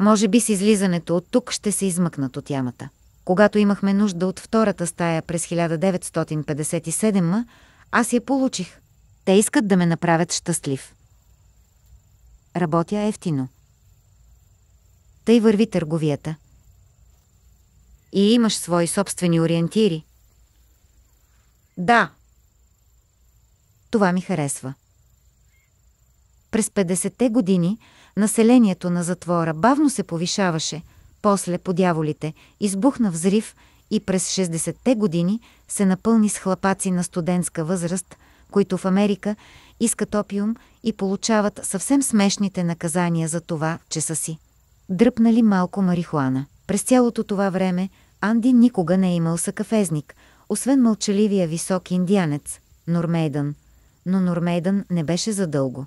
Може би с излизането от тук ще се измъкнат от ямата. Когато имахме нужда от втората стая през 1957 аз я получих. Те искат да ме направят щастлив. Работя ефтино. Тъй върви търговията. И имаш свои собствени ориентири. Да. Това ми харесва. През 50-те години Населението на затвора бавно се повишаваше, после по дяволите избухна взрив и през 60-те години се напълни с хлапаци на студентска възраст, които в Америка искат опиум и получават съвсем смешните наказания за това, че са си. Дръпнали малко марихуана. През цялото това време Анди никога не е имал сакафезник, освен мълчаливия висок индианец, Нормейдън. Но Нормейдън не беше задълго.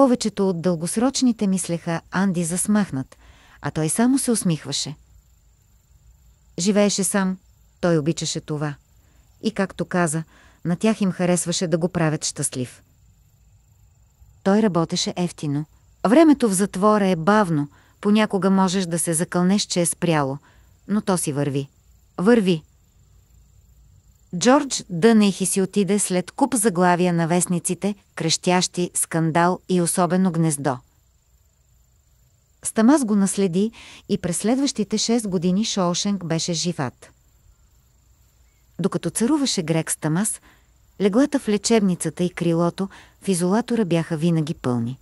Повечето от дългосрочните мислеха Анди за смахнат, а той само се усмихваше. Живееше сам, той обичаше това. И както каза, на тях им харесваше да го правят щастлив. Той работеше ефтино. Времето в затвора е бавно, понякога можеш да се закълнеш, че е спряло, но то си върви. Върви! Джордж дънех си отиде след куп заглавия на вестниците, крещящи скандал и особено гнездо. Стамас го наследи и през следващите 6 години Шоушенг беше живат. Докато царуваше Грег Стамас, леглата в лечебницата и крилото в изолатора бяха винаги пълни.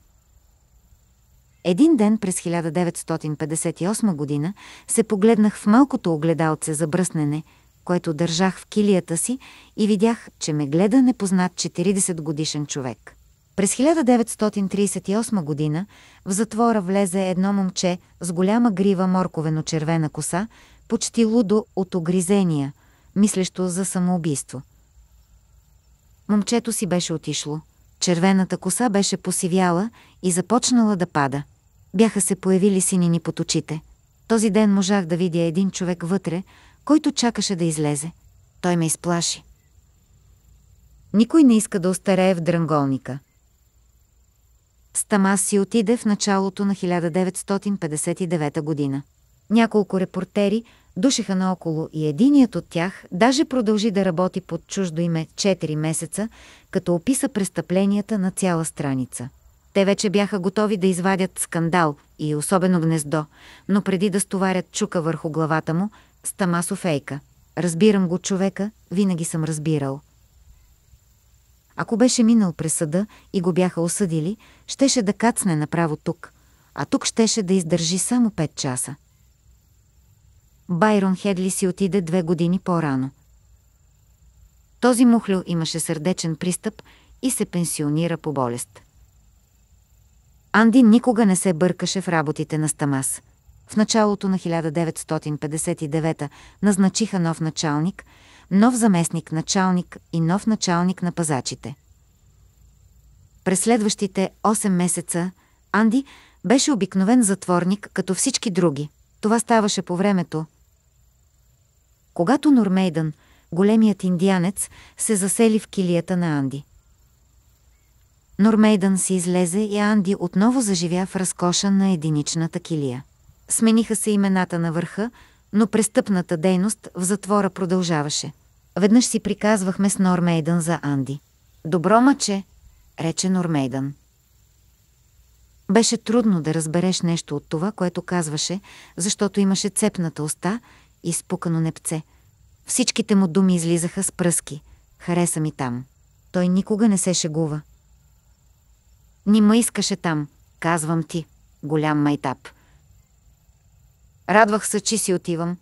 Един ден през 1958 година се погледнах в малкото огледалце за бръснене – което държах в килията си и видях, че ме гледа непознат 40 годишен човек. През 1938 година в затвора влезе едно момче с голяма грива морковено-червена коса, почти лудо от огризения, мислещо за самоубийство. Момчето си беше отишло. Червената коса беше посивяла и започнала да пада. Бяха се появили синини под очите. Този ден можах да видя един човек вътре, който чакаше да излезе. Той ме изплаши. Никой не иска да остарее в дрънголника. Стамас си отиде в началото на 1959 година. Няколко репортери душиха наоколо и единият от тях даже продължи да работи под чуждо име 4 месеца, като описа престъпленията на цяла страница. Те вече бяха готови да извадят скандал и особено гнездо, но преди да стоварят чука върху главата му, Стамасофейка. Разбирам го човека, винаги съм разбирал. Ако беше минал през съда и го бяха осъдили, щеше да кацне направо тук, а тук щеше да издържи само 5 часа. Байрон Хедли си отиде две години по-рано. Този мухлю имаше сърдечен пристъп и се пенсионира по болест. Анди никога не се бъркаше в работите на Стамас – в началото на 1959 назначиха нов началник, нов заместник началник и нов началник на пазачите. През следващите 8 месеца Анди беше обикновен затворник, като всички други. Това ставаше по времето. Когато Нормейдън, големият индианец, се засели в килията на Анди. Нормейдън си излезе и Анди отново заживя в разкоша на единичната килия. Смениха се имената на върха, но престъпната дейност в затвора продължаваше. Веднъж си приказвахме с Нормейдън за Анди. «Добро мъче», рече Нормейдън. Беше трудно да разбереш нещо от това, което казваше, защото имаше цепната уста и спукано непце. Всичките му думи излизаха с пръски. Хареса ми там. Той никога не се шегува. Нима искаше там, казвам ти, голям майтап. Радвах се, че си отивам.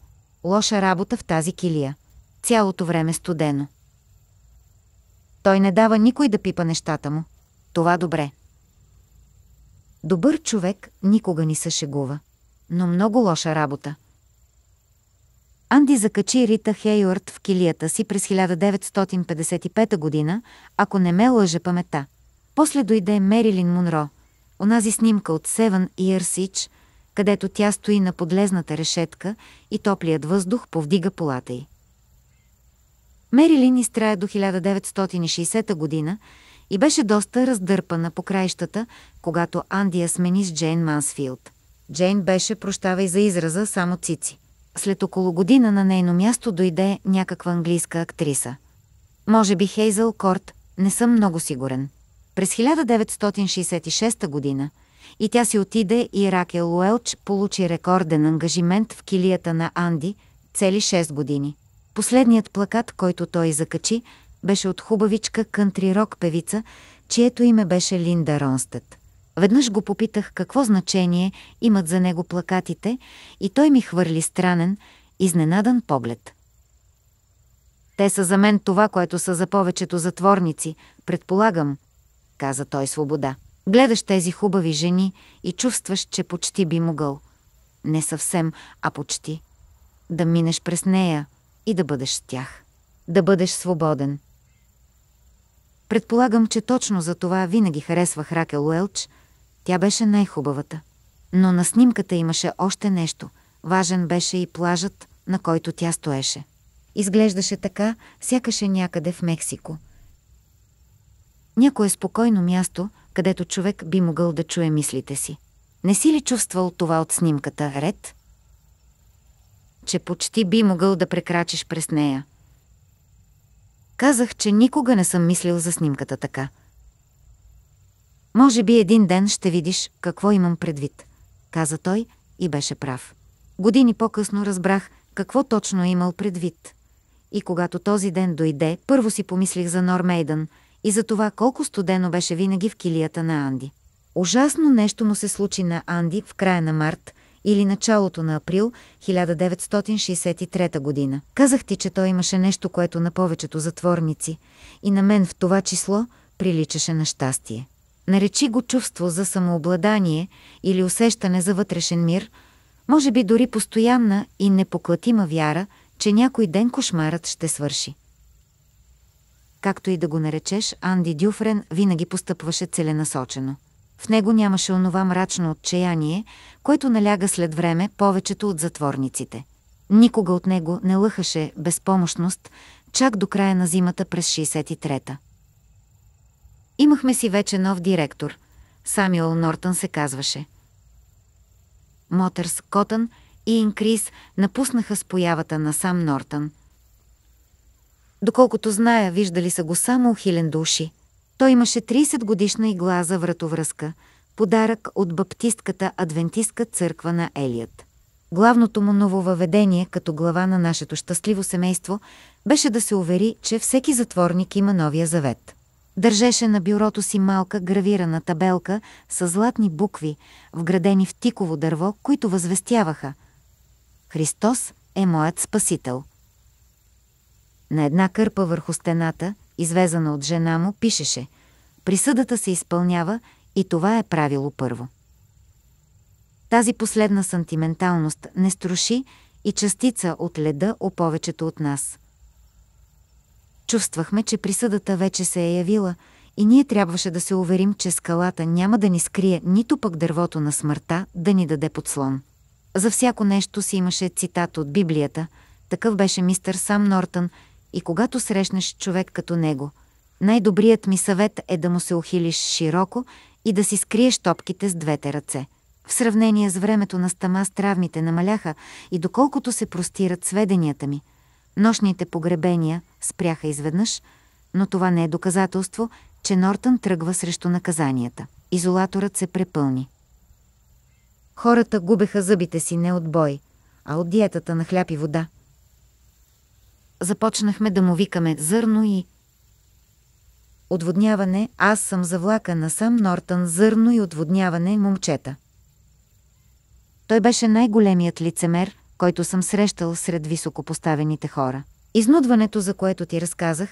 Лоша работа в тази килия. Цялото време студено. Той не дава никой да пипа нещата му. Това добре. Добър човек никога ни се шегува. Но много лоша работа. Анди закачи Рита Хейорд в килията си през 1955 година, ако не ме лъже памета. После дойде Мерилин Мунро, онази снимка от Seven и Ерсич, където тя стои на подлезната решетка и топлият въздух повдига полата й. Мерилин изтрая до 1960 година и беше доста раздърпана по краищата, когато Анди я смени с Джейн Мансфилд. Джейн беше, прощавай за израза, само цици. След около година на нейно място дойде някаква английска актриса. Може би Хейзъл Корт, не съм много сигурен. През 1966 година – и тя си отиде и Ракел Уелч получи рекорден ангажимент в килията на Анди цели 6 години. Последният плакат, който той закачи, беше от хубавичка кънтри-рок певица, чието име беше Линда Ронстед. Веднъж го попитах какво значение имат за него плакатите и той ми хвърли странен, изненадан поглед. Те са за мен това, което са за повечето затворници, предполагам, каза той свобода. Гледаш тези хубави жени и чувстваш, че почти би могъл. Не съвсем, а почти. Да минеш през нея и да бъдеш с тях. Да бъдеш свободен. Предполагам, че точно за това винаги харесвах Ракел Уелч. Тя беше най-хубавата. Но на снимката имаше още нещо. Важен беше и плажът, на който тя стоеше. Изглеждаше така, сякаше някъде в Мексико. Някое спокойно място – където човек би могъл да чуе мислите си. Не си ли чувствал това от снимката, Ред? Че почти би могъл да прекрачиш през нея. Казах, че никога не съм мислил за снимката така. Може би един ден ще видиш какво имам предвид, каза той и беше прав. Години по-късно разбрах какво точно е имал предвид. И когато този ден дойде, първо си помислих за Нормейдън – и за това колко студено беше винаги в килията на Анди. Ужасно нещо му се случи на Анди в края на март или началото на април 1963 година. Казах ти, че той имаше нещо, което на повечето затворници и на мен в това число приличаше на щастие. Наречи го чувство за самообладание или усещане за вътрешен мир, може би дори постоянна и непоклатима вяра, че някой ден кошмарът ще свърши както и да го наречеш, Анди Дюфрен винаги постъпваше целенасочено. В него нямаше онова мрачно отчаяние, което наляга след време повечето от затворниците. Никога от него не лъхаше безпомощност, чак до края на зимата през 63-та. Имахме си вече нов директор. Самюел Нортън се казваше. Мотърс Котън и Инкрис напуснаха с появата на сам Нортън – Доколкото зная, виждали са го само хилен души. Той имаше 30 годишна игла за вратовръзка, подарък от баптистката адвентистка църква на Елият. Главното му нововъведение като глава на нашето щастливо семейство беше да се увери, че всеки затворник има новия завет. Държеше на бюрото си малка гравирана табелка с златни букви, вградени в тиково дърво, които възвестяваха «Христос е моят спасител». На една кърпа върху стената, извезана от жена му, пишеше «Присъдата се изпълнява и това е правило първо». Тази последна сантименталност не струши и частица от леда о повечето от нас. Чувствахме, че присъдата вече се е явила и ние трябваше да се уверим, че скалата няма да ни скрие, нито пък дървото на смъртта да ни даде подслон. За всяко нещо си имаше цитат от Библията. Такъв беше мистър Сам Нортън, и когато срещнеш човек като него. Най-добрият ми съвет е да му се ухилиш широко и да си скриеш топките с двете ръце. В сравнение с времето на с травмите намаляха и доколкото се простират сведенията ми. Нощните погребения спряха изведнъж, но това не е доказателство, че Нортън тръгва срещу наказанията. Изолаторът се препълни. Хората губеха зъбите си не от бой, а от диетата на хляб и вода започнахме да му викаме зърно и... Отводняване, аз съм за влака на сам Нортън, зърно и отводняване, момчета. Той беше най-големият лицемер, който съм срещал сред високопоставените хора. Изнудването, за което ти разказах,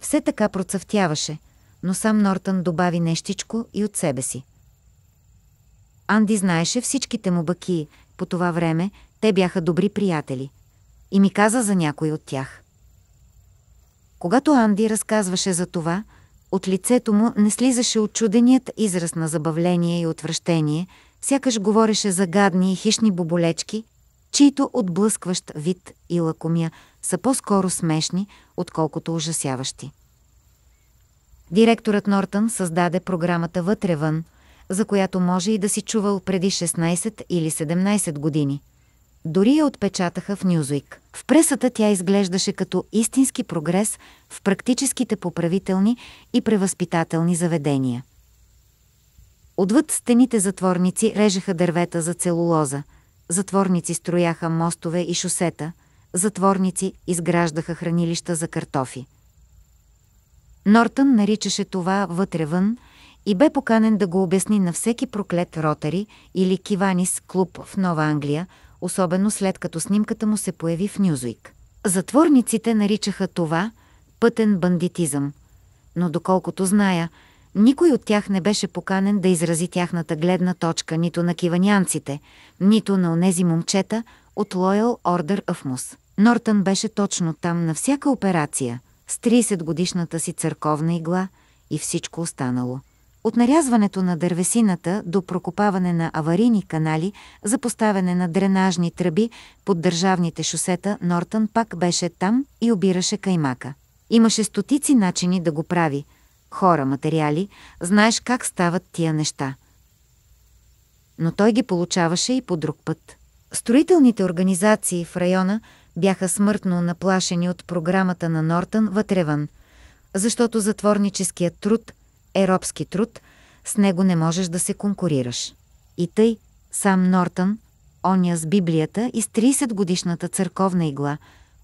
все така процъфтяваше, но сам Нортън добави нещичко и от себе си. Анди знаеше всичките му бакии, по това време те бяха добри приятели, и ми каза за някой от тях. Когато Анди разказваше за това, от лицето му не слизаше отчуденият израз на забавление и отвращение, сякаш говореше за гадни и хищни боболечки, чието отблъскващ вид и лакомия са по-скоро смешни, отколкото ужасяващи. Директорът Нортън създаде програмата Вътре вън, за която може и да си чувал преди 16 или 17 години. Дори я отпечатаха в Нюзуик. В пресата тя изглеждаше като истински прогрес в практическите поправителни и превъзпитателни заведения. Отвъд стените затворници режеха дървета за целулоза, затворници строяха мостове и шосета, затворници изграждаха хранилища за картофи. Нортън наричаше това вътре-вън и бе поканен да го обясни на всеки проклет Ротари или Киванис клуб в Нова Англия, особено след като снимката му се появи в Нюзуик. Затворниците наричаха това пътен бандитизъм, но доколкото зная, никой от тях не беше поканен да изрази тяхната гледна точка нито на киванянците, нито на онези момчета от Loyal Order of Mus. Нортън беше точно там на всяка операция, с 30-годишната си църковна игла и всичко останало. От нарязването на дървесината до прокопаване на аварийни канали за поставяне на дренажни тръби под държавните шосета Нортън пак беше там и обираше каймака. Имаше стотици начини да го прави. Хора, материали, знаеш как стават тия неща. Но той ги получаваше и по друг път. Строителните организации в района бяха смъртно наплашени от програмата на Нортън вътревън, защото затворническият труд – е робски труд, с него не можеш да се конкурираш. И тъй, сам Нортън, оня с Библията и с 30-годишната църковна игла,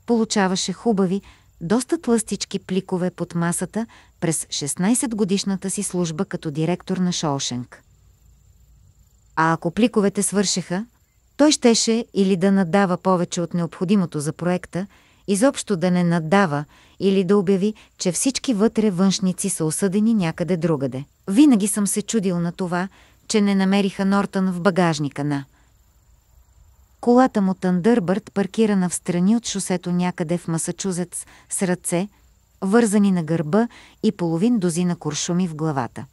получаваше хубави, доста тластички пликове под масата през 16-годишната си служба като директор на Шоушенг. А ако пликовете свършеха, той щеше или да надава повече от необходимото за проекта, изобщо да не надава, или да обяви, че всички вътре външници са осъдени някъде другаде. Винаги съм се чудил на това, че не намериха Нортън в багажника на. Колата му Тандърбърт паркирана в страни от шосето някъде в Масачузетс с ръце, вързани на гърба и половин дозина куршуми в главата.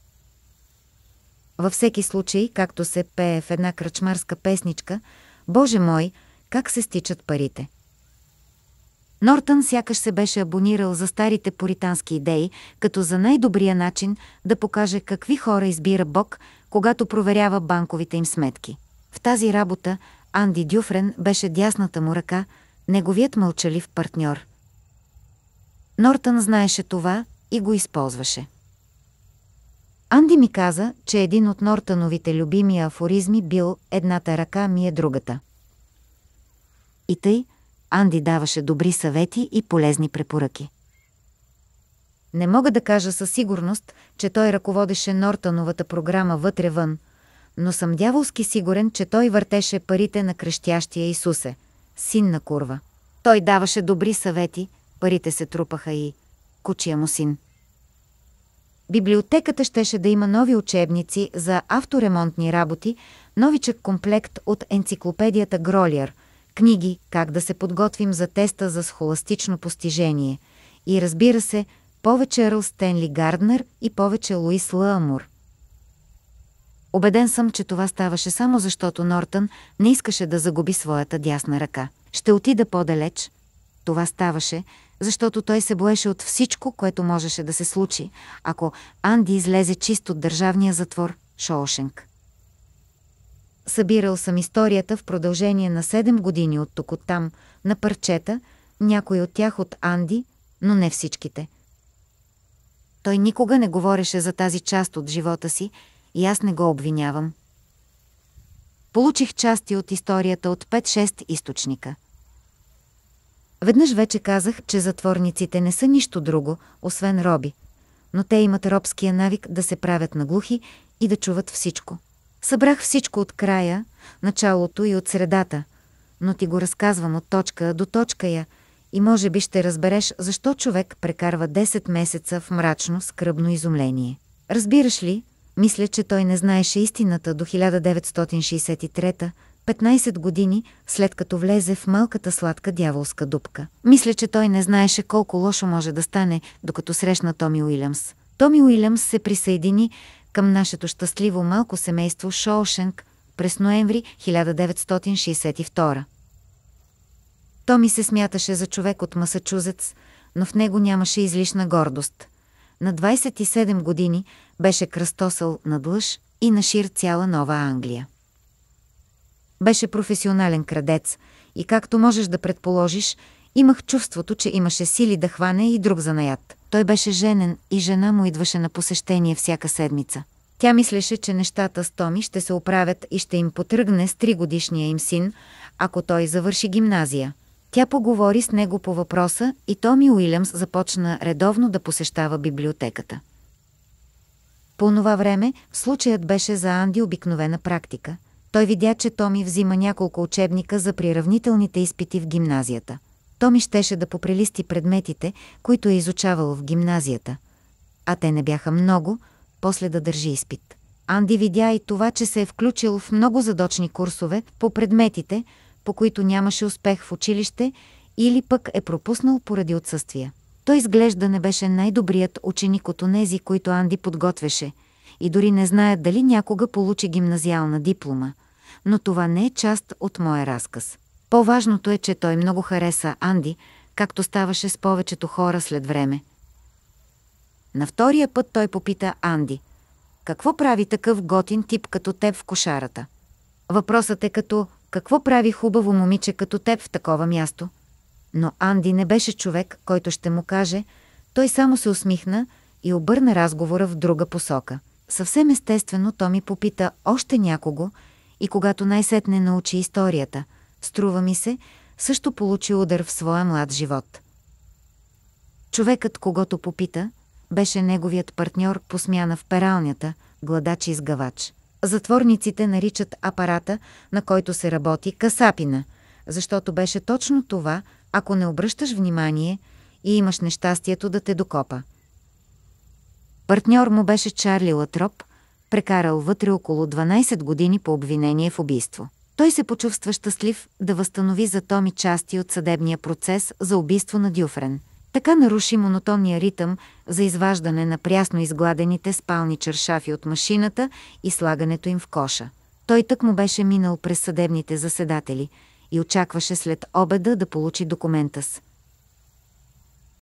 Във всеки случай, както се пее в една крачмарска песничка, Боже мой, как се стичат парите! Нортън сякаш се беше абонирал за старите поритански идеи, като за най-добрия начин да покаже какви хора избира Бог, когато проверява банковите им сметки. В тази работа Анди Дюфрен беше дясната му ръка, неговият мълчалив партньор. Нортън знаеше това и го използваше. Анди ми каза, че един от Нортановите любими афоризми бил «Едната ръка ми е другата». И тъй, Анди даваше добри съвети и полезни препоръки. Не мога да кажа със сигурност, че той ръководеше Нортановата програма вътре-вън, но съм дяволски сигурен, че той въртеше парите на крещящия Исусе, син на курва. Той даваше добри съвети, парите се трупаха и кучия му син. Библиотеката щеше да има нови учебници за авторемонтни работи, новичък комплект от енциклопедията Гролиер – книги «Как да се подготвим за теста за схоластично постижение» и разбира се, повече Ерл Стенли Гарднер и повече Луис Лъамур. Обеден съм, че това ставаше само защото Нортън не искаше да загуби своята дясна ръка. Ще отида по-далеч. Това ставаше, защото той се боеше от всичко, което можеше да се случи, ако Анди излезе чист от държавния затвор Шоошенк. Събирал съм историята в продължение на 7 години от тук там, на парчета, някои от тях от Анди, но не всичките. Той никога не говореше за тази част от живота си и аз не го обвинявам. Получих части от историята от 5-6 източника. Веднъж вече казах, че затворниците не са нищо друго, освен роби, но те имат робския навик да се правят на глухи и да чуват всичко. Събрах всичко от края, началото и от средата, но ти го разказвам от точка до точка я и може би ще разбереш защо човек прекарва 10 месеца в мрачно, скръбно изумление. Разбираш ли, мисля, че той не знаеше истината до 1963 15 години след като влезе в малката сладка дяволска дупка. Мисля, че той не знаеше колко лошо може да стане, докато срещна Томи Уилямс. Томи Уилямс се присъедини към нашето щастливо малко семейство Шоушенк през ноември 1962. Томи се смяташе за човек от Масачузетс, но в него нямаше излишна гордост. На 27 години беше кръстосал на длъж и нашир цяла Нова Англия. Беше професионален крадец и, както можеш да предположиш, имах чувството, че имаше сили да хване и друг занаят – той беше женен и жена му идваше на посещение всяка седмица. Тя мислеше, че нещата с Томи ще се оправят и ще им потръгне с тригодишния им син, ако той завърши гимназия. Тя поговори с него по въпроса и Томи Уилямс започна редовно да посещава библиотеката. По това време случаят беше за Анди обикновена практика. Той видя, че Томи взима няколко учебника за приравнителните изпити в гимназията – то ми щеше да попрелисти предметите, които е изучавал в гимназията. А те не бяха много, после да държи изпит. Анди видя и това, че се е включил в много задочни курсове по предметите, по които нямаше успех в училище или пък е пропуснал поради отсъствия. Той изглежда не беше най-добрият ученик от онези, които Анди подготвяше, и дори не знае дали някога получи гимназиална диплома. Но това не е част от моя разказ. По-важното е, че той много хареса Анди, както ставаше с повечето хора след време. На втория път той попита Анди. Какво прави такъв готин тип като теб в кошарата? Въпросът е като какво прави хубаво момиче като теб в такова място? Но Анди не беше човек, който ще му каже, той само се усмихна и обърна разговора в друга посока. Съвсем естествено Томи попита още някого и когато най-сетне научи историята, струва ми се, също получи удар в своя млад живот. Човекът, когато попита, беше неговият партньор по смяна в пералнята, гладач и сгавач. Затворниците наричат апарата, на който се работи, касапина, защото беше точно това, ако не обръщаш внимание и имаш нещастието да те докопа. Партньор му беше Чарли Латроп, прекарал вътре около 12 години по обвинение в убийство. Той се почувства щастлив да възстанови за Томи части от съдебния процес за убийство на Дюфрен. Така наруши монотонния ритъм за изваждане на прясно изгладените спални чершафи от машината и слагането им в коша. Той тък му беше минал през съдебните заседатели и очакваше след обеда да получи документа с.